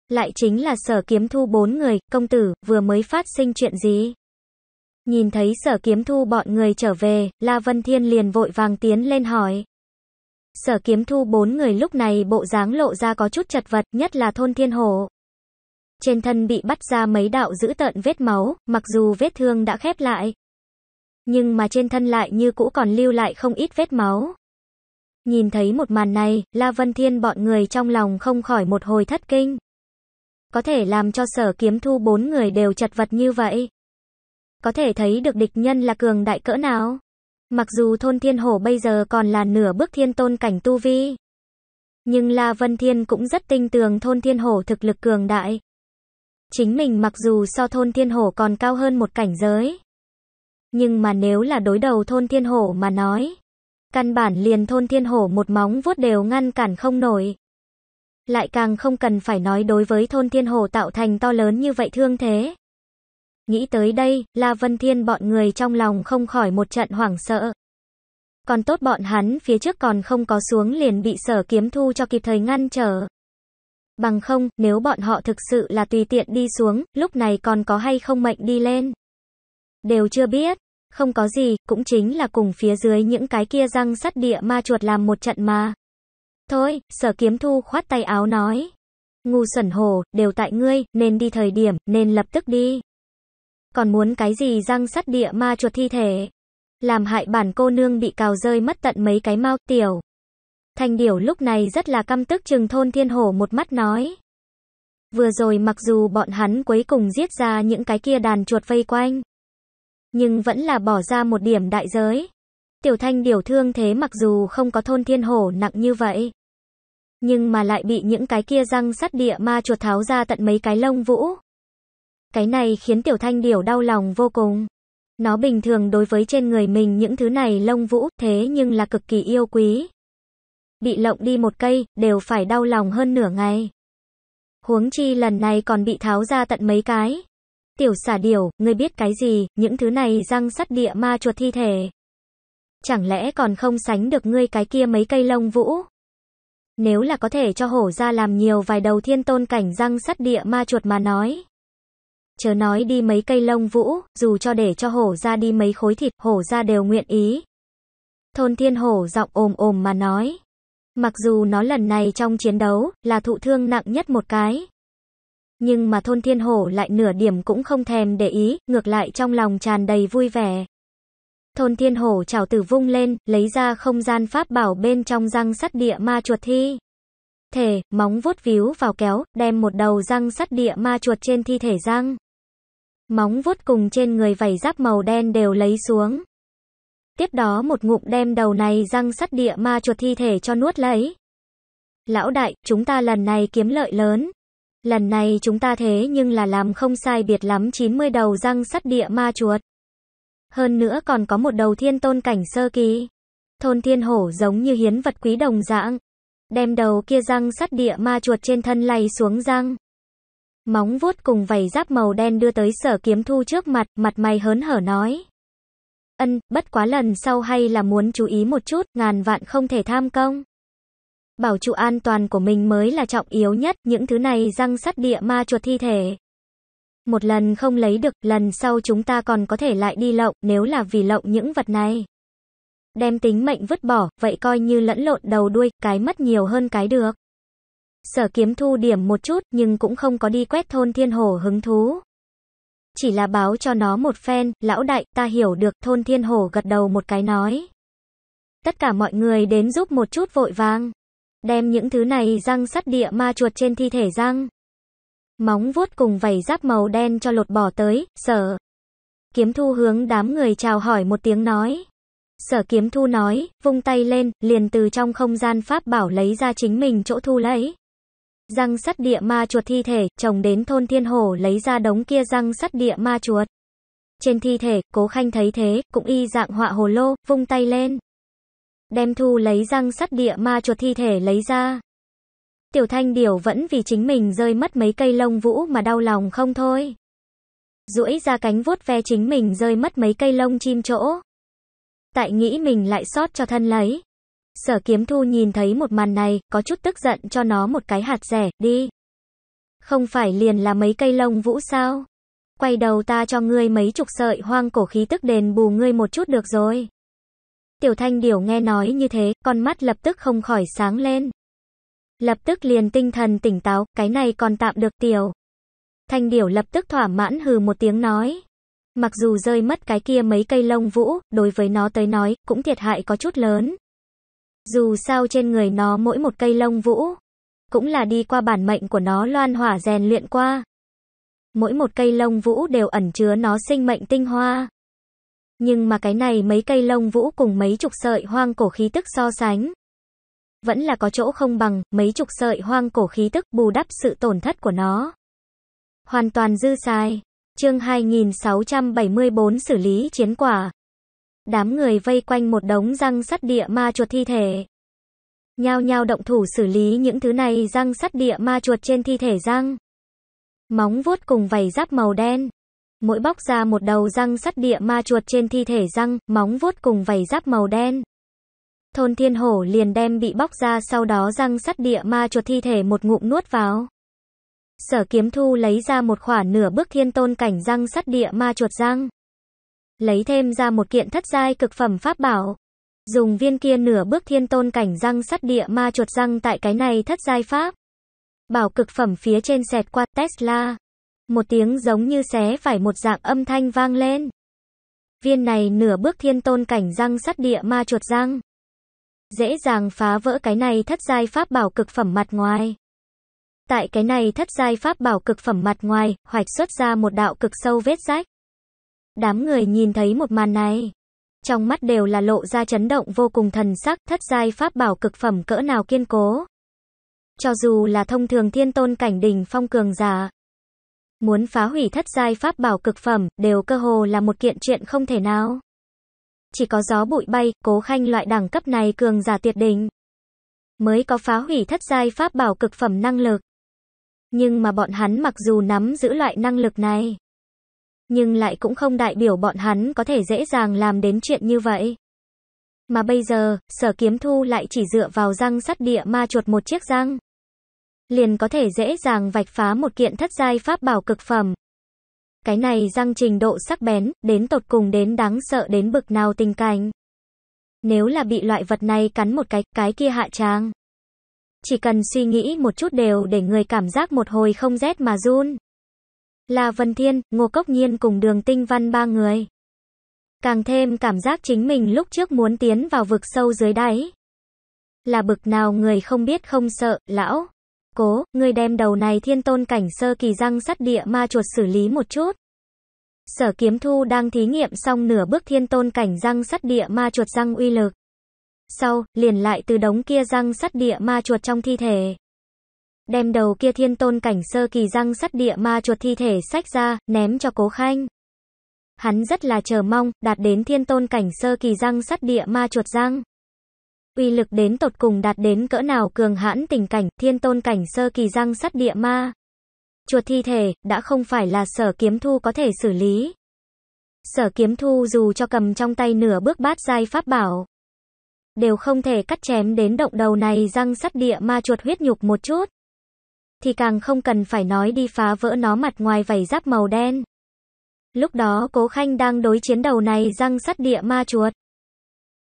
A: Lại chính là sở kiếm thu bốn người, công tử, vừa mới phát sinh chuyện gì? Nhìn thấy sở kiếm thu bọn người trở về, La Vân Thiên liền vội vàng tiến lên hỏi. Sở kiếm thu bốn người lúc này bộ dáng lộ ra có chút chật vật, nhất là thôn thiên hồ. Trên thân bị bắt ra mấy đạo giữ tợn vết máu, mặc dù vết thương đã khép lại. Nhưng mà trên thân lại như cũ còn lưu lại không ít vết máu. Nhìn thấy một màn này, La Vân Thiên bọn người trong lòng không khỏi một hồi thất kinh. Có thể làm cho sở kiếm thu bốn người đều chật vật như vậy. Có thể thấy được địch nhân là cường đại cỡ nào. Mặc dù thôn thiên hổ bây giờ còn là nửa bước thiên tôn cảnh tu vi. Nhưng La Vân Thiên cũng rất tinh tường thôn thiên hổ thực lực cường đại. Chính mình mặc dù so thôn thiên hổ còn cao hơn một cảnh giới. Nhưng mà nếu là đối đầu thôn thiên hổ mà nói. Căn bản liền thôn thiên hổ một móng vuốt đều ngăn cản không nổi. Lại càng không cần phải nói đối với thôn thiên hổ tạo thành to lớn như vậy thương thế. Nghĩ tới đây, La Vân Thiên bọn người trong lòng không khỏi một trận hoảng sợ. Còn tốt bọn hắn phía trước còn không có xuống liền bị sở kiếm thu cho kịp thời ngăn trở. Bằng không, nếu bọn họ thực sự là tùy tiện đi xuống, lúc này còn có hay không mệnh đi lên. Đều chưa biết, không có gì, cũng chính là cùng phía dưới những cái kia răng sắt địa ma chuột làm một trận mà. Thôi, sở kiếm thu khoát tay áo nói. Ngu sẩn hồ, đều tại ngươi, nên đi thời điểm, nên lập tức đi còn muốn cái gì răng sắt địa ma chuột thi thể. Làm hại bản cô nương bị cào rơi mất tận mấy cái mau tiểu. thanh điểu lúc này rất là căm tức chừng thôn thiên hổ một mắt nói. Vừa rồi mặc dù bọn hắn cuối cùng giết ra những cái kia đàn chuột vây quanh. Nhưng vẫn là bỏ ra một điểm đại giới. Tiểu thanh điểu thương thế mặc dù không có thôn thiên hổ nặng như vậy. Nhưng mà lại bị những cái kia răng sắt địa ma chuột tháo ra tận mấy cái lông vũ. Cái này khiến Tiểu Thanh Điểu đau lòng vô cùng. Nó bình thường đối với trên người mình những thứ này lông vũ, thế nhưng là cực kỳ yêu quý. Bị lộng đi một cây, đều phải đau lòng hơn nửa ngày. Huống chi lần này còn bị tháo ra tận mấy cái. Tiểu xả điểu, ngươi biết cái gì, những thứ này răng sắt địa ma chuột thi thể. Chẳng lẽ còn không sánh được ngươi cái kia mấy cây lông vũ? Nếu là có thể cho hổ ra làm nhiều vài đầu thiên tôn cảnh răng sắt địa ma chuột mà nói. Chớ nói đi mấy cây lông vũ, dù cho để cho hổ ra đi mấy khối thịt, hổ ra đều nguyện ý. Thôn thiên hổ giọng ồm ồm mà nói. Mặc dù nó lần này trong chiến đấu, là thụ thương nặng nhất một cái. Nhưng mà thôn thiên hổ lại nửa điểm cũng không thèm để ý, ngược lại trong lòng tràn đầy vui vẻ. Thôn thiên hổ chảo tử vung lên, lấy ra không gian pháp bảo bên trong răng sắt địa ma chuột thi. Thể, móng vuốt víu vào kéo, đem một đầu răng sắt địa ma chuột trên thi thể răng. Móng vuốt cùng trên người vảy giáp màu đen đều lấy xuống. Tiếp đó một ngụm đem đầu này răng sắt địa ma chuột thi thể cho nuốt lấy. Lão đại, chúng ta lần này kiếm lợi lớn. Lần này chúng ta thế nhưng là làm không sai biệt lắm 90 đầu răng sắt địa ma chuột. Hơn nữa còn có một đầu thiên tôn cảnh sơ kỳ. Thôn thiên hổ giống như hiến vật quý đồng dạng. Đem đầu kia răng sắt địa ma chuột trên thân lầy xuống răng móng vuốt cùng vảy giáp màu đen đưa tới sở kiếm thu trước mặt, mặt mày hớn hở nói. Ân, bất quá lần sau hay là muốn chú ý một chút, ngàn vạn không thể tham công. Bảo trụ an toàn của mình mới là trọng yếu nhất, những thứ này răng sắt địa ma chuột thi thể. Một lần không lấy được, lần sau chúng ta còn có thể lại đi lộng, nếu là vì lộng những vật này. Đem tính mệnh vứt bỏ, vậy coi như lẫn lộn đầu đuôi, cái mất nhiều hơn cái được. Sở kiếm thu điểm một chút nhưng cũng không có đi quét thôn thiên hồ hứng thú. Chỉ là báo cho nó một phen, lão đại, ta hiểu được, thôn thiên hồ gật đầu một cái nói. Tất cả mọi người đến giúp một chút vội vàng. Đem những thứ này răng sắt địa ma chuột trên thi thể răng. Móng vuốt cùng vảy giáp màu đen cho lột bỏ tới, sở. Kiếm thu hướng đám người chào hỏi một tiếng nói. Sở kiếm thu nói, vung tay lên, liền từ trong không gian pháp bảo lấy ra chính mình chỗ thu lấy. Răng sắt địa ma chuột thi thể, chồng đến thôn Thiên Hồ lấy ra đống kia răng sắt địa ma chuột. Trên thi thể, Cố Khanh thấy thế, cũng y dạng họa hồ lô, vung tay lên. Đem thu lấy răng sắt địa ma chuột thi thể lấy ra. Tiểu Thanh Điểu vẫn vì chính mình rơi mất mấy cây lông vũ mà đau lòng không thôi. duỗi ra cánh vuốt ve chính mình rơi mất mấy cây lông chim chỗ. Tại nghĩ mình lại sót cho thân lấy. Sở kiếm thu nhìn thấy một màn này, có chút tức giận cho nó một cái hạt rẻ, đi. Không phải liền là mấy cây lông vũ sao? Quay đầu ta cho ngươi mấy chục sợi hoang cổ khí tức đền bù ngươi một chút được rồi. Tiểu thanh điểu nghe nói như thế, con mắt lập tức không khỏi sáng lên. Lập tức liền tinh thần tỉnh táo, cái này còn tạm được tiểu. Thanh điểu lập tức thỏa mãn hừ một tiếng nói. Mặc dù rơi mất cái kia mấy cây lông vũ, đối với nó tới nói, cũng thiệt hại có chút lớn. Dù sao trên người nó mỗi một cây lông vũ, cũng là đi qua bản mệnh của nó loan hỏa rèn luyện qua. Mỗi một cây lông vũ đều ẩn chứa nó sinh mệnh tinh hoa. Nhưng mà cái này mấy cây lông vũ cùng mấy chục sợi hoang cổ khí tức so sánh. Vẫn là có chỗ không bằng, mấy chục sợi hoang cổ khí tức bù đắp sự tổn thất của nó. Hoàn toàn dư sai Chương 2674 xử lý chiến quả. Đám người vây quanh một đống răng sắt địa ma chuột thi thể. Nhao nhao động thủ xử lý những thứ này răng sắt địa ma chuột trên thi thể răng. Móng vuốt cùng vảy giáp màu đen. Mỗi bóc ra một đầu răng sắt địa ma chuột trên thi thể răng, móng vuốt cùng vảy giáp màu đen. Thôn thiên hổ liền đem bị bóc ra sau đó răng sắt địa ma chuột thi thể một ngụm nuốt vào. Sở kiếm thu lấy ra một khỏa nửa bước thiên tôn cảnh răng sắt địa ma chuột răng lấy thêm ra một kiện thất giai cực phẩm pháp bảo. Dùng viên kia nửa bước thiên tôn cảnh răng sắt địa ma chuột răng tại cái này thất giai pháp. Bảo cực phẩm phía trên xẹt qua Tesla. Một tiếng giống như xé phải một dạng âm thanh vang lên. Viên này nửa bước thiên tôn cảnh răng sắt địa ma chuột răng. Dễ dàng phá vỡ cái này thất giai pháp bảo cực phẩm mặt ngoài. Tại cái này thất giai pháp bảo cực phẩm mặt ngoài, hoạch xuất ra một đạo cực sâu vết rách. Đám người nhìn thấy một màn này, trong mắt đều là lộ ra chấn động vô cùng thần sắc, thất giai pháp bảo cực phẩm cỡ nào kiên cố. Cho dù là thông thường thiên tôn cảnh đỉnh phong cường giả, muốn phá hủy thất giai pháp bảo cực phẩm đều cơ hồ là một kiện chuyện không thể nào. Chỉ có gió bụi bay, Cố Khanh loại đẳng cấp này cường giả tuyệt đỉnh, mới có phá hủy thất giai pháp bảo cực phẩm năng lực. Nhưng mà bọn hắn mặc dù nắm giữ loại năng lực này, nhưng lại cũng không đại biểu bọn hắn có thể dễ dàng làm đến chuyện như vậy. Mà bây giờ, sở kiếm thu lại chỉ dựa vào răng sắt địa ma chuột một chiếc răng. Liền có thể dễ dàng vạch phá một kiện thất giai pháp bảo cực phẩm. Cái này răng trình độ sắc bén, đến tột cùng đến đáng sợ đến bực nào tình cảnh. Nếu là bị loại vật này cắn một cái, cái kia hạ trang. Chỉ cần suy nghĩ một chút đều để người cảm giác một hồi không rét mà run là Vân Thiên, Ngô Cốc Nhiên cùng đường tinh văn ba người. Càng thêm cảm giác chính mình lúc trước muốn tiến vào vực sâu dưới đáy. Là bực nào người không biết không sợ, lão. Cố, người đem đầu này thiên tôn cảnh sơ kỳ răng sắt địa ma chuột xử lý một chút. Sở kiếm thu đang thí nghiệm xong nửa bước thiên tôn cảnh răng sắt địa ma chuột răng uy lực. Sau, liền lại từ đống kia răng sắt địa ma chuột trong thi thể đem đầu kia thiên tôn cảnh sơ kỳ răng sắt địa ma chuột thi thể sách ra, ném cho cố khanh. Hắn rất là chờ mong, đạt đến thiên tôn cảnh sơ kỳ răng sắt địa ma chuột răng. Uy lực đến tột cùng đạt đến cỡ nào cường hãn tình cảnh, thiên tôn cảnh sơ kỳ răng sắt địa ma. Chuột thi thể, đã không phải là sở kiếm thu có thể xử lý. Sở kiếm thu dù cho cầm trong tay nửa bước bát giai pháp bảo. Đều không thể cắt chém đến động đầu này răng sắt địa ma chuột huyết nhục một chút thì càng không cần phải nói đi phá vỡ nó mặt ngoài vảy giáp màu đen. Lúc đó Cố Khanh đang đối chiến đầu này răng sắt địa ma chuột.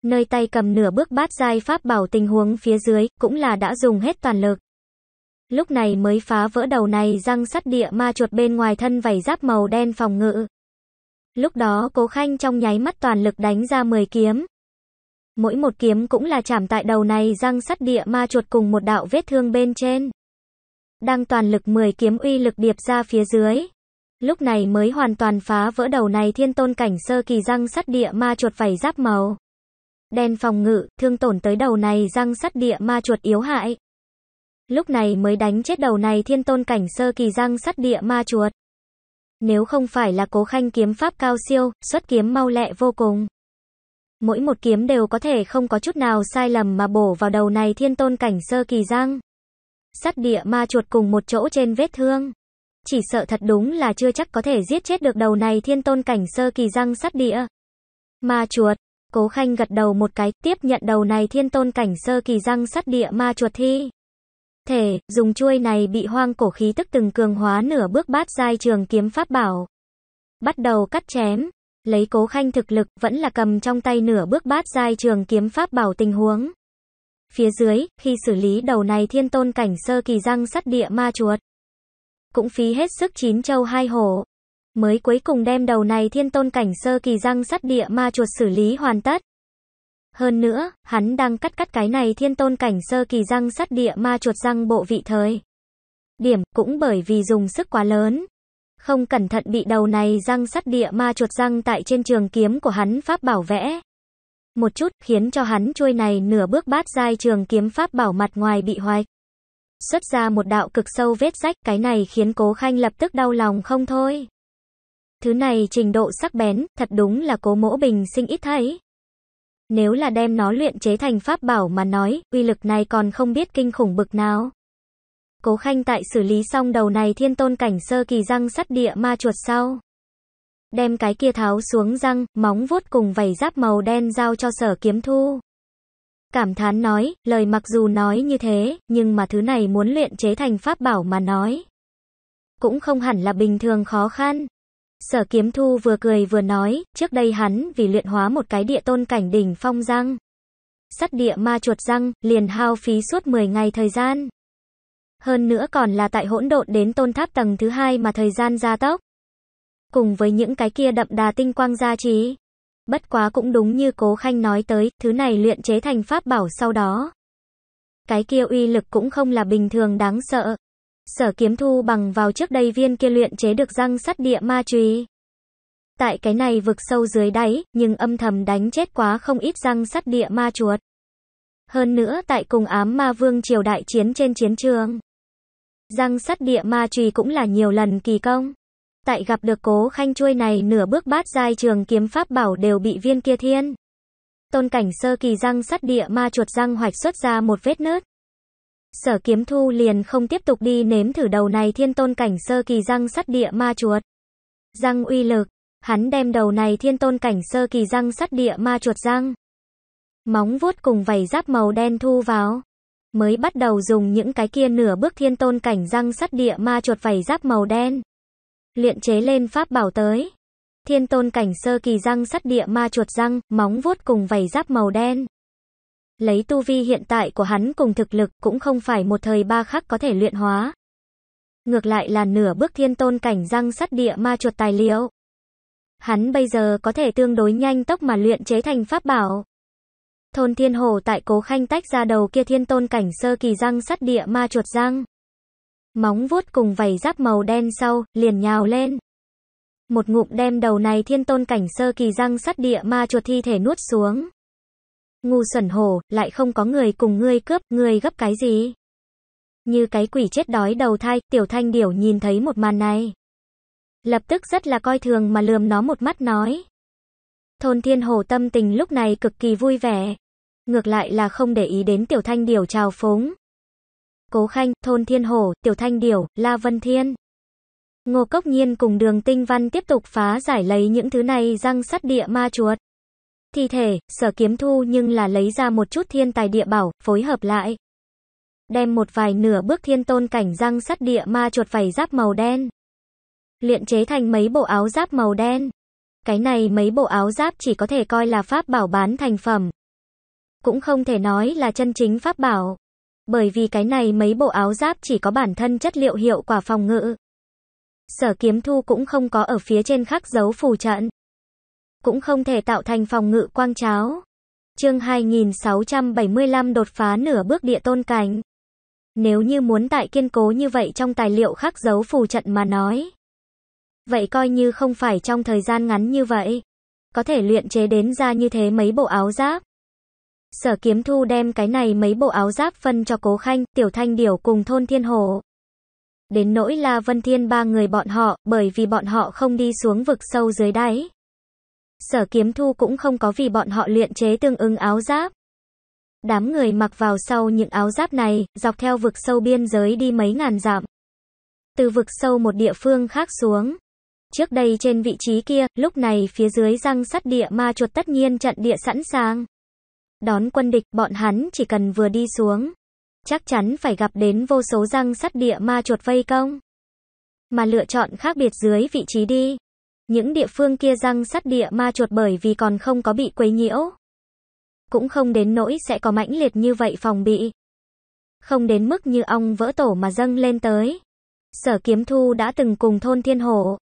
A: Nơi tay cầm nửa bước bát giai pháp bảo tình huống phía dưới, cũng là đã dùng hết toàn lực. Lúc này mới phá vỡ đầu này răng sắt địa ma chuột bên ngoài thân vảy giáp màu đen phòng ngự. Lúc đó Cố Khanh trong nháy mắt toàn lực đánh ra 10 kiếm. Mỗi một kiếm cũng là chạm tại đầu này răng sắt địa ma chuột cùng một đạo vết thương bên trên đang toàn lực 10 kiếm uy lực điệp ra phía dưới. Lúc này mới hoàn toàn phá vỡ đầu này thiên tôn cảnh sơ kỳ răng sắt địa ma chuột vảy giáp màu. Đen phòng ngự, thương tổn tới đầu này răng sắt địa ma chuột yếu hại. Lúc này mới đánh chết đầu này thiên tôn cảnh sơ kỳ răng sắt địa ma chuột. Nếu không phải là cố khanh kiếm pháp cao siêu, xuất kiếm mau lẹ vô cùng. Mỗi một kiếm đều có thể không có chút nào sai lầm mà bổ vào đầu này thiên tôn cảnh sơ kỳ răng sắt địa ma chuột cùng một chỗ trên vết thương. Chỉ sợ thật đúng là chưa chắc có thể giết chết được đầu này thiên tôn cảnh sơ kỳ răng sắt địa. Ma chuột, cố khanh gật đầu một cái, tiếp nhận đầu này thiên tôn cảnh sơ kỳ răng sắt địa ma chuột thi. Thể, dùng chuôi này bị hoang cổ khí tức từng cường hóa nửa bước bát giai trường kiếm pháp bảo. Bắt đầu cắt chém, lấy cố khanh thực lực vẫn là cầm trong tay nửa bước bát giai trường kiếm pháp bảo tình huống. Phía dưới, khi xử lý đầu này thiên tôn cảnh sơ kỳ răng sắt địa ma chuột. Cũng phí hết sức chín châu hai hổ. Mới cuối cùng đem đầu này thiên tôn cảnh sơ kỳ răng sắt địa ma chuột xử lý hoàn tất. Hơn nữa, hắn đang cắt cắt cái này thiên tôn cảnh sơ kỳ răng sắt địa ma chuột răng bộ vị thời. Điểm, cũng bởi vì dùng sức quá lớn. Không cẩn thận bị đầu này răng sắt địa ma chuột răng tại trên trường kiếm của hắn pháp bảo vẽ một chút, khiến cho hắn chuôi này nửa bước bát giai trường kiếm pháp bảo mặt ngoài bị hoài. Xuất ra một đạo cực sâu vết rách, cái này khiến cố khanh lập tức đau lòng không thôi. Thứ này trình độ sắc bén, thật đúng là cố mỗ bình sinh ít thấy. Nếu là đem nó luyện chế thành pháp bảo mà nói, uy lực này còn không biết kinh khủng bực nào. Cố khanh tại xử lý xong đầu này thiên tôn cảnh sơ kỳ răng sắt địa ma chuột sau đem cái kia tháo xuống răng, móng vuốt cùng vảy giáp màu đen giao cho sở kiếm thu. Cảm thán nói, lời mặc dù nói như thế, nhưng mà thứ này muốn luyện chế thành pháp bảo mà nói. Cũng không hẳn là bình thường khó khăn. Sở kiếm thu vừa cười vừa nói, trước đây hắn vì luyện hóa một cái địa tôn cảnh đỉnh phong răng. Sắt địa ma chuột răng, liền hao phí suốt 10 ngày thời gian. Hơn nữa còn là tại hỗn độn đến tôn tháp tầng thứ hai mà thời gian gia tốc cùng với những cái kia đậm đà tinh quang gia trí. Bất quá cũng đúng như Cố Khanh nói tới, thứ này luyện chế thành pháp bảo sau đó. Cái kia uy lực cũng không là bình thường đáng sợ. Sở kiếm thu bằng vào trước đây viên kia luyện chế được răng sắt địa ma trùy. Tại cái này vực sâu dưới đáy, nhưng âm thầm đánh chết quá không ít răng sắt địa ma chuột. Hơn nữa tại cùng ám ma vương triều đại chiến trên chiến trường. Răng sắt địa ma trùy cũng là nhiều lần kỳ công tại gặp được cố khanh chuôi này nửa bước bát giai trường kiếm pháp bảo đều bị viên kia thiên. Tôn cảnh sơ kỳ răng sắt địa ma chuột răng hoạch xuất ra một vết nứt. Sở kiếm thu liền không tiếp tục đi nếm thử đầu này thiên tôn cảnh sơ kỳ răng sắt địa ma chuột. Răng uy lực, hắn đem đầu này thiên tôn cảnh sơ kỳ răng sắt địa ma chuột răng. Móng vuốt cùng vảy giáp màu đen thu vào. Mới bắt đầu dùng những cái kia nửa bước thiên tôn cảnh răng sắt địa ma chuột vảy giáp màu đen luyện chế lên pháp bảo tới. Thiên tôn cảnh sơ kỳ răng sắt địa ma chuột răng, móng vuốt cùng vảy giáp màu đen. Lấy tu vi hiện tại của hắn cùng thực lực cũng không phải một thời ba khắc có thể luyện hóa. Ngược lại là nửa bước thiên tôn cảnh răng sắt địa ma chuột tài liệu. Hắn bây giờ có thể tương đối nhanh tốc mà luyện chế thành pháp bảo. Thôn thiên hồ tại cố khanh tách ra đầu kia thiên tôn cảnh sơ kỳ răng sắt địa ma chuột răng móng vuốt cùng vảy giáp màu đen sau, liền nhào lên. Một ngụm đem đầu này thiên tôn cảnh sơ kỳ răng sắt địa ma chuột thi thể nuốt xuống. Ngu xuẩn hổ, lại không có người cùng ngươi cướp, ngươi gấp cái gì? Như cái quỷ chết đói đầu thai, tiểu thanh điểu nhìn thấy một màn này. Lập tức rất là coi thường mà lườm nó một mắt nói. Thôn thiên hồ tâm tình lúc này cực kỳ vui vẻ. Ngược lại là không để ý đến tiểu thanh điểu trào phúng, Cố Khanh, Thôn Thiên Hổ, Tiểu Thanh Điểu, La Vân Thiên. Ngô Cốc Nhiên cùng đường tinh văn tiếp tục phá giải lấy những thứ này răng sắt địa ma chuột. Thi thể, sở kiếm thu nhưng là lấy ra một chút thiên tài địa bảo, phối hợp lại. Đem một vài nửa bước thiên tôn cảnh răng sắt địa ma chuột vảy giáp màu đen. Luyện chế thành mấy bộ áo giáp màu đen. Cái này mấy bộ áo giáp chỉ có thể coi là pháp bảo bán thành phẩm. Cũng không thể nói là chân chính pháp bảo. Bởi vì cái này mấy bộ áo giáp chỉ có bản thân chất liệu hiệu quả phòng ngự. Sở kiếm thu cũng không có ở phía trên khắc dấu phù trận. Cũng không thể tạo thành phòng ngự quang cháo. Chương 2675 đột phá nửa bước địa tôn cảnh. Nếu như muốn tại kiên cố như vậy trong tài liệu khắc dấu phù trận mà nói. Vậy coi như không phải trong thời gian ngắn như vậy. Có thể luyện chế đến ra như thế mấy bộ áo giáp sở kiếm thu đem cái này mấy bộ áo giáp phân cho cố khanh, tiểu thanh điểu cùng thôn thiên hồ. Đến nỗi là vân thiên ba người bọn họ, bởi vì bọn họ không đi xuống vực sâu dưới đáy. Sở kiếm thu cũng không có vì bọn họ luyện chế tương ứng áo giáp. Đám người mặc vào sau những áo giáp này, dọc theo vực sâu biên giới đi mấy ngàn dặm. Từ vực sâu một địa phương khác xuống. Trước đây trên vị trí kia, lúc này phía dưới răng sắt địa ma chuột tất nhiên trận địa sẵn sàng đón quân địch, bọn hắn chỉ cần vừa đi xuống, chắc chắn phải gặp đến vô số răng sắt địa ma chuột vây công. Mà lựa chọn khác biệt dưới vị trí đi. Những địa phương kia răng sắt địa ma chuột bởi vì còn không có bị quấy nhiễu. Cũng không đến nỗi sẽ có mãnh liệt như vậy phòng bị. Không đến mức như ong vỡ tổ mà dâng lên tới. Sở kiếm thu đã từng cùng thôn thiên hồ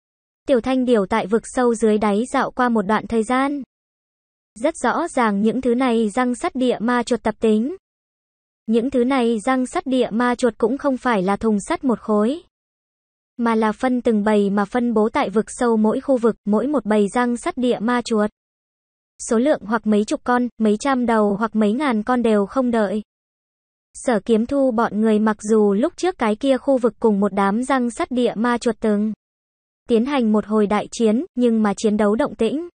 A: Tiểu thanh điều tại vực sâu dưới đáy dạo qua một đoạn thời gian. Rất rõ ràng những thứ này răng sắt địa ma chuột tập tính. Những thứ này răng sắt địa ma chuột cũng không phải là thùng sắt một khối, mà là phân từng bầy mà phân bố tại vực sâu mỗi khu vực, mỗi một bầy răng sắt địa ma chuột. Số lượng hoặc mấy chục con, mấy trăm đầu hoặc mấy ngàn con đều không đợi. Sở kiếm thu bọn người mặc dù lúc trước cái kia khu vực cùng một đám răng sắt địa ma chuột từng tiến hành một hồi đại chiến, nhưng mà chiến đấu động tĩnh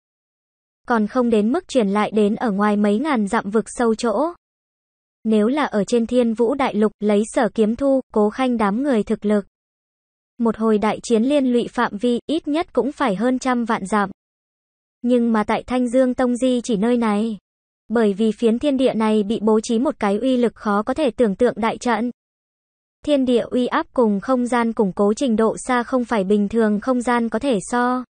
A: còn không đến mức truyền lại đến ở ngoài mấy ngàn dặm vực sâu chỗ. Nếu là ở trên thiên vũ đại lục, lấy sở kiếm thu, cố khanh đám người thực lực. Một hồi đại chiến liên lụy phạm vi, ít nhất cũng phải hơn trăm vạn dặm Nhưng mà tại Thanh Dương Tông Di chỉ nơi này. Bởi vì phiến thiên địa này bị bố trí một cái uy lực khó có thể tưởng tượng đại trận. Thiên địa uy áp cùng không gian củng cố trình độ xa không phải bình thường không gian có thể so.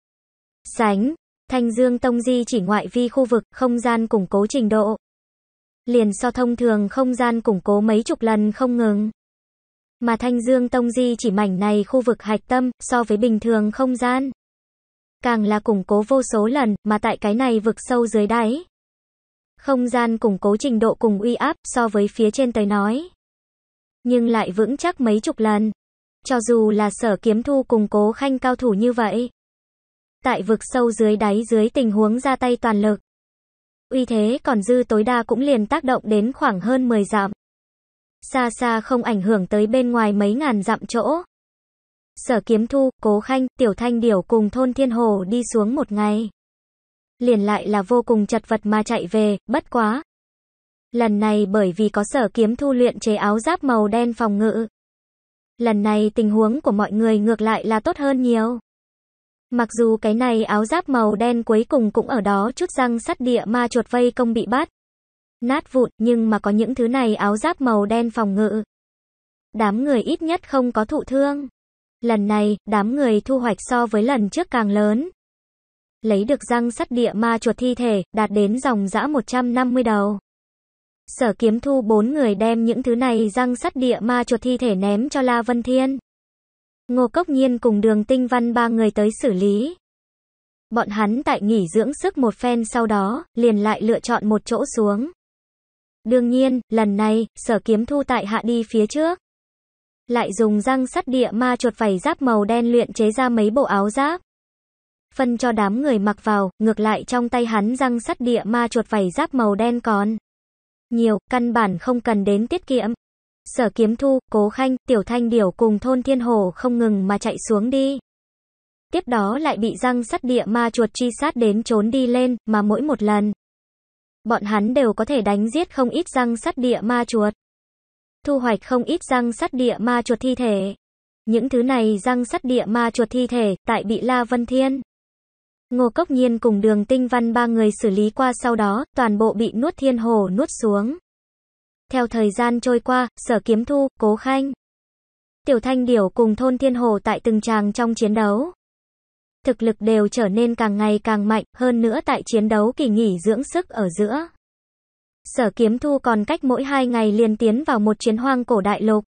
A: Sánh, Thanh Dương Tông di chỉ ngoại vi khu vực, không gian củng cố trình độ. Liền so thông thường không gian củng cố mấy chục lần không ngừng. Mà Thanh Dương Tông di chỉ mảnh này khu vực hạch tâm, so với bình thường không gian. Càng là củng cố vô số lần, mà tại cái này vực sâu dưới đáy. Không gian củng cố trình độ cùng uy áp so với phía trên tới nói. Nhưng lại vững chắc mấy chục lần. Cho dù là sở kiếm thu củng cố khanh cao thủ như vậy tại vực sâu dưới đáy dưới tình huống ra tay toàn lực. Uy thế còn dư tối đa cũng liền tác động đến khoảng hơn 10 dặm. Xa xa không ảnh hưởng tới bên ngoài mấy ngàn dặm chỗ. Sở Kiếm Thu, Cố Khanh, Tiểu Thanh Điểu cùng thôn Thiên Hồ đi xuống một ngày. Liền lại là vô cùng chật vật mà chạy về, bất quá. Lần này bởi vì có Sở Kiếm Thu luyện chế áo giáp màu đen phòng ngự. Lần này tình huống của mọi người ngược lại là tốt hơn nhiều. Mặc dù cái này áo giáp màu đen cuối cùng cũng ở đó chút răng sắt địa ma chuột vây công bị bắt. Nát vụn, nhưng mà có những thứ này áo giáp màu đen phòng ngự. Đám người ít nhất không có thụ thương. Lần này, đám người thu hoạch so với lần trước càng lớn. Lấy được răng sắt địa ma chuột thi thể, đạt đến dòng dã 150 đầu. Sở kiếm thu bốn người đem những thứ này răng sắt địa ma chuột thi thể ném cho La Vân Thiên. Ngô Cốc Nhiên cùng đường tinh văn ba người tới xử lý. Bọn hắn tại nghỉ dưỡng sức một phen sau đó, liền lại lựa chọn một chỗ xuống. Đương nhiên, lần này, sở kiếm thu tại hạ đi phía trước. Lại dùng răng sắt địa ma chuột vảy giáp màu đen luyện chế ra mấy bộ áo giáp. Phân cho đám người mặc vào, ngược lại trong tay hắn răng sắt địa ma chuột vảy giáp màu đen còn. Nhiều, căn bản không cần đến tiết kiệm, Sở Kiếm Thu, Cố Khanh, Tiểu Thanh Điểu cùng thôn Thiên Hồ không ngừng mà chạy xuống đi. Tiếp đó lại bị răng sắt địa ma chuột truy sát đến trốn đi lên, mà mỗi một lần. Bọn hắn đều có thể đánh giết không ít răng sắt địa ma chuột. Thu hoạch không ít răng sắt địa ma chuột thi thể. Những thứ này răng sắt địa ma chuột thi thể, tại bị La Vân Thiên. Ngô Cốc Nhiên cùng đường tinh văn ba người xử lý qua sau đó, toàn bộ bị nuốt thiên hồ nuốt xuống. Theo thời gian trôi qua, sở kiếm thu, cố khanh. Tiểu thanh điểu cùng thôn thiên hồ tại từng tràng trong chiến đấu. Thực lực đều trở nên càng ngày càng mạnh, hơn nữa tại chiến đấu kỳ nghỉ dưỡng sức ở giữa. Sở kiếm thu còn cách mỗi hai ngày liền tiến vào một chiến hoang cổ đại lục.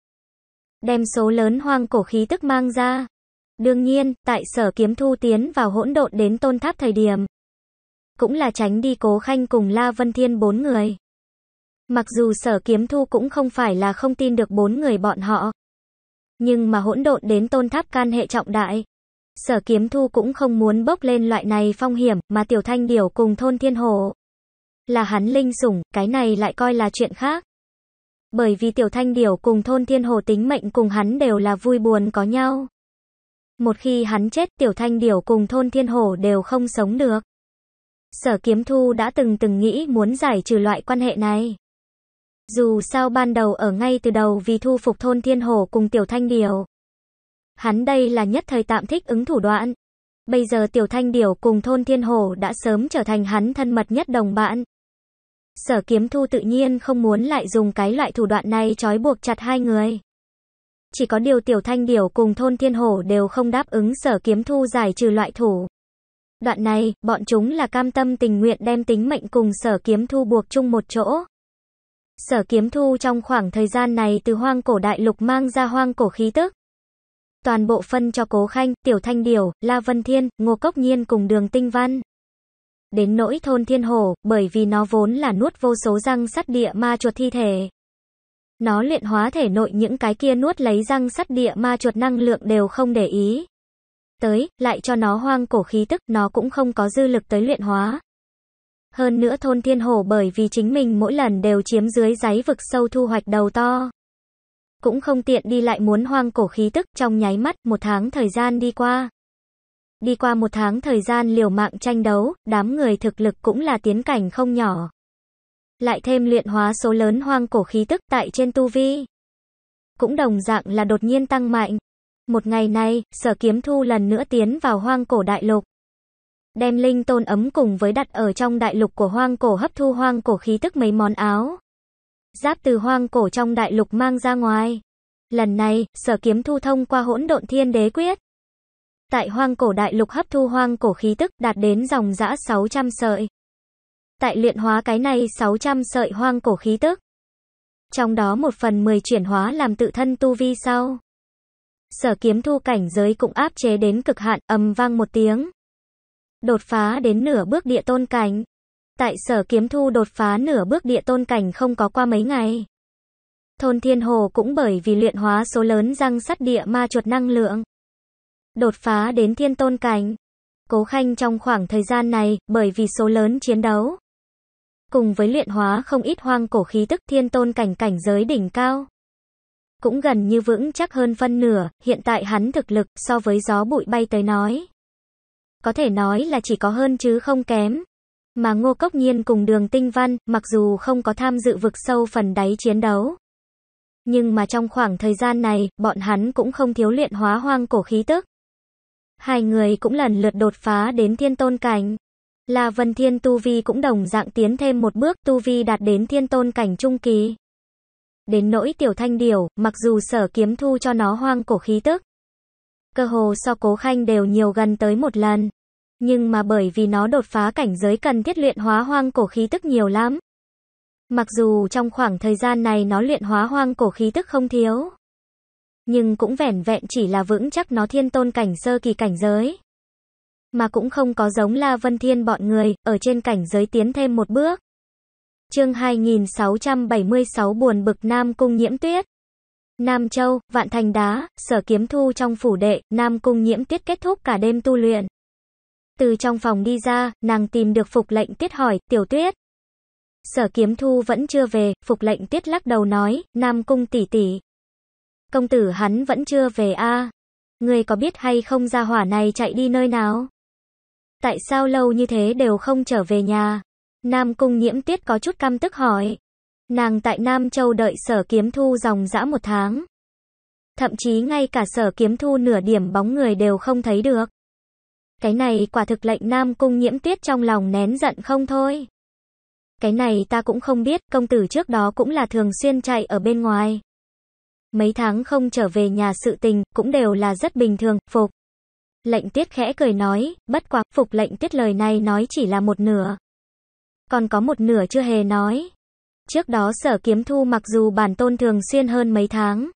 A: Đem số lớn hoang cổ khí tức mang ra. Đương nhiên, tại sở kiếm thu tiến vào hỗn độn đến tôn tháp thời điểm. Cũng là tránh đi cố khanh cùng La Vân Thiên bốn người. Mặc dù sở kiếm thu cũng không phải là không tin được bốn người bọn họ. Nhưng mà hỗn độn đến tôn tháp can hệ trọng đại. Sở kiếm thu cũng không muốn bốc lên loại này phong hiểm mà tiểu thanh điểu cùng thôn thiên hồ. Là hắn linh sủng, cái này lại coi là chuyện khác. Bởi vì tiểu thanh điểu cùng thôn thiên hồ tính mệnh cùng hắn đều là vui buồn có nhau. Một khi hắn chết tiểu thanh điểu cùng thôn thiên hồ đều không sống được. Sở kiếm thu đã từng từng nghĩ muốn giải trừ loại quan hệ này. Dù sao ban đầu ở ngay từ đầu vì thu phục thôn Thiên Hồ cùng Tiểu Thanh Điều. Hắn đây là nhất thời tạm thích ứng thủ đoạn. Bây giờ Tiểu Thanh Điều cùng thôn Thiên Hồ đã sớm trở thành hắn thân mật nhất đồng bạn. Sở kiếm thu tự nhiên không muốn lại dùng cái loại thủ đoạn này trói buộc chặt hai người. Chỉ có điều Tiểu Thanh Điều cùng thôn Thiên Hồ đều không đáp ứng sở kiếm thu giải trừ loại thủ. Đoạn này, bọn chúng là cam tâm tình nguyện đem tính mệnh cùng sở kiếm thu buộc chung một chỗ sở kiếm thu trong khoảng thời gian này từ hoang cổ đại lục mang ra hoang cổ khí tức. Toàn bộ phân cho Cố Khanh, Tiểu Thanh Điều, La Vân Thiên, Ngô Cốc Nhiên cùng đường tinh văn. Đến nỗi thôn thiên hồ, bởi vì nó vốn là nuốt vô số răng sắt địa ma chuột thi thể. Nó luyện hóa thể nội những cái kia nuốt lấy răng sắt địa ma chuột năng lượng đều không để ý. Tới, lại cho nó hoang cổ khí tức, nó cũng không có dư lực tới luyện hóa. Hơn nữa thôn thiên hổ bởi vì chính mình mỗi lần đều chiếm dưới giấy vực sâu thu hoạch đầu to. Cũng không tiện đi lại muốn hoang cổ khí tức trong nháy mắt, một tháng thời gian đi qua. Đi qua một tháng thời gian liều mạng tranh đấu, đám người thực lực cũng là tiến cảnh không nhỏ. Lại thêm luyện hóa số lớn hoang cổ khí tức tại trên tu vi. Cũng đồng dạng là đột nhiên tăng mạnh. Một ngày nay, sở kiếm thu lần nữa tiến vào hoang cổ đại lục đem linh tôn ấm cùng với đặt ở trong đại lục của hoang cổ hấp thu hoang cổ khí tức mấy món áo. Giáp từ hoang cổ trong đại lục mang ra ngoài. Lần này, sở kiếm thu thông qua hỗn độn thiên đế quyết. Tại hoang cổ đại lục hấp thu hoang cổ khí tức đạt đến dòng dã 600 sợi. Tại luyện hóa cái này 600 sợi hoang cổ khí tức. Trong đó một phần 10 chuyển hóa làm tự thân tu vi sau. Sở kiếm thu cảnh giới cũng áp chế đến cực hạn, ầm vang một tiếng đột phá đến nửa bước địa tôn cảnh. Tại sở kiếm thu đột phá nửa bước địa tôn cảnh không có qua mấy ngày. Thôn Thiên Hồ cũng bởi vì luyện hóa số lớn răng sắt địa ma chuột năng lượng. Đột phá đến thiên tôn cảnh. Cố Khanh trong khoảng thời gian này, bởi vì số lớn chiến đấu. Cùng với luyện hóa không ít hoang cổ khí tức thiên tôn cảnh cảnh giới đỉnh cao. Cũng gần như vững chắc hơn phân nửa, hiện tại hắn thực lực so với gió bụi bay tới nói. Có thể nói là chỉ có hơn chứ không kém. Mà Ngô Cốc Nhiên cùng Đường Tinh Văn, mặc dù không có tham dự vực sâu phần đáy chiến đấu, nhưng mà trong khoảng thời gian này, bọn hắn cũng không thiếu luyện hóa hoang cổ khí tức. Hai người cũng lần lượt đột phá đến thiên tôn cảnh. Là Vân Thiên Tu Vi cũng đồng dạng tiến thêm một bước Tu Vi đạt đến thiên tôn cảnh trung kỳ. Đến nỗi tiểu thanh điểu, mặc dù sở kiếm thu cho nó hoang cổ khí tức cơ hồ so cố khanh đều nhiều gần tới một lần. Nhưng mà bởi vì nó đột phá cảnh giới cần thiết luyện hóa hoang cổ khí tức nhiều lắm. Mặc dù trong khoảng thời gian này nó luyện hóa hoang cổ khí tức không thiếu. Nhưng cũng vẻn vẹn chỉ là vững chắc nó thiên tôn cảnh sơ kỳ cảnh giới. Mà cũng không có giống La Vân Thiên bọn người, ở trên cảnh giới tiến thêm một bước. Chương 2676 buồn bực Nam Cung Nhiễm Tuyết Nam Châu, Vạn Thành Đá, Sở Kiếm Thu trong phủ đệ, Nam Cung Nhiễm Tiết kết thúc cả đêm tu luyện. Từ trong phòng đi ra, nàng tìm được Phục Lệnh Tiết hỏi, Tiểu Tuyết. Sở Kiếm Thu vẫn chưa về, Phục Lệnh Tiết lắc đầu nói, Nam Cung tỷ tỷ. Công tử hắn vẫn chưa về a à. Người có biết hay không ra hỏa này chạy đi nơi nào? Tại sao lâu như thế đều không trở về nhà? Nam Cung Nhiễm Tiết có chút căm tức hỏi. Nàng tại Nam Châu đợi sở kiếm thu dòng dã một tháng. Thậm chí ngay cả sở kiếm thu nửa điểm bóng người đều không thấy được. Cái này quả thực lệnh Nam Cung nhiễm tiết trong lòng nén giận không thôi. Cái này ta cũng không biết, công tử trước đó cũng là thường xuyên chạy ở bên ngoài. Mấy tháng không trở về nhà sự tình, cũng đều là rất bình thường, phục. Lệnh tiết khẽ cười nói, bất quá phục lệnh tiết lời này nói chỉ là một nửa. Còn có một nửa chưa hề nói. Trước đó sở kiếm thu mặc dù bản tôn thường xuyên hơn mấy tháng,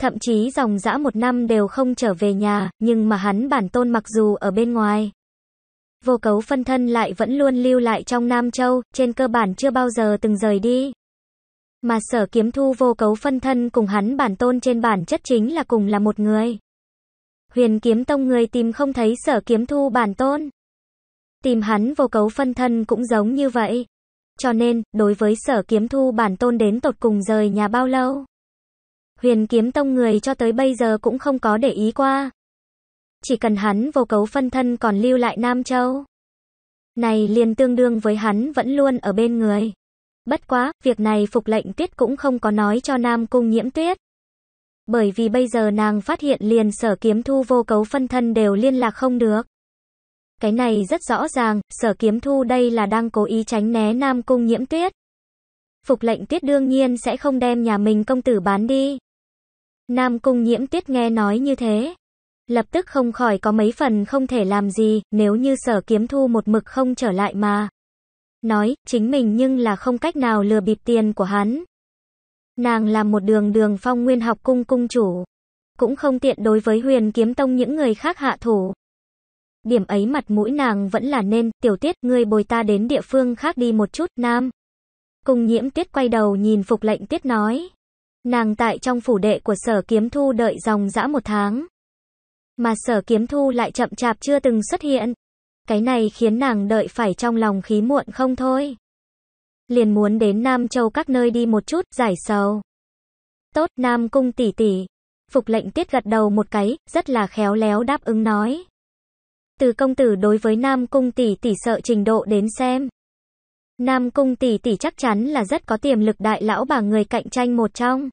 A: thậm chí dòng dã một năm đều không trở về nhà, nhưng mà hắn bản tôn mặc dù ở bên ngoài. Vô cấu phân thân lại vẫn luôn lưu lại trong Nam Châu, trên cơ bản chưa bao giờ từng rời đi. Mà sở kiếm thu vô cấu phân thân cùng hắn bản tôn trên bản chất chính là cùng là một người. Huyền kiếm tông người tìm không thấy sở kiếm thu bản tôn. Tìm hắn vô cấu phân thân cũng giống như vậy. Cho nên, đối với sở kiếm thu bản tôn đến tột cùng rời nhà bao lâu? Huyền kiếm tông người cho tới bây giờ cũng không có để ý qua. Chỉ cần hắn vô cấu phân thân còn lưu lại Nam Châu. Này liền tương đương với hắn vẫn luôn ở bên người. Bất quá, việc này phục lệnh tuyết cũng không có nói cho Nam Cung nhiễm tuyết. Bởi vì bây giờ nàng phát hiện liền sở kiếm thu vô cấu phân thân đều liên lạc không được. Cái này rất rõ ràng, sở kiếm thu đây là đang cố ý tránh né Nam Cung nhiễm tuyết. Phục lệnh tuyết đương nhiên sẽ không đem nhà mình công tử bán đi. Nam Cung nhiễm tuyết nghe nói như thế. Lập tức không khỏi có mấy phần không thể làm gì, nếu như sở kiếm thu một mực không trở lại mà. Nói, chính mình nhưng là không cách nào lừa bịp tiền của hắn. Nàng là một đường đường phong nguyên học cung cung chủ. Cũng không tiện đối với huyền kiếm tông những người khác hạ thủ điểm ấy mặt mũi nàng vẫn là nên, tiểu tiết, ngươi bồi ta đến địa phương khác đi một chút, nam. Cùng nhiễm tiết quay đầu nhìn phục lệnh tiết nói. Nàng tại trong phủ đệ của sở kiếm thu đợi dòng dã một tháng. Mà sở kiếm thu lại chậm chạp chưa từng xuất hiện. Cái này khiến nàng đợi phải trong lòng khí muộn không thôi. Liền muốn đến Nam Châu các nơi đi một chút, giải sầu. Tốt, Nam Cung tỷ tỷ. Phục lệnh tiết gật đầu một cái, rất là khéo léo đáp ứng nói. Từ công tử đối với Nam Cung tỷ tỷ sợ trình độ đến xem. Nam Cung tỷ tỷ chắc chắn là rất có tiềm lực đại lão bà người cạnh tranh một trong.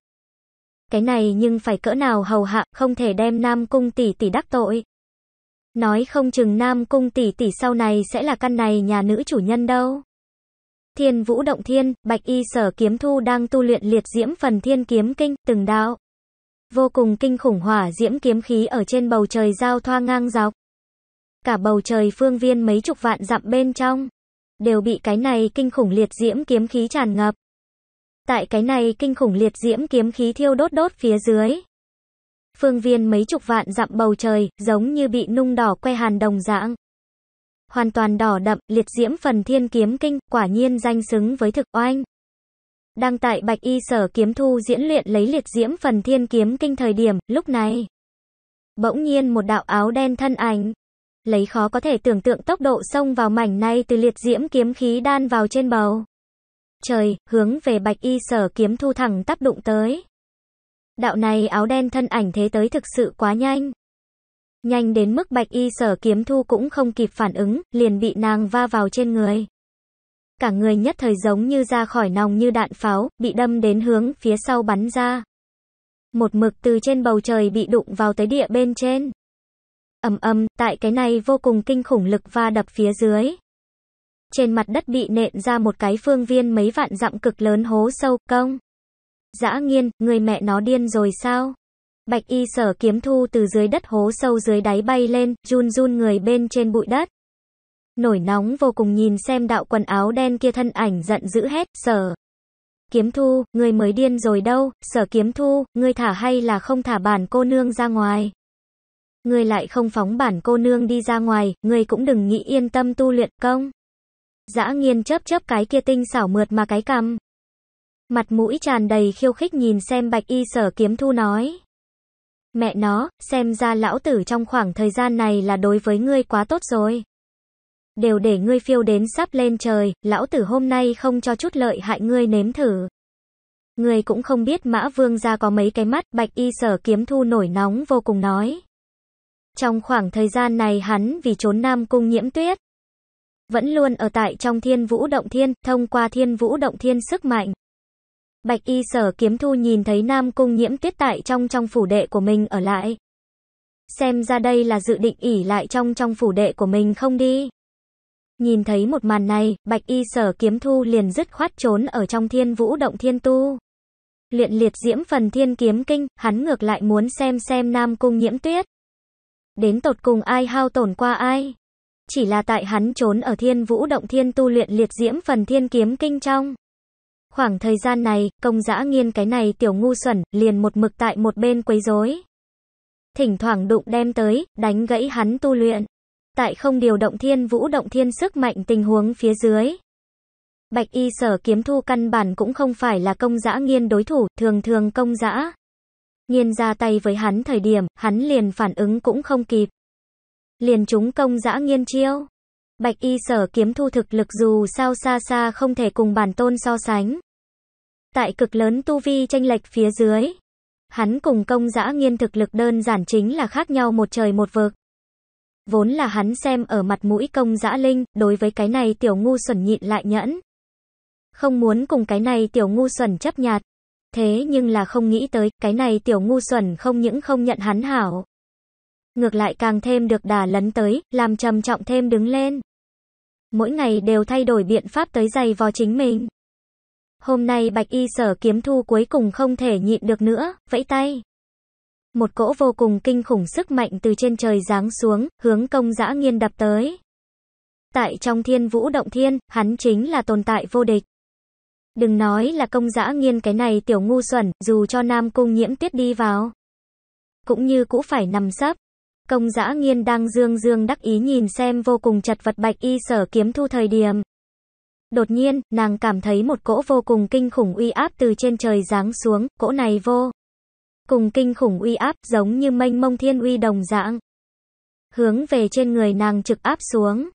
A: Cái này nhưng phải cỡ nào hầu hạ, không thể đem Nam Cung tỷ tỷ đắc tội. Nói không chừng Nam Cung tỷ tỷ sau này sẽ là căn này nhà nữ chủ nhân đâu. Thiên Vũ Động Thiên, Bạch Y Sở Kiếm Thu đang tu luyện liệt diễm phần thiên kiếm kinh, từng đạo. Vô cùng kinh khủng hỏa diễm kiếm khí ở trên bầu trời giao thoa ngang dọc Cả bầu trời phương viên mấy chục vạn dặm bên trong, đều bị cái này kinh khủng liệt diễm kiếm khí tràn ngập. Tại cái này kinh khủng liệt diễm kiếm khí thiêu đốt đốt phía dưới. Phương viên mấy chục vạn dặm bầu trời, giống như bị nung đỏ que hàn đồng dạng. Hoàn toàn đỏ đậm, liệt diễm phần thiên kiếm kinh, quả nhiên danh xứng với thực oanh. Đang tại Bạch Y Sở Kiếm Thu diễn luyện lấy liệt diễm phần thiên kiếm kinh thời điểm, lúc này. Bỗng nhiên một đạo áo đen thân ảnh, lấy khó có thể tưởng tượng tốc độ xông vào mảnh này từ liệt diễm kiếm khí đan vào trên bầu. Trời, hướng về bạch y sở kiếm thu thẳng tắp đụng tới. Đạo này áo đen thân ảnh thế tới thực sự quá nhanh. Nhanh đến mức bạch y sở kiếm thu cũng không kịp phản ứng, liền bị nàng va vào trên người. Cả người nhất thời giống như ra khỏi nòng như đạn pháo, bị đâm đến hướng phía sau bắn ra. Một mực từ trên bầu trời bị đụng vào tới địa bên trên ầm ầm, tại cái này vô cùng kinh khủng lực va đập phía dưới. Trên mặt đất bị nện ra một cái phương viên mấy vạn dặm cực lớn hố sâu, công. Dã nghiên, người mẹ nó điên rồi sao? Bạch y sở kiếm thu từ dưới đất hố sâu dưới đáy bay lên, run run người bên trên bụi đất. Nổi nóng vô cùng nhìn xem đạo quần áo đen kia thân ảnh giận dữ hết, sở. Kiếm thu, người mới điên rồi đâu, sở kiếm thu, người thả hay là không thả bản cô nương ra ngoài. Ngươi lại không phóng bản cô nương đi ra ngoài, ngươi cũng đừng nghĩ yên tâm tu luyện công. Dã nghiên chớp chớp cái kia tinh xảo mượt mà cái cầm. Mặt mũi tràn đầy khiêu khích nhìn xem bạch y sở kiếm thu nói. Mẹ nó, xem ra lão tử trong khoảng thời gian này là đối với ngươi quá tốt rồi. Đều để ngươi phiêu đến sắp lên trời, lão tử hôm nay không cho chút lợi hại ngươi nếm thử. Ngươi cũng không biết mã vương ra có mấy cái mắt, bạch y sở kiếm thu nổi nóng vô cùng nói. Trong khoảng thời gian này hắn vì trốn Nam Cung nhiễm tuyết, vẫn luôn ở tại trong thiên vũ động thiên, thông qua thiên vũ động thiên sức mạnh. Bạch y sở kiếm thu nhìn thấy Nam Cung nhiễm tuyết tại trong trong phủ đệ của mình ở lại. Xem ra đây là dự định ỉ lại trong trong phủ đệ của mình không đi. Nhìn thấy một màn này, bạch y sở kiếm thu liền dứt khoát trốn ở trong thiên vũ động thiên tu. Luyện liệt diễm phần thiên kiếm kinh, hắn ngược lại muốn xem xem Nam Cung nhiễm tuyết. Đến tột cùng ai hao tổn qua ai? Chỉ là tại hắn trốn ở thiên vũ động thiên tu luyện liệt diễm phần thiên kiếm kinh trong. Khoảng thời gian này, công dã nghiên cái này tiểu ngu xuẩn, liền một mực tại một bên quấy rối. Thỉnh thoảng đụng đem tới, đánh gãy hắn tu luyện. Tại không điều động thiên vũ động thiên sức mạnh tình huống phía dưới. Bạch y sở kiếm thu căn bản cũng không phải là công dã nghiên đối thủ, thường thường công dã Nhiên ra tay với hắn thời điểm, hắn liền phản ứng cũng không kịp. Liền chúng công dã nghiên chiêu. Bạch y sở kiếm thu thực lực dù sao xa xa không thể cùng bản tôn so sánh. Tại cực lớn tu vi tranh lệch phía dưới. Hắn cùng công dã nghiên thực lực đơn giản chính là khác nhau một trời một vực. Vốn là hắn xem ở mặt mũi công dã linh, đối với cái này tiểu ngu xuẩn nhịn lại nhẫn. Không muốn cùng cái này tiểu ngu xuẩn chấp nhạt thế nhưng là không nghĩ tới, cái này tiểu ngu xuẩn không những không nhận hắn hảo. Ngược lại càng thêm được đà lấn tới, làm trầm trọng thêm đứng lên. Mỗi ngày đều thay đổi biện pháp tới giày vò chính mình. Hôm nay bạch y sở kiếm thu cuối cùng không thể nhịn được nữa, vẫy tay. Một cỗ vô cùng kinh khủng sức mạnh từ trên trời giáng xuống, hướng công dã nghiên đập tới. Tại trong thiên vũ động thiên, hắn chính là tồn tại vô địch. Đừng nói là công dã nghiên cái này tiểu ngu xuẩn, dù cho nam cung nhiễm tuyết đi vào. Cũng như cũ phải nằm sấp. Công dã nghiên đang dương dương đắc ý nhìn xem vô cùng chật vật bạch y sở kiếm thu thời điểm. Đột nhiên, nàng cảm thấy một cỗ vô cùng kinh khủng uy áp từ trên trời giáng xuống, cỗ này vô. Cùng kinh khủng uy áp giống như mênh mông thiên uy đồng dạng. Hướng về trên người nàng trực áp xuống.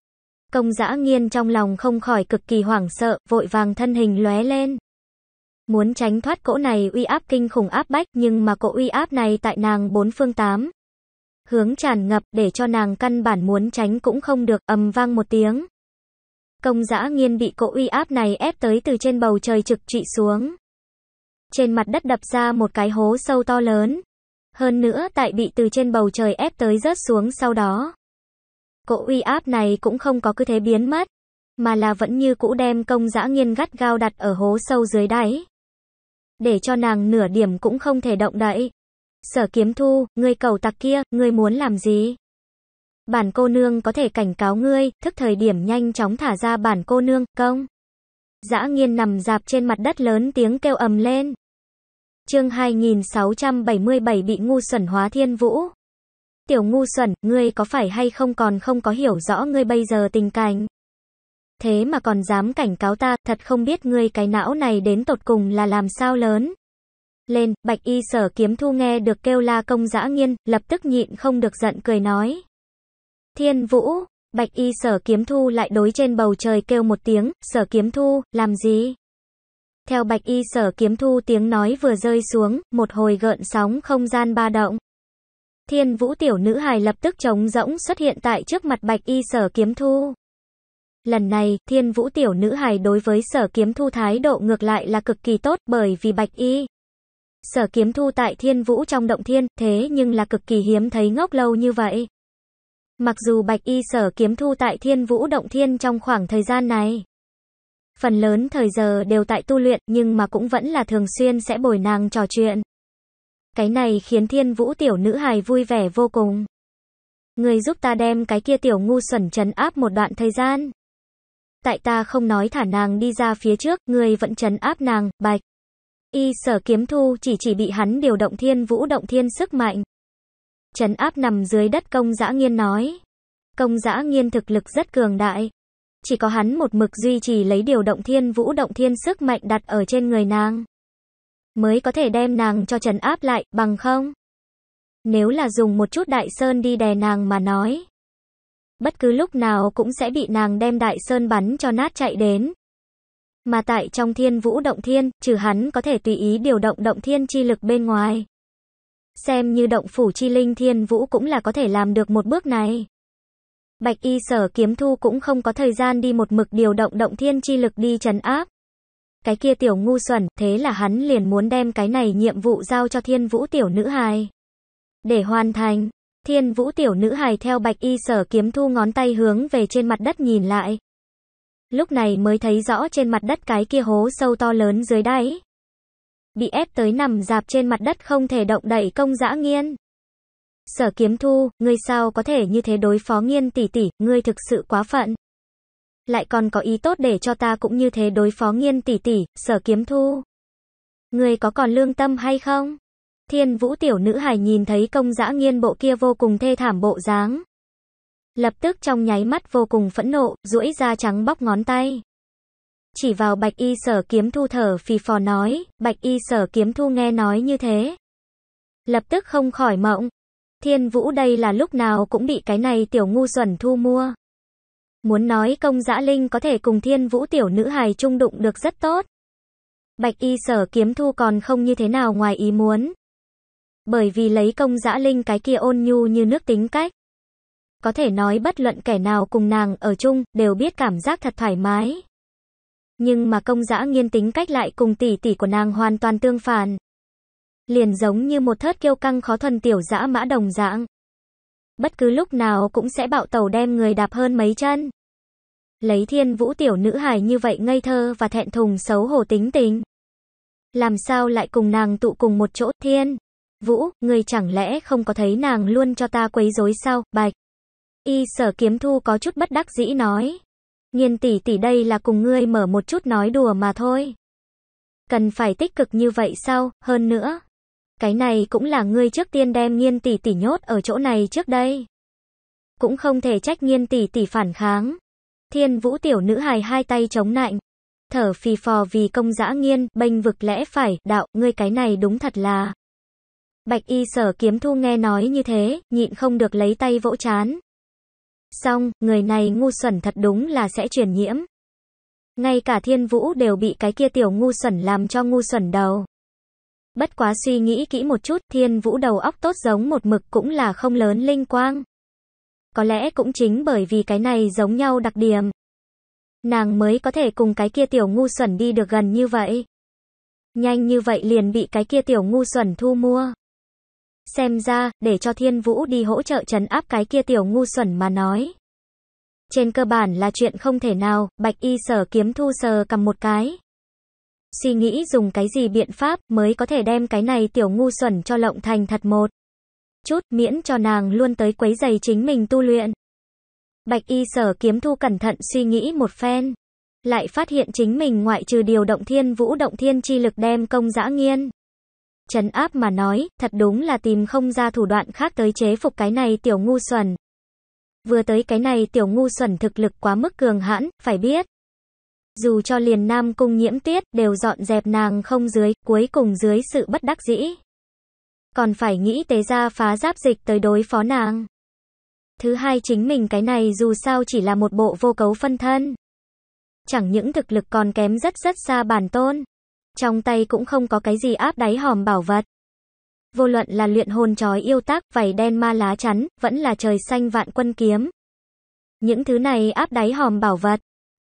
A: Công dã nghiên trong lòng không khỏi cực kỳ hoảng sợ, vội vàng thân hình lóe lên. Muốn tránh thoát cỗ này uy áp kinh khủng áp bách nhưng mà cỗ uy áp này tại nàng bốn phương tám. Hướng tràn ngập để cho nàng căn bản muốn tránh cũng không được ầm vang một tiếng. Công dã nghiên bị cỗ uy áp này ép tới từ trên bầu trời trực trị xuống. Trên mặt đất đập ra một cái hố sâu to lớn. Hơn nữa tại bị từ trên bầu trời ép tới rớt xuống sau đó cỗ uy áp này cũng không có cứ thế biến mất, mà là vẫn như cũ đem công dã nghiên gắt gao đặt ở hố sâu dưới đáy. Để cho nàng nửa điểm cũng không thể động đậy. Sở kiếm thu, ngươi cầu tặc kia, ngươi muốn làm gì? Bản cô nương có thể cảnh cáo ngươi, thức thời điểm nhanh chóng thả ra bản cô nương, công. Dã nghiên nằm dạp trên mặt đất lớn tiếng kêu ầm lên. Chương 2677 bị ngu xuẩn hóa thiên vũ. Tiểu ngu xuẩn, ngươi có phải hay không còn không có hiểu rõ ngươi bây giờ tình cảnh. Thế mà còn dám cảnh cáo ta, thật không biết ngươi cái não này đến tột cùng là làm sao lớn. Lên, bạch y sở kiếm thu nghe được kêu la công dã nghiên, lập tức nhịn không được giận cười nói. Thiên vũ, bạch y sở kiếm thu lại đối trên bầu trời kêu một tiếng, sở kiếm thu, làm gì? Theo bạch y sở kiếm thu tiếng nói vừa rơi xuống, một hồi gợn sóng không gian ba động. Thiên vũ tiểu nữ hài lập tức trống rỗng xuất hiện tại trước mặt bạch y sở kiếm thu. Lần này, thiên vũ tiểu nữ hài đối với sở kiếm thu thái độ ngược lại là cực kỳ tốt bởi vì bạch y. Sở kiếm thu tại thiên vũ trong động thiên, thế nhưng là cực kỳ hiếm thấy ngốc lâu như vậy. Mặc dù bạch y sở kiếm thu tại thiên vũ động thiên trong khoảng thời gian này. Phần lớn thời giờ đều tại tu luyện nhưng mà cũng vẫn là thường xuyên sẽ bồi nàng trò chuyện. Cái này khiến thiên vũ tiểu nữ hài vui vẻ vô cùng. Người giúp ta đem cái kia tiểu ngu xuẩn chấn áp một đoạn thời gian. Tại ta không nói thả nàng đi ra phía trước, người vẫn chấn áp nàng, bạch. Y sở kiếm thu chỉ chỉ bị hắn điều động thiên vũ động thiên sức mạnh. chấn áp nằm dưới đất công dã nghiên nói. Công dã nghiên thực lực rất cường đại. Chỉ có hắn một mực duy trì lấy điều động thiên vũ động thiên sức mạnh đặt ở trên người nàng mới có thể đem nàng cho trấn áp lại, bằng không. Nếu là dùng một chút đại sơn đi đè nàng mà nói, bất cứ lúc nào cũng sẽ bị nàng đem đại sơn bắn cho nát chạy đến. Mà tại trong thiên vũ động thiên, trừ hắn có thể tùy ý điều động động thiên chi lực bên ngoài. Xem như động phủ chi linh thiên vũ cũng là có thể làm được một bước này. Bạch y sở kiếm thu cũng không có thời gian đi một mực điều động động thiên chi lực đi trấn áp. Cái kia tiểu ngu xuẩn, thế là hắn liền muốn đem cái này nhiệm vụ giao cho thiên vũ tiểu nữ hài. Để hoàn thành, thiên vũ tiểu nữ hài theo bạch y sở kiếm thu ngón tay hướng về trên mặt đất nhìn lại. Lúc này mới thấy rõ trên mặt đất cái kia hố sâu to lớn dưới đáy. Bị ép tới nằm dạp trên mặt đất không thể động đậy công dã nghiên. Sở kiếm thu, ngươi sao có thể như thế đối phó nghiên tỷ tỷ, ngươi thực sự quá phận lại còn có ý tốt để cho ta cũng như thế đối phó nghiên tỷ tỷ, sở kiếm thu. Người có còn lương tâm hay không? Thiên vũ tiểu nữ hài nhìn thấy công dã nghiên bộ kia vô cùng thê thảm bộ dáng. Lập tức trong nháy mắt vô cùng phẫn nộ, duỗi ra trắng bóc ngón tay. Chỉ vào bạch y sở kiếm thu thở phì phò nói, bạch y sở kiếm thu nghe nói như thế. Lập tức không khỏi mộng. Thiên vũ đây là lúc nào cũng bị cái này tiểu ngu xuẩn thu mua. Muốn nói công dã linh có thể cùng thiên vũ tiểu nữ hài trung đụng được rất tốt. Bạch y sở kiếm thu còn không như thế nào ngoài ý muốn. Bởi vì lấy công dã linh cái kia ôn nhu như nước tính cách. Có thể nói bất luận kẻ nào cùng nàng ở chung đều biết cảm giác thật thoải mái. Nhưng mà công dã nghiên tính cách lại cùng tỷ tỷ của nàng hoàn toàn tương phản. Liền giống như một thớt kiêu căng khó thuần tiểu dã mã đồng dạng. Bất cứ lúc nào cũng sẽ bạo tàu đem người đạp hơn mấy chân. Lấy thiên vũ tiểu nữ hài như vậy ngây thơ và thẹn thùng xấu hổ tính tình. Làm sao lại cùng nàng tụ cùng một chỗ thiên? Vũ, người chẳng lẽ không có thấy nàng luôn cho ta quấy rối sao, bạch? Y sở kiếm thu có chút bất đắc dĩ nói. Nghiên tỷ tỷ đây là cùng ngươi mở một chút nói đùa mà thôi. Cần phải tích cực như vậy sao, hơn nữa. Cái này cũng là ngươi trước tiên đem nghiên tỷ tỷ nhốt ở chỗ này trước đây. Cũng không thể trách nghiên tỷ tỷ phản kháng. Thiên vũ tiểu nữ hài hai tay chống nạnh. Thở phì phò vì công dã nghiên, bênh vực lẽ phải, đạo, ngươi cái này đúng thật là. Bạch y sở kiếm thu nghe nói như thế, nhịn không được lấy tay vỗ chán. Xong, người này ngu xuẩn thật đúng là sẽ truyền nhiễm. Ngay cả thiên vũ đều bị cái kia tiểu ngu xuẩn làm cho ngu xuẩn đầu. Bất quá suy nghĩ kỹ một chút, thiên vũ đầu óc tốt giống một mực cũng là không lớn linh quang có lẽ cũng chính bởi vì cái này giống nhau đặc điểm. Nàng mới có thể cùng cái kia tiểu ngu xuẩn đi được gần như vậy. Nhanh như vậy liền bị cái kia tiểu ngu xuẩn thu mua. Xem ra, để cho thiên vũ đi hỗ trợ trấn áp cái kia tiểu ngu xuẩn mà nói. Trên cơ bản là chuyện không thể nào, bạch y sở kiếm thu sờ cầm một cái. Suy nghĩ dùng cái gì biện pháp mới có thể đem cái này tiểu ngu xuẩn cho lộng thành thật một chút miễn cho nàng luôn tới quấy giày chính mình tu luyện. Bạch y sở kiếm thu cẩn thận suy nghĩ một phen. Lại phát hiện chính mình ngoại trừ điều động thiên vũ động thiên chi lực đem công dã nghiên. Chấn áp mà nói, thật đúng là tìm không ra thủ đoạn khác tới chế phục cái này tiểu ngu xuẩn. Vừa tới cái này tiểu ngu xuẩn thực lực quá mức cường hãn, phải biết. Dù cho liền nam cung nhiễm tiết, đều dọn dẹp nàng không dưới, cuối cùng dưới sự bất đắc dĩ còn phải nghĩ tế gia phá giáp dịch tới đối phó nàng. Thứ hai chính mình cái này dù sao chỉ là một bộ vô cấu phân thân. Chẳng những thực lực còn kém rất rất xa bản tôn. Trong tay cũng không có cái gì áp đáy hòm bảo vật. Vô luận là luyện hồn trói yêu tác, vảy đen ma lá chắn, vẫn là trời xanh vạn quân kiếm. Những thứ này áp đáy hòm bảo vật.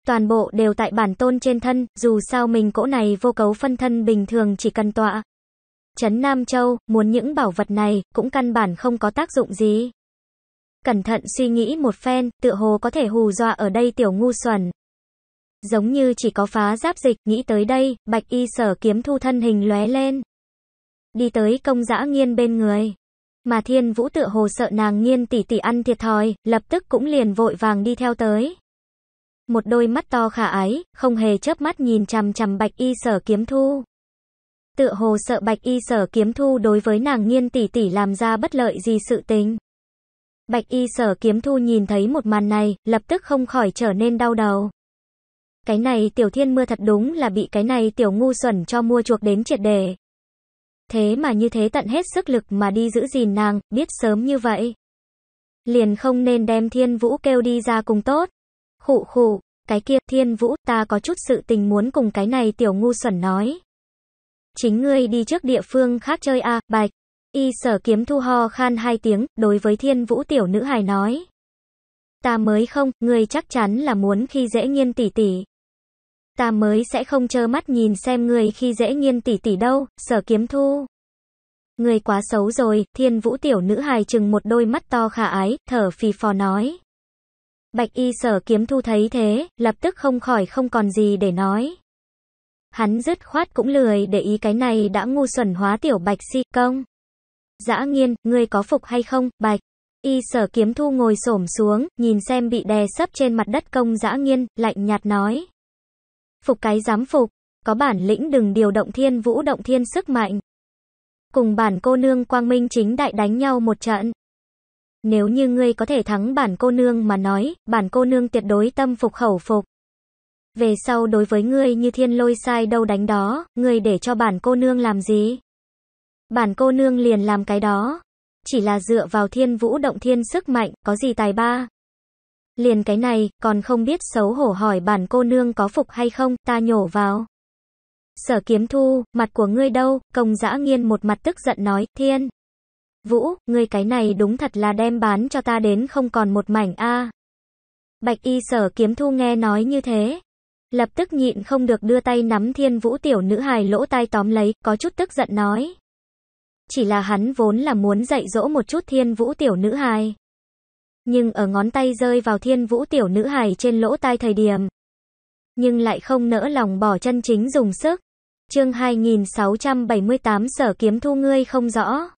A: Toàn bộ đều tại bản tôn trên thân, dù sao mình cỗ này vô cấu phân thân bình thường chỉ cần tọa, Trấn Nam Châu, muốn những bảo vật này, cũng căn bản không có tác dụng gì. Cẩn thận suy nghĩ một phen, tựa hồ có thể hù dọa ở đây tiểu ngu xuẩn. Giống như chỉ có phá giáp dịch, nghĩ tới đây, bạch y sở kiếm thu thân hình lóe lên. Đi tới công dã nghiên bên người. Mà thiên vũ tựa hồ sợ nàng nghiên tỷ tỷ ăn thiệt thòi, lập tức cũng liền vội vàng đi theo tới. Một đôi mắt to khả ái, không hề chớp mắt nhìn chằm chằm bạch y sở kiếm thu tựa hồ sợ Bạch Y Sở Kiếm Thu đối với nàng nghiên tỷ tỷ làm ra bất lợi gì sự tình. Bạch Y Sở Kiếm Thu nhìn thấy một màn này, lập tức không khỏi trở nên đau đầu. Cái này tiểu thiên mưa thật đúng là bị cái này tiểu ngu xuẩn cho mua chuộc đến triệt đề. Thế mà như thế tận hết sức lực mà đi giữ gìn nàng, biết sớm như vậy. Liền không nên đem thiên vũ kêu đi ra cùng tốt. Khụ khụ, cái kia, thiên vũ, ta có chút sự tình muốn cùng cái này tiểu ngu xuẩn nói. Chính ngươi đi trước địa phương khác chơi a bạch. Y sở kiếm thu ho khan hai tiếng, đối với thiên vũ tiểu nữ hài nói. Ta mới không, ngươi chắc chắn là muốn khi dễ nghiên tỷ tỷ. Ta mới sẽ không trơ mắt nhìn xem ngươi khi dễ nghiên tỷ tỷ đâu, sở kiếm thu. Ngươi quá xấu rồi, thiên vũ tiểu nữ hài chừng một đôi mắt to khả ái, thở phì phò nói. Bạch y sở kiếm thu thấy thế, lập tức không khỏi không còn gì để nói. Hắn dứt khoát cũng lười để ý cái này đã ngu xuẩn hóa tiểu bạch si công. Dã nghiên, ngươi có phục hay không, bạch? Y sở kiếm thu ngồi xổm xuống, nhìn xem bị đè sấp trên mặt đất công dã nghiên, lạnh nhạt nói. Phục cái dám phục, có bản lĩnh đừng điều động thiên vũ động thiên sức mạnh. Cùng bản cô nương quang minh chính đại đánh nhau một trận. Nếu như ngươi có thể thắng bản cô nương mà nói, bản cô nương tuyệt đối tâm phục khẩu phục. Về sau đối với ngươi như thiên lôi sai đâu đánh đó, ngươi để cho bản cô nương làm gì? Bản cô nương liền làm cái đó. Chỉ là dựa vào thiên vũ động thiên sức mạnh, có gì tài ba? Liền cái này, còn không biết xấu hổ hỏi bản cô nương có phục hay không, ta nhổ vào. Sở kiếm thu, mặt của ngươi đâu, công dã nghiên một mặt tức giận nói, thiên. Vũ, ngươi cái này đúng thật là đem bán cho ta đến không còn một mảnh a Bạch y sở kiếm thu nghe nói như thế, lập tức nhịn không được đưa tay nắm thiên vũ tiểu nữ hài lỗ tai tóm lấy, có chút tức giận nói. Chỉ là hắn vốn là muốn dạy dỗ một chút thiên vũ tiểu nữ hài. Nhưng ở ngón tay rơi vào thiên vũ tiểu nữ hài trên lỗ tai thời điểm. Nhưng lại không nỡ lòng bỏ chân chính dùng sức. Chương 2678 sở kiếm thu ngươi không rõ.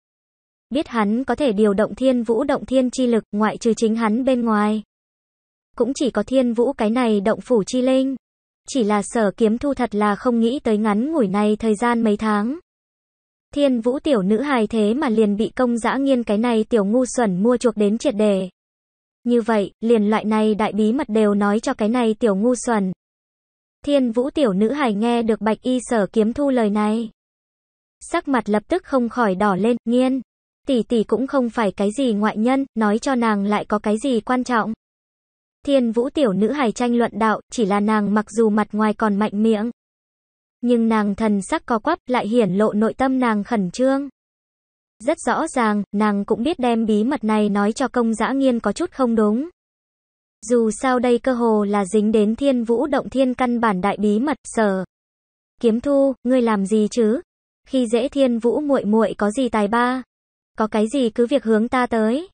A: Biết hắn có thể điều động thiên vũ động thiên chi lực ngoại trừ chính hắn bên ngoài. Cũng chỉ có thiên vũ cái này động phủ chi linh. Chỉ là sở kiếm thu thật là không nghĩ tới ngắn ngủi này thời gian mấy tháng. Thiên vũ tiểu nữ hài thế mà liền bị công dã nghiên cái này tiểu ngu xuẩn mua chuộc đến triệt đề. Như vậy, liền loại này đại bí mật đều nói cho cái này tiểu ngu xuẩn. Thiên vũ tiểu nữ hài nghe được bạch y sở kiếm thu lời này. Sắc mặt lập tức không khỏi đỏ lên, nghiên. Tỷ tỷ cũng không phải cái gì ngoại nhân, nói cho nàng lại có cái gì quan trọng. Thiên vũ tiểu nữ hài tranh luận đạo, chỉ là nàng mặc dù mặt ngoài còn mạnh miệng. Nhưng nàng thần sắc co quắp lại hiển lộ nội tâm nàng khẩn trương. Rất rõ ràng, nàng cũng biết đem bí mật này nói cho công dã nghiên có chút không đúng. Dù sao đây cơ hồ là dính đến thiên vũ động thiên căn bản đại bí mật, sở. Kiếm thu, ngươi làm gì chứ? Khi dễ thiên vũ muội muội có gì tài ba? Có cái gì cứ việc hướng ta tới.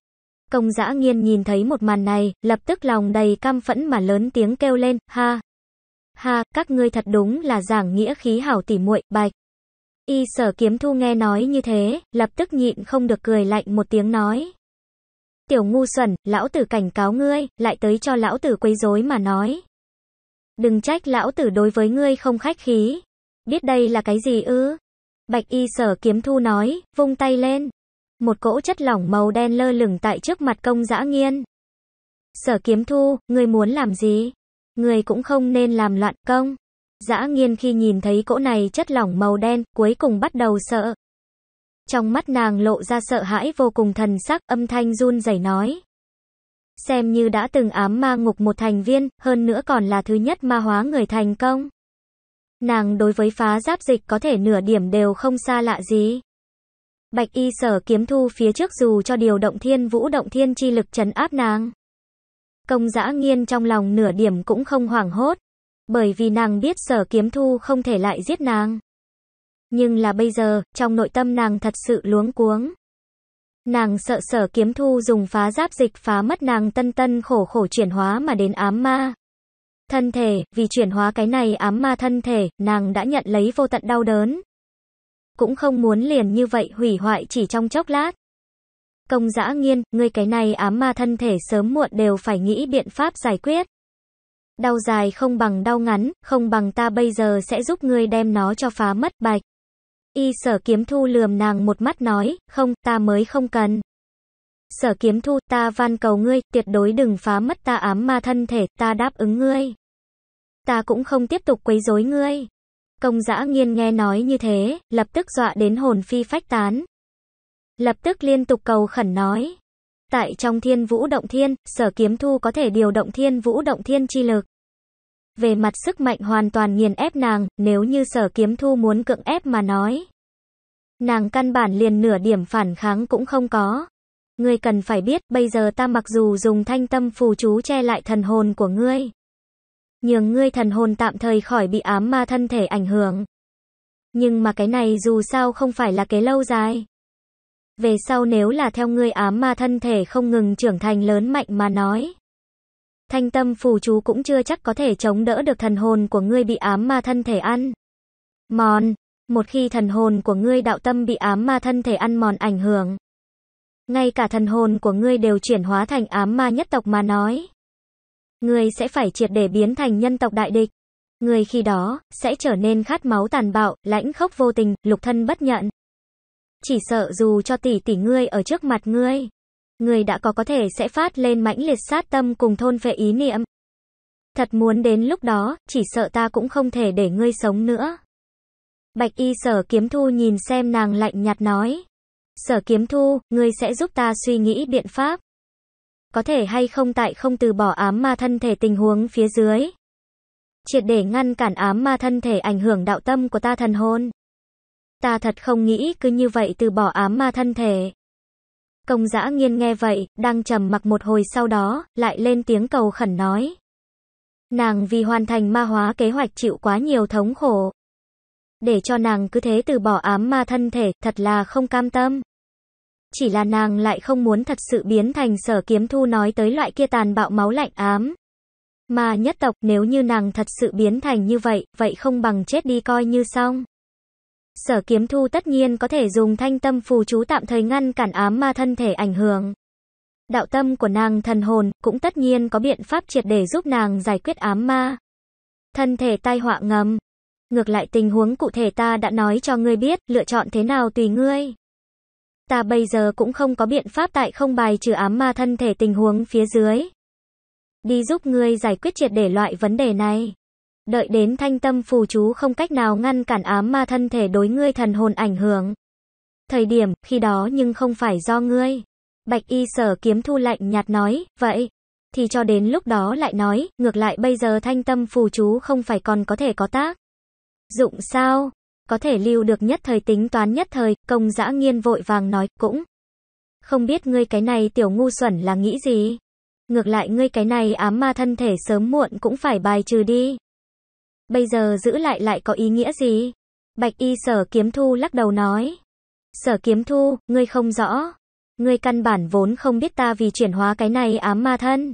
A: Công dã nghiên nhìn thấy một màn này, lập tức lòng đầy cam phẫn mà lớn tiếng kêu lên, ha. Ha, các ngươi thật đúng là giảng nghĩa khí hảo tỉ muội bạch. Y sở kiếm thu nghe nói như thế, lập tức nhịn không được cười lạnh một tiếng nói. Tiểu ngu xuẩn, lão tử cảnh cáo ngươi, lại tới cho lão tử quấy rối mà nói. Đừng trách lão tử đối với ngươi không khách khí. Biết đây là cái gì ư? Bạch y sở kiếm thu nói, vung tay lên một cỗ chất lỏng màu đen lơ lửng tại trước mặt công dã nghiên. Sở kiếm thu, người muốn làm gì? Người cũng không nên làm loạn công. Dã nghiên khi nhìn thấy cỗ này chất lỏng màu đen, cuối cùng bắt đầu sợ. Trong mắt nàng lộ ra sợ hãi vô cùng thần sắc, âm thanh run rẩy nói. Xem như đã từng ám ma ngục một thành viên, hơn nữa còn là thứ nhất ma hóa người thành công. Nàng đối với phá giáp dịch có thể nửa điểm đều không xa lạ gì. Bạch y sở kiếm thu phía trước dù cho điều động thiên vũ động thiên chi lực chấn áp nàng. Công giã nghiên trong lòng nửa điểm cũng không hoảng hốt. Bởi vì nàng biết sở kiếm thu không thể lại giết nàng. Nhưng là bây giờ, trong nội tâm nàng thật sự luống cuống. Nàng sợ sở kiếm thu dùng phá giáp dịch phá mất nàng tân tân khổ khổ chuyển hóa mà đến ám ma. Thân thể, vì chuyển hóa cái này ám ma thân thể, nàng đã nhận lấy vô tận đau đớn cũng không muốn liền như vậy hủy hoại chỉ trong chốc lát. Công dã nghiên, ngươi cái này ám ma thân thể sớm muộn đều phải nghĩ biện pháp giải quyết. Đau dài không bằng đau ngắn, không bằng ta bây giờ sẽ giúp ngươi đem nó cho phá mất bạch. Y sở kiếm thu lườm nàng một mắt nói, không, ta mới không cần. Sở kiếm thu ta van cầu ngươi, tuyệt đối đừng phá mất ta ám ma thân thể, ta đáp ứng ngươi. Ta cũng không tiếp tục quấy rối ngươi. Công giã nghiên nghe nói như thế, lập tức dọa đến hồn phi phách tán. Lập tức liên tục cầu khẩn nói. Tại trong thiên vũ động thiên, sở kiếm thu có thể điều động thiên vũ động thiên chi lực. Về mặt sức mạnh hoàn toàn nghiền ép nàng, nếu như sở kiếm thu muốn cưỡng ép mà nói. Nàng căn bản liền nửa điểm phản kháng cũng không có. Ngươi cần phải biết, bây giờ ta mặc dù dùng thanh tâm phù chú che lại thần hồn của ngươi nhường ngươi thần hồn tạm thời khỏi bị ám ma thân thể ảnh hưởng. Nhưng mà cái này dù sao không phải là kế lâu dài. Về sau nếu là theo ngươi ám ma thân thể không ngừng trưởng thành lớn mạnh mà nói. Thanh tâm phù chú cũng chưa chắc có thể chống đỡ được thần hồn của ngươi bị ám ma thân thể ăn. Mòn, một khi thần hồn của ngươi đạo tâm bị ám ma thân thể ăn mòn ảnh hưởng. Ngay cả thần hồn của ngươi đều chuyển hóa thành ám ma nhất tộc mà nói. Người sẽ phải triệt để biến thành nhân tộc đại địch. Người khi đó, sẽ trở nên khát máu tàn bạo, lãnh khốc vô tình, lục thân bất nhận. Chỉ sợ dù cho tỷ tỷ ngươi ở trước mặt ngươi, người đã có có thể sẽ phát lên mãnh liệt sát tâm cùng thôn về ý niệm. Thật muốn đến lúc đó, chỉ sợ ta cũng không thể để ngươi sống nữa. Bạch y sở kiếm thu nhìn xem nàng lạnh nhạt nói. Sở kiếm thu, ngươi sẽ giúp ta suy nghĩ biện pháp có thể hay không tại không từ bỏ ám ma thân thể tình huống phía dưới. Triệt để ngăn cản ám ma thân thể ảnh hưởng đạo tâm của ta thần hồn. Ta thật không nghĩ cứ như vậy từ bỏ ám ma thân thể. Công giã nghiên nghe vậy, đang trầm mặc một hồi sau đó, lại lên tiếng cầu khẩn nói. Nàng vì hoàn thành ma hóa kế hoạch chịu quá nhiều thống khổ. Để cho nàng cứ thế từ bỏ ám ma thân thể, thật là không cam tâm. Chỉ là nàng lại không muốn thật sự biến thành sở kiếm thu nói tới loại kia tàn bạo máu lạnh ám. Mà nhất tộc nếu như nàng thật sự biến thành như vậy, vậy không bằng chết đi coi như xong. Sở kiếm thu tất nhiên có thể dùng thanh tâm phù chú tạm thời ngăn cản ám ma thân thể ảnh hưởng. Đạo tâm của nàng thần hồn cũng tất nhiên có biện pháp triệt để giúp nàng giải quyết ám ma. Thân thể tai họa ngầm. Ngược lại tình huống cụ thể ta đã nói cho ngươi biết, lựa chọn thế nào tùy ngươi ta bây giờ cũng không có biện pháp tại không bài trừ ám ma thân thể tình huống phía dưới. Đi giúp ngươi giải quyết triệt để loại vấn đề này. Đợi đến thanh tâm phù chú không cách nào ngăn cản ám ma thân thể đối ngươi thần hồn ảnh hưởng. Thời điểm, khi đó nhưng không phải do ngươi. Bạch y sở kiếm thu lạnh nhạt nói, vậy. Thì cho đến lúc đó lại nói, ngược lại bây giờ thanh tâm phù chú không phải còn có thể có tác. Dụng sao? có thể lưu được nhất thời tính toán nhất thời, công dã nghiên vội vàng nói, cũng. Không biết ngươi cái này tiểu ngu xuẩn là nghĩ gì? Ngược lại ngươi cái này ám ma thân thể sớm muộn cũng phải bài trừ đi. Bây giờ giữ lại lại có ý nghĩa gì? Bạch y sở kiếm thu lắc đầu nói. Sở kiếm thu, ngươi không rõ. Ngươi căn bản vốn không biết ta vì chuyển hóa cái này ám ma thân.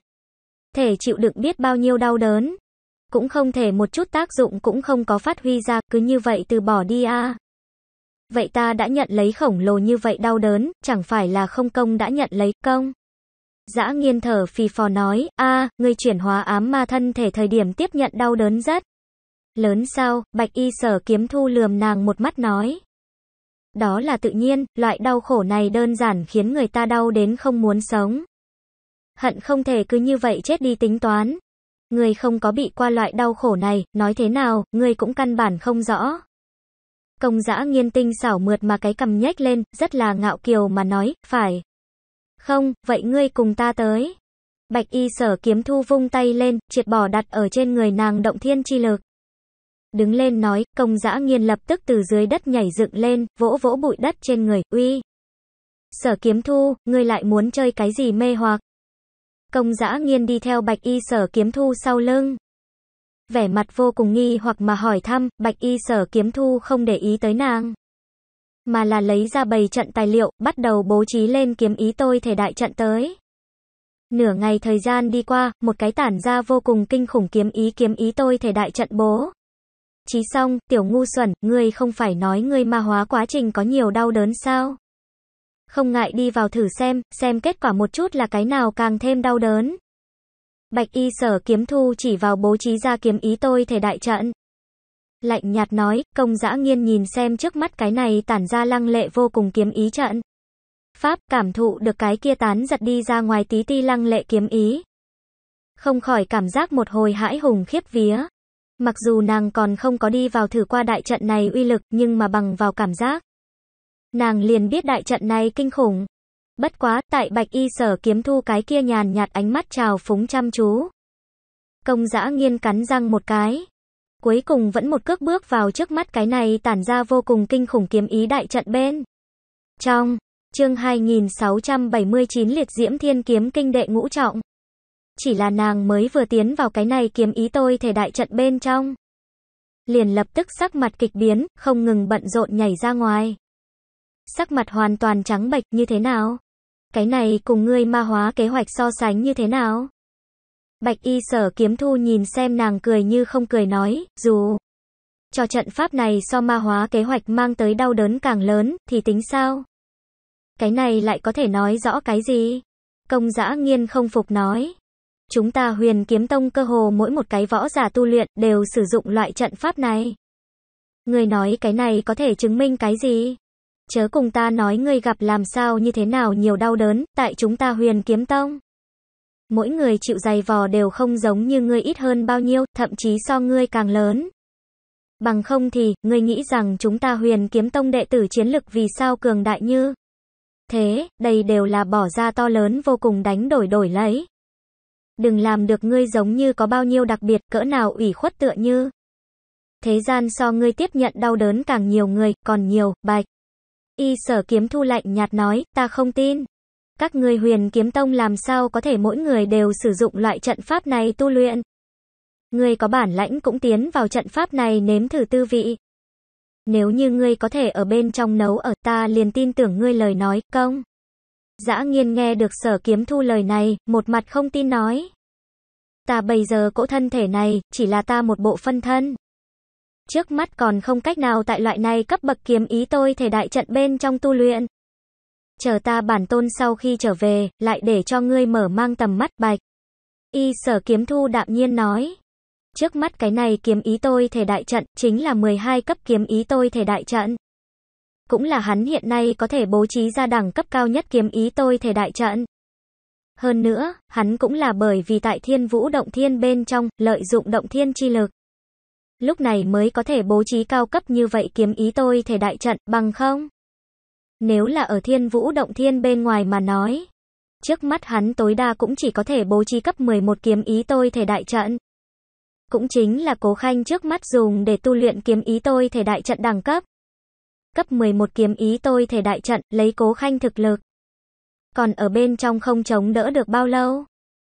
A: Thể chịu đựng biết bao nhiêu đau đớn cũng không thể một chút tác dụng cũng không có phát huy ra, cứ như vậy từ bỏ đi a. Vậy ta đã nhận lấy khổng lồ như vậy đau đớn, chẳng phải là không công đã nhận lấy công. Dã nghiên thở phì phò nói, a, ngươi chuyển hóa ám ma thân thể thời điểm tiếp nhận đau đớn rất lớn sao, bạch y sở kiếm thu lườm nàng một mắt nói. Đó là tự nhiên, loại đau khổ này đơn giản khiến người ta đau đến không muốn sống. Hận không thể cứ như vậy chết đi tính toán, Người không có bị qua loại đau khổ này, nói thế nào, người cũng căn bản không rõ. Công giã nghiên tinh xảo mượt mà cái cầm nhếch lên, rất là ngạo kiều mà nói, phải. Không, vậy ngươi cùng ta tới. Bạch y sở kiếm thu vung tay lên, triệt bỏ đặt ở trên người nàng động thiên chi lực. Đứng lên nói, công giã nghiên lập tức từ dưới đất nhảy dựng lên, vỗ vỗ bụi đất trên người, uy. Sở kiếm thu, ngươi lại muốn chơi cái gì mê hoặc? công dã nghiên đi theo bạch y sở kiếm thu sau lưng. Vẻ mặt vô cùng nghi hoặc mà hỏi thăm, bạch y sở kiếm thu không để ý tới nàng. Mà là lấy ra bầy trận tài liệu, bắt đầu bố trí lên kiếm ý tôi thể đại trận tới. Nửa ngày thời gian đi qua, một cái tản ra vô cùng kinh khủng kiếm ý kiếm ý tôi thể đại trận bố. Chí xong, tiểu ngu xuẩn, ngươi không phải nói ngươi ma hóa quá trình có nhiều đau đớn sao? Không ngại đi vào thử xem, xem kết quả một chút là cái nào càng thêm đau đớn. Bạch y sở kiếm thu chỉ vào bố trí ra kiếm ý tôi thể đại trận. Lạnh nhạt nói, công dã nghiên nhìn xem trước mắt cái này tản ra lăng lệ vô cùng kiếm ý trận. Pháp cảm thụ được cái kia tán giật đi ra ngoài tí ti lăng lệ kiếm ý. Không khỏi cảm giác một hồi hãi hùng khiếp vía. Mặc dù nàng còn không có đi vào thử qua đại trận này uy lực nhưng mà bằng vào cảm giác nàng liền biết đại trận này kinh khủng. Bất quá, tại bạch y sở kiếm thu cái kia nhàn nhạt ánh mắt trào phúng chăm chú. Công giã nghiên cắn răng một cái. Cuối cùng vẫn một cước bước vào trước mắt cái này tản ra vô cùng kinh khủng kiếm ý đại trận bên. Trong, chương 2679 liệt diễm thiên kiếm kinh đệ ngũ trọng. Chỉ là nàng mới vừa tiến vào cái này kiếm ý tôi thể đại trận bên trong. Liền lập tức sắc mặt kịch biến, không ngừng bận rộn nhảy ra ngoài sắc mặt hoàn toàn trắng bệch như thế nào? Cái này cùng ngươi ma hóa kế hoạch so sánh như thế nào? Bạch y sở kiếm thu nhìn xem nàng cười như không cười nói, dù cho trận pháp này so ma hóa kế hoạch mang tới đau đớn càng lớn, thì tính sao? Cái này lại có thể nói rõ cái gì? Công giã nghiên không phục nói. Chúng ta huyền kiếm tông cơ hồ mỗi một cái võ giả tu luyện đều sử dụng loại trận pháp này. Người nói cái này có thể chứng minh cái gì? chớ cùng ta nói ngươi gặp làm sao như thế nào nhiều đau đớn, tại chúng ta huyền kiếm tông. Mỗi người chịu dày vò đều không giống như ngươi ít hơn bao nhiêu, thậm chí so ngươi càng lớn. Bằng không thì, ngươi nghĩ rằng chúng ta huyền kiếm tông đệ tử chiến lực vì sao cường đại như. Thế, đây đều là bỏ ra to lớn vô cùng đánh đổi đổi lấy. Đừng làm được ngươi giống như có bao nhiêu đặc biệt, cỡ nào ủy khuất tựa như. Thế gian so ngươi tiếp nhận đau đớn càng nhiều người, còn nhiều, bạch. Y sở kiếm thu lạnh nhạt nói, ta không tin. Các người huyền kiếm tông làm sao có thể mỗi người đều sử dụng loại trận pháp này tu luyện. Người có bản lãnh cũng tiến vào trận pháp này nếm thử tư vị. Nếu như ngươi có thể ở bên trong nấu ở ta liền tin tưởng ngươi lời nói, công. Dã nghiên nghe được sở kiếm thu lời này, một mặt không tin nói. Ta bây giờ cỗ thân thể này, chỉ là ta một bộ phân thân. Trước mắt còn không cách nào tại loại này cấp bậc kiếm ý tôi thể đại trận bên trong tu luyện. Chờ ta bản tôn sau khi trở về, lại để cho ngươi mở mang tầm mắt bạch. Y sở kiếm thu đạm nhiên nói. Trước mắt cái này kiếm ý tôi thể đại trận, chính là 12 cấp kiếm ý tôi thể đại trận. Cũng là hắn hiện nay có thể bố trí ra đẳng cấp cao nhất kiếm ý tôi thể đại trận. Hơn nữa, hắn cũng là bởi vì tại thiên vũ động thiên bên trong, lợi dụng động thiên chi lực. Lúc này mới có thể bố trí cao cấp như vậy kiếm ý tôi thể đại trận bằng không. Nếu là ở thiên vũ động thiên bên ngoài mà nói. Trước mắt hắn tối đa cũng chỉ có thể bố trí cấp 11 kiếm ý tôi thể đại trận. Cũng chính là cố khanh trước mắt dùng để tu luyện kiếm ý tôi thể đại trận đẳng cấp. Cấp 11 kiếm ý tôi thể đại trận lấy cố khanh thực lực. Còn ở bên trong không chống đỡ được bao lâu?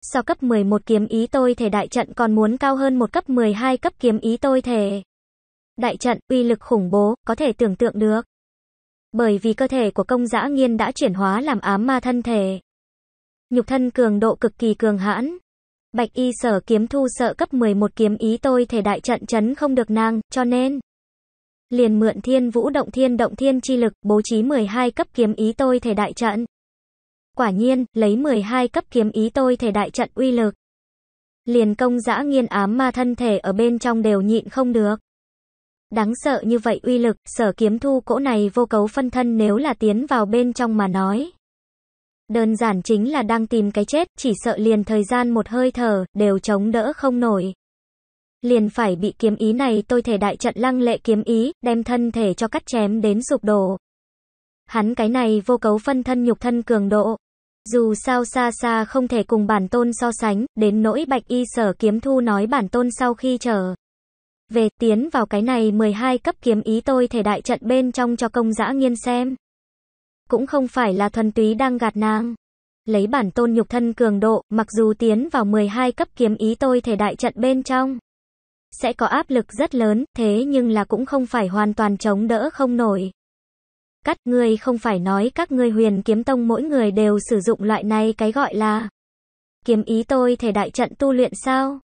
A: Sau cấp 11 kiếm ý tôi thể đại trận còn muốn cao hơn một cấp 12 cấp kiếm ý tôi thể. Đại trận, uy lực khủng bố, có thể tưởng tượng được. Bởi vì cơ thể của công dã nghiên đã chuyển hóa làm ám ma thân thể. Nhục thân cường độ cực kỳ cường hãn. Bạch y sở kiếm thu sợ cấp 11 kiếm ý tôi thể đại trận chấn không được nàng, cho nên. Liền mượn thiên vũ động thiên động thiên chi lực, bố trí 12 cấp kiếm ý tôi thể đại trận. Quả nhiên, lấy 12 cấp kiếm ý tôi thể đại trận uy lực. Liền công dã nghiên ám ma thân thể ở bên trong đều nhịn không được. Đáng sợ như vậy uy lực, sở kiếm thu cỗ này vô cấu phân thân nếu là tiến vào bên trong mà nói. Đơn giản chính là đang tìm cái chết, chỉ sợ liền thời gian một hơi thở, đều chống đỡ không nổi. Liền phải bị kiếm ý này tôi thể đại trận lăng lệ kiếm ý, đem thân thể cho cắt chém đến sụp đổ hắn cái này vô cấu phân thân nhục thân cường độ. Dù sao xa xa không thể cùng bản tôn so sánh, đến nỗi bạch y sở kiếm thu nói bản tôn sau khi trở. Về tiến vào cái này 12 cấp kiếm ý tôi thể đại trận bên trong cho công dã nghiên xem. Cũng không phải là thuần túy đang gạt nàng. Lấy bản tôn nhục thân cường độ, mặc dù tiến vào 12 cấp kiếm ý tôi thể đại trận bên trong. Sẽ có áp lực rất lớn, thế nhưng là cũng không phải hoàn toàn chống đỡ không nổi. Cắt ngươi không phải nói các ngươi huyền kiếm tông mỗi người đều sử dụng loại này cái gọi là kiếm ý tôi thể đại trận tu luyện sao?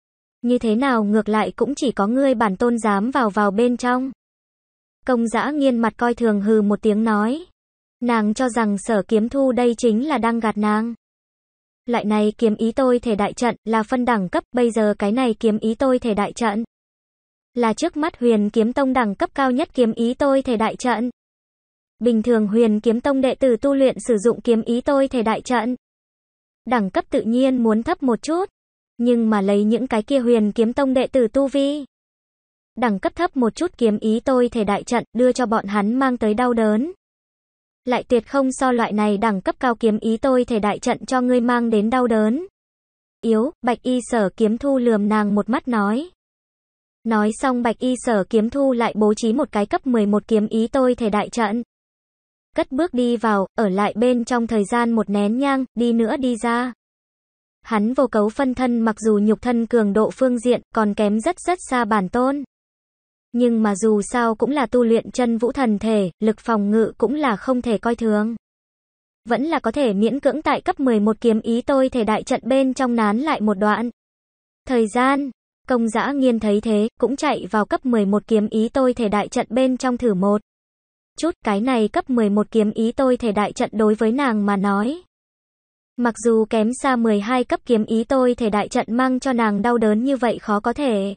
A: Như thế nào ngược lại cũng chỉ có ngươi bản tôn dám vào vào bên trong. Công giã nghiên mặt coi thường hừ một tiếng nói. Nàng cho rằng sở kiếm thu đây chính là đang gạt nàng. Loại này kiếm ý tôi thể đại trận là phân đẳng cấp, bây giờ cái này kiếm ý tôi thể đại trận. Là trước mắt huyền kiếm tông đẳng cấp cao nhất kiếm ý tôi thể đại trận. Bình thường huyền kiếm tông đệ tử tu luyện sử dụng kiếm ý tôi thể đại trận. Đẳng cấp tự nhiên muốn thấp một chút. Nhưng mà lấy những cái kia huyền kiếm tông đệ tử tu vi. Đẳng cấp thấp một chút kiếm ý tôi thể đại trận đưa cho bọn hắn mang tới đau đớn. Lại tuyệt không so loại này đẳng cấp cao kiếm ý tôi thể đại trận cho ngươi mang đến đau đớn. Yếu, bạch y sở kiếm thu lườm nàng một mắt nói. Nói xong bạch y sở kiếm thu lại bố trí một cái cấp 11 kiếm ý tôi thể đại trận. Cất bước đi vào, ở lại bên trong thời gian một nén nhang, đi nữa đi ra. Hắn vô cấu phân thân mặc dù nhục thân cường độ phương diện còn kém rất rất xa bản tôn. Nhưng mà dù sao cũng là tu luyện chân vũ thần thể, lực phòng ngự cũng là không thể coi thường. Vẫn là có thể miễn cưỡng tại cấp 11 kiếm ý tôi thể đại trận bên trong nán lại một đoạn. Thời gian, công giã nghiên thấy thế, cũng chạy vào cấp 11 kiếm ý tôi thể đại trận bên trong thử một chút, cái này cấp 11 kiếm ý tôi thể đại trận đối với nàng mà nói. Mặc dù kém xa 12 cấp kiếm ý tôi thể đại trận mang cho nàng đau đớn như vậy khó có thể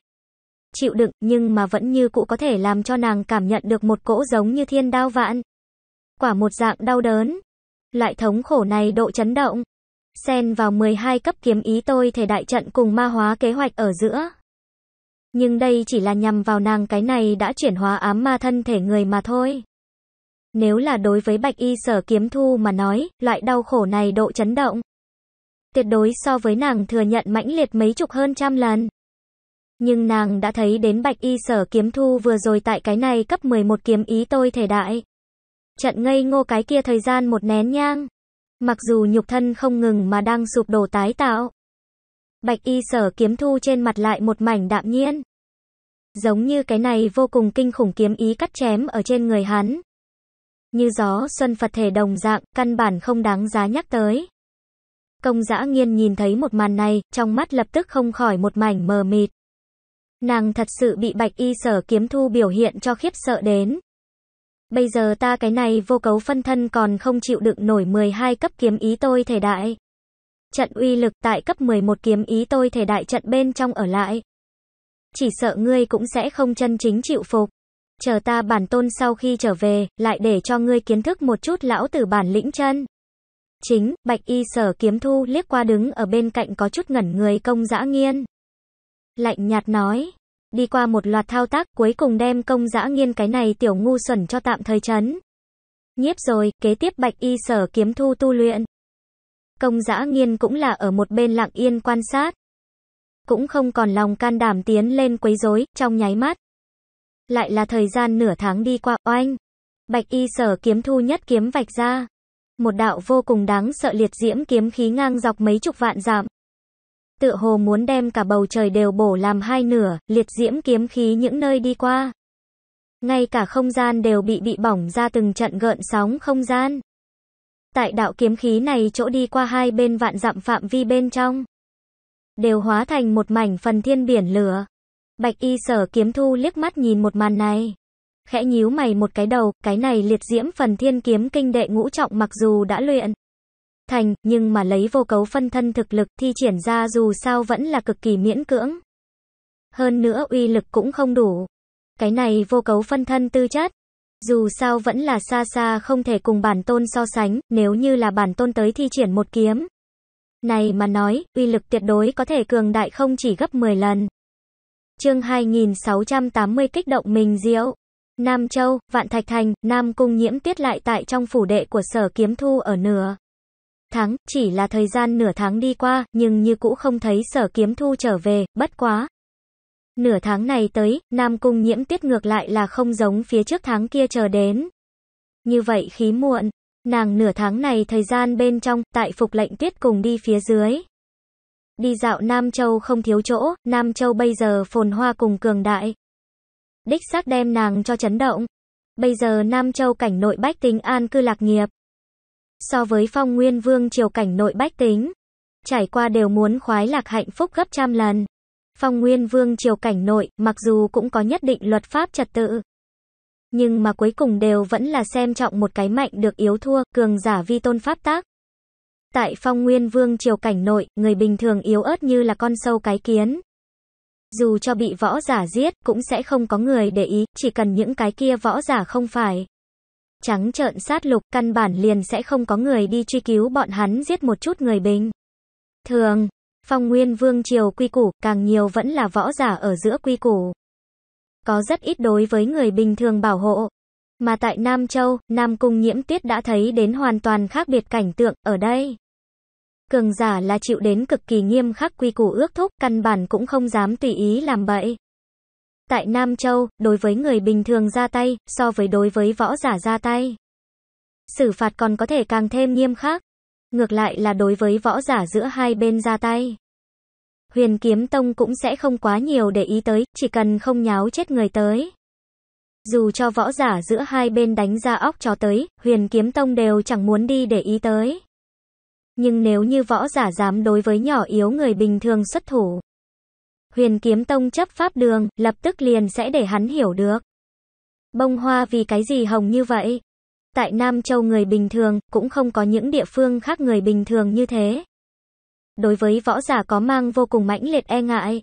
A: chịu đựng, nhưng mà vẫn như cũ có thể làm cho nàng cảm nhận được một cỗ giống như thiên đao vạn. Quả một dạng đau đớn, loại thống khổ này độ chấn động. Xen vào 12 cấp kiếm ý tôi thể đại trận cùng ma hóa kế hoạch ở giữa. Nhưng đây chỉ là nhằm vào nàng cái này đã chuyển hóa ám ma thân thể người mà thôi. Nếu là đối với bạch y sở kiếm thu mà nói, loại đau khổ này độ chấn động. Tuyệt đối so với nàng thừa nhận mãnh liệt mấy chục hơn trăm lần. Nhưng nàng đã thấy đến bạch y sở kiếm thu vừa rồi tại cái này cấp 11 kiếm ý tôi thể đại. Trận ngây ngô cái kia thời gian một nén nhang. Mặc dù nhục thân không ngừng mà đang sụp đổ tái tạo. Bạch y sở kiếm thu trên mặt lại một mảnh đạm nhiên. Giống như cái này vô cùng kinh khủng kiếm ý cắt chém ở trên người hắn, như gió xuân Phật thể đồng dạng, căn bản không đáng giá nhắc tới. Công dã nghiên nhìn thấy một màn này, trong mắt lập tức không khỏi một mảnh mờ mịt. Nàng thật sự bị bạch y sở kiếm thu biểu hiện cho khiếp sợ đến. Bây giờ ta cái này vô cấu phân thân còn không chịu đựng nổi 12 cấp kiếm ý tôi thể đại. Trận uy lực tại cấp 11 kiếm ý tôi thể đại trận bên trong ở lại. Chỉ sợ ngươi cũng sẽ không chân chính chịu phục. Chờ ta bản tôn sau khi trở về, lại để cho ngươi kiến thức một chút lão tử bản lĩnh chân. Chính, bạch y sở kiếm thu liếc qua đứng ở bên cạnh có chút ngẩn người công dã nghiên. Lạnh nhạt nói, đi qua một loạt thao tác cuối cùng đem công dã nghiên cái này tiểu ngu xuẩn cho tạm thời chấn. Nhiếp rồi, kế tiếp bạch y sở kiếm thu tu luyện. Công dã nghiên cũng là ở một bên lặng yên quan sát. Cũng không còn lòng can đảm tiến lên quấy rối trong nháy mắt. Lại là thời gian nửa tháng đi qua, oanh. Bạch y sở kiếm thu nhất kiếm vạch ra. Một đạo vô cùng đáng sợ liệt diễm kiếm khí ngang dọc mấy chục vạn dặm Tựa hồ muốn đem cả bầu trời đều bổ làm hai nửa, liệt diễm kiếm khí những nơi đi qua. Ngay cả không gian đều bị bị bỏng ra từng trận gợn sóng không gian. Tại đạo kiếm khí này chỗ đi qua hai bên vạn dặm phạm vi bên trong. Đều hóa thành một mảnh phần thiên biển lửa. Bạch y sở kiếm thu liếc mắt nhìn một màn này. Khẽ nhíu mày một cái đầu, cái này liệt diễm phần thiên kiếm kinh đệ ngũ trọng mặc dù đã luyện thành, nhưng mà lấy vô cấu phân thân thực lực thi triển ra dù sao vẫn là cực kỳ miễn cưỡng. Hơn nữa uy lực cũng không đủ. Cái này vô cấu phân thân tư chất. Dù sao vẫn là xa xa không thể cùng bản tôn so sánh, nếu như là bản tôn tới thi triển một kiếm. Này mà nói, uy lực tuyệt đối có thể cường đại không chỉ gấp 10 lần. Chương 2680 kích động mình diễu. Nam Châu, Vạn Thạch Thành, Nam Cung Nhiễm Tiết lại tại trong phủ đệ của Sở Kiếm Thu ở nửa tháng, chỉ là thời gian nửa tháng đi qua, nhưng như cũ không thấy Sở Kiếm Thu trở về, bất quá. Nửa tháng này tới, Nam Cung Nhiễm Tiết ngược lại là không giống phía trước tháng kia chờ đến. Như vậy khí muộn, nàng nửa tháng này thời gian bên trong, tại phục lệnh tiết cùng đi phía dưới. Đi dạo Nam Châu không thiếu chỗ, Nam Châu bây giờ phồn hoa cùng cường đại. Đích xác đem nàng cho chấn động. Bây giờ Nam Châu cảnh nội bách tính an cư lạc nghiệp. So với phong nguyên vương triều cảnh nội bách tính, trải qua đều muốn khoái lạc hạnh phúc gấp trăm lần. Phong nguyên vương triều cảnh nội, mặc dù cũng có nhất định luật pháp trật tự. Nhưng mà cuối cùng đều vẫn là xem trọng một cái mạnh được yếu thua, cường giả vi tôn pháp tác tại phong nguyên vương triều cảnh nội, người bình thường yếu ớt như là con sâu cái kiến. Dù cho bị võ giả giết, cũng sẽ không có người để ý, chỉ cần những cái kia võ giả không phải. Trắng trợn sát lục, căn bản liền sẽ không có người đi truy cứu bọn hắn giết một chút người bình. Thường, phong nguyên vương triều quy củ, càng nhiều vẫn là võ giả ở giữa quy củ. Có rất ít đối với người bình thường bảo hộ, mà tại Nam Châu, Nam Cung Nhiễm Tuyết đã thấy đến hoàn toàn khác biệt cảnh tượng, ở đây. Cường giả là chịu đến cực kỳ nghiêm khắc quy củ ước thúc, căn bản cũng không dám tùy ý làm bậy. Tại Nam Châu, đối với người bình thường ra tay, so với đối với võ giả ra tay. Xử phạt còn có thể càng thêm nghiêm khắc. Ngược lại là đối với võ giả giữa hai bên ra tay. Huyền Kiếm Tông cũng sẽ không quá nhiều để ý tới, chỉ cần không nháo chết người tới. Dù cho võ giả giữa hai bên đánh ra óc cho tới, Huyền Kiếm Tông đều chẳng muốn đi để ý tới. Nhưng nếu như võ giả dám đối với nhỏ yếu người bình thường xuất thủ, huyền kiếm tông chấp pháp đường, lập tức liền sẽ để hắn hiểu được. Bông hoa vì cái gì hồng như vậy? Tại Nam Châu người bình thường, cũng không có những địa phương khác người bình thường như thế. Đối với võ giả có mang vô cùng mãnh liệt e ngại.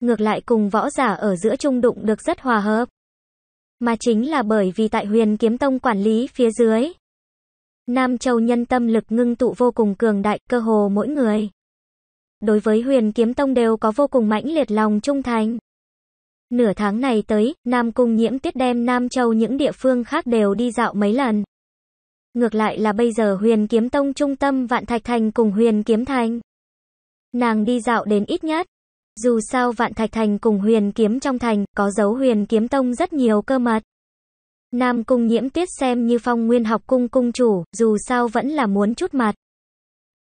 A: Ngược lại cùng võ giả ở giữa trung đụng được rất hòa hợp. Mà chính là bởi vì tại huyền kiếm tông quản lý phía dưới. Nam Châu nhân tâm lực ngưng tụ vô cùng cường đại, cơ hồ mỗi người. Đối với huyền kiếm tông đều có vô cùng mãnh liệt lòng trung thành. Nửa tháng này tới, Nam Cung nhiễm tiết đem Nam Châu những địa phương khác đều đi dạo mấy lần. Ngược lại là bây giờ huyền kiếm tông trung tâm Vạn Thạch Thành cùng huyền kiếm thành. Nàng đi dạo đến ít nhất. Dù sao Vạn Thạch Thành cùng huyền kiếm trong thành, có dấu huyền kiếm tông rất nhiều cơ mật. Nam Cung Nhiễm Tuyết xem như phong nguyên học cung cung chủ, dù sao vẫn là muốn chút mặt.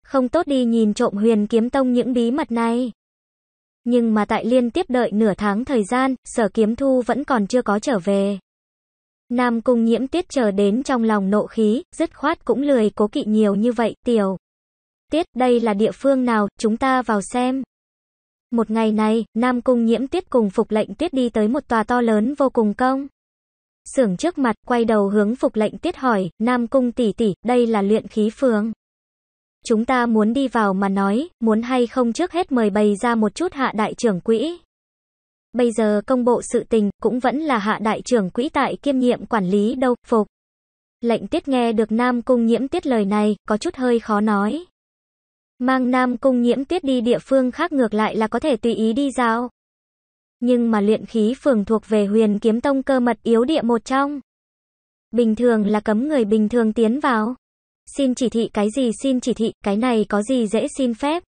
A: Không tốt đi nhìn trộm huyền kiếm tông những bí mật này. Nhưng mà tại liên tiếp đợi nửa tháng thời gian, sở kiếm thu vẫn còn chưa có trở về. Nam Cung Nhiễm Tuyết chờ đến trong lòng nộ khí, dứt khoát cũng lười cố kỵ nhiều như vậy, tiểu. Tuyết, đây là địa phương nào, chúng ta vào xem. Một ngày này, Nam Cung Nhiễm Tuyết cùng Phục lệnh Tuyết đi tới một tòa to lớn vô cùng công. Sưởng trước mặt, quay đầu hướng phục lệnh tiết hỏi, Nam Cung tỷ tỷ, đây là luyện khí phường. Chúng ta muốn đi vào mà nói, muốn hay không trước hết mời bày ra một chút hạ đại trưởng quỹ. Bây giờ công bộ sự tình, cũng vẫn là hạ đại trưởng quỹ tại kiêm nhiệm quản lý đâu, phục. Lệnh tiết nghe được Nam Cung nhiễm tiết lời này, có chút hơi khó nói. Mang Nam Cung nhiễm tiết đi địa phương khác ngược lại là có thể tùy ý đi giao nhưng mà luyện khí phường thuộc về huyền kiếm tông cơ mật yếu địa một trong. Bình thường là cấm người bình thường tiến vào. Xin chỉ thị cái gì xin chỉ thị, cái này có gì dễ xin phép.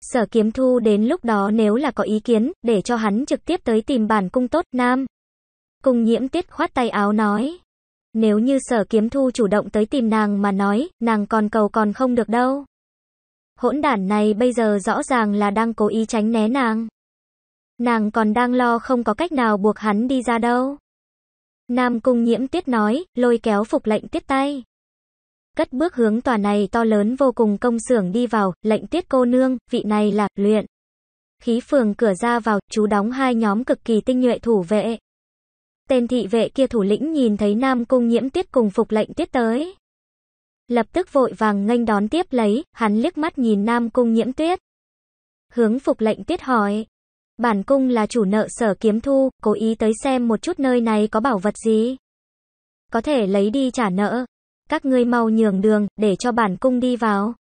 A: Sở kiếm thu đến lúc đó nếu là có ý kiến, để cho hắn trực tiếp tới tìm bản cung tốt, nam. Cung nhiễm tiết khoát tay áo nói. Nếu như sở kiếm thu chủ động tới tìm nàng mà nói, nàng còn cầu còn không được đâu. Hỗn đản này bây giờ rõ ràng là đang cố ý tránh né nàng nàng còn đang lo không có cách nào buộc hắn đi ra đâu. Nam cung nhiễm tuyết nói, lôi kéo phục lệnh tuyết tay. Cất bước hướng tòa này to lớn vô cùng công xưởng đi vào, lệnh tuyết cô nương, vị này là, luyện. Khí phường cửa ra vào, chú đóng hai nhóm cực kỳ tinh nhuệ thủ vệ. Tên thị vệ kia thủ lĩnh nhìn thấy Nam cung nhiễm tuyết cùng phục lệnh tuyết tới. Lập tức vội vàng nghênh đón tiếp lấy, hắn liếc mắt nhìn Nam cung nhiễm tuyết. Hướng phục lệnh tuyết hỏi, Bản cung là chủ nợ sở kiếm thu, cố ý tới xem một chút nơi này có bảo vật gì. Có thể lấy đi trả nợ. Các ngươi mau nhường đường, để cho bản cung đi vào.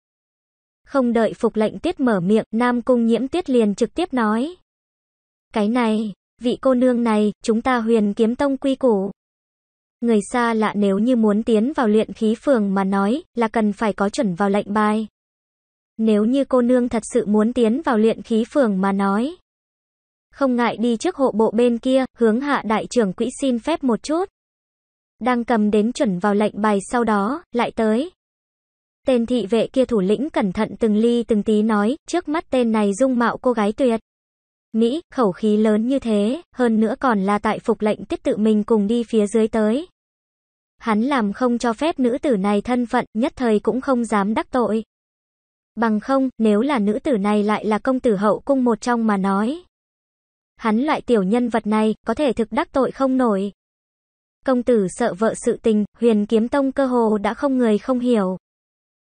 A: Không đợi phục lệnh tiết mở miệng, nam cung nhiễm tiết liền trực tiếp nói. Cái này, vị cô nương này, chúng ta huyền kiếm tông quy củ. Người xa lạ nếu như muốn tiến vào luyện khí phường mà nói, là cần phải có chuẩn vào lệnh bài. Nếu như cô nương thật sự muốn tiến vào luyện khí phường mà nói, không ngại đi trước hộ bộ bên kia, hướng hạ đại trưởng quỹ xin phép một chút. Đang cầm đến chuẩn vào lệnh bài sau đó, lại tới. Tên thị vệ kia thủ lĩnh cẩn thận từng ly từng tí nói, trước mắt tên này dung mạo cô gái tuyệt. Mỹ, khẩu khí lớn như thế, hơn nữa còn là tại phục lệnh tiết tự mình cùng đi phía dưới tới. Hắn làm không cho phép nữ tử này thân phận, nhất thời cũng không dám đắc tội. Bằng không, nếu là nữ tử này lại là công tử hậu cung một trong mà nói, hắn loại tiểu nhân vật này có thể thực đắc tội không nổi. Công tử sợ vợ sự tình, huyền kiếm tông cơ hồ đã không người không hiểu.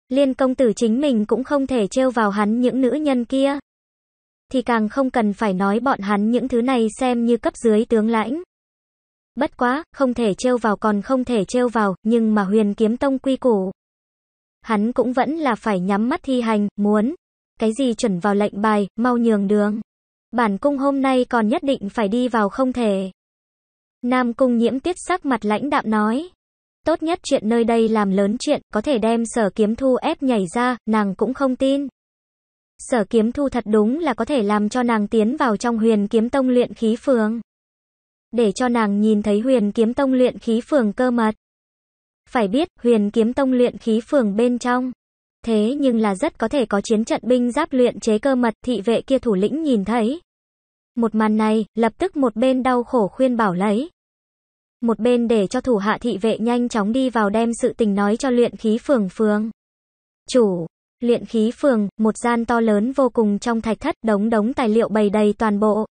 A: Liên công tử chính mình cũng không thể trêu vào hắn những nữ nhân kia. Thì càng không cần phải nói bọn hắn những thứ này xem như cấp dưới tướng lãnh. Bất quá, không thể trêu vào còn không thể trêu vào, nhưng mà huyền kiếm tông quy củ. Hắn cũng vẫn là phải nhắm mắt thi hành, muốn. Cái gì chuẩn vào lệnh bài, mau nhường đường. Bản cung hôm nay còn nhất định phải đi vào không thể. Nam cung nhiễm tiết sắc mặt lãnh đạm nói. Tốt nhất chuyện nơi đây làm lớn chuyện, có thể đem sở kiếm thu ép nhảy ra, nàng cũng không tin. Sở kiếm thu thật đúng là có thể làm cho nàng tiến vào trong huyền kiếm tông luyện khí phường. Để cho nàng nhìn thấy huyền kiếm tông luyện khí phường cơ mật. Phải biết, huyền kiếm tông luyện khí phường bên trong thế nhưng là rất có thể có chiến trận binh giáp luyện chế cơ mật thị vệ kia thủ lĩnh nhìn thấy. Một màn này, lập tức một bên đau khổ khuyên bảo lấy. Một bên để cho thủ hạ thị vệ nhanh chóng đi vào đem sự tình nói cho luyện khí phường phường. Chủ, luyện khí phường, một gian to lớn vô cùng trong thạch thất đống đống tài liệu bày đầy toàn bộ.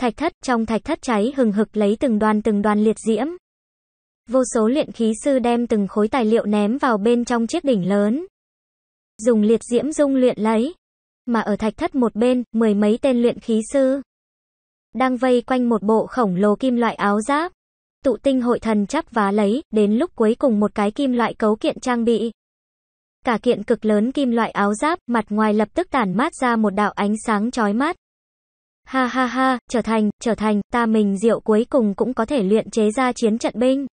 A: Thạch thất trong thạch thất cháy hừng hực lấy từng đoàn từng đoàn liệt diễm. Vô số luyện khí sư đem từng khối tài liệu ném vào bên trong chiếc đỉnh lớn dùng liệt diễm dung luyện lấy. Mà ở thạch thất một bên, mười mấy tên luyện khí sư đang vây quanh một bộ khổng lồ kim loại áo giáp. Tụ tinh hội thần chắp vá lấy, đến lúc cuối cùng một cái kim loại cấu kiện trang bị. Cả kiện cực lớn kim loại áo giáp, mặt ngoài lập tức tản mát ra một đạo ánh sáng chói mắt. Ha ha ha, trở thành, trở thành, ta mình diệu cuối cùng cũng có thể luyện chế ra chiến trận binh.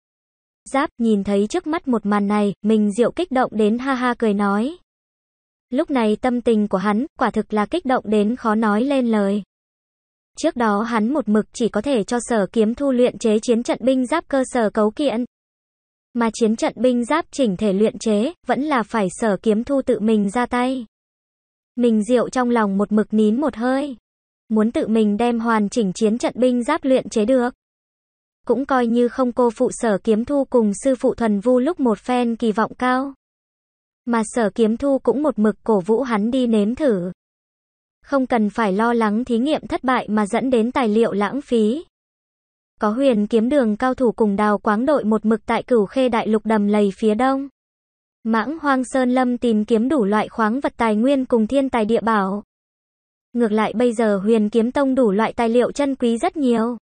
A: Giáp nhìn thấy trước mắt một màn này, mình diệu kích động đến ha ha cười nói. Lúc này tâm tình của hắn quả thực là kích động đến khó nói lên lời. Trước đó hắn một mực chỉ có thể cho sở kiếm thu luyện chế chiến trận binh giáp cơ sở cấu kiện. Mà chiến trận binh giáp chỉnh thể luyện chế, vẫn là phải sở kiếm thu tự mình ra tay. Mình rượu trong lòng một mực nín một hơi. Muốn tự mình đem hoàn chỉnh chiến trận binh giáp luyện chế được. Cũng coi như không cô phụ sở kiếm thu cùng sư phụ thuần vu lúc một phen kỳ vọng cao. Mà sở kiếm thu cũng một mực cổ vũ hắn đi nếm thử. Không cần phải lo lắng thí nghiệm thất bại mà dẫn đến tài liệu lãng phí. Có huyền kiếm đường cao thủ cùng đào quáng đội một mực tại cửu khê đại lục đầm lầy phía đông. Mãng hoang sơn lâm tìm kiếm đủ loại khoáng vật tài nguyên cùng thiên tài địa bảo. Ngược lại bây giờ huyền kiếm tông đủ loại tài liệu chân quý rất nhiều.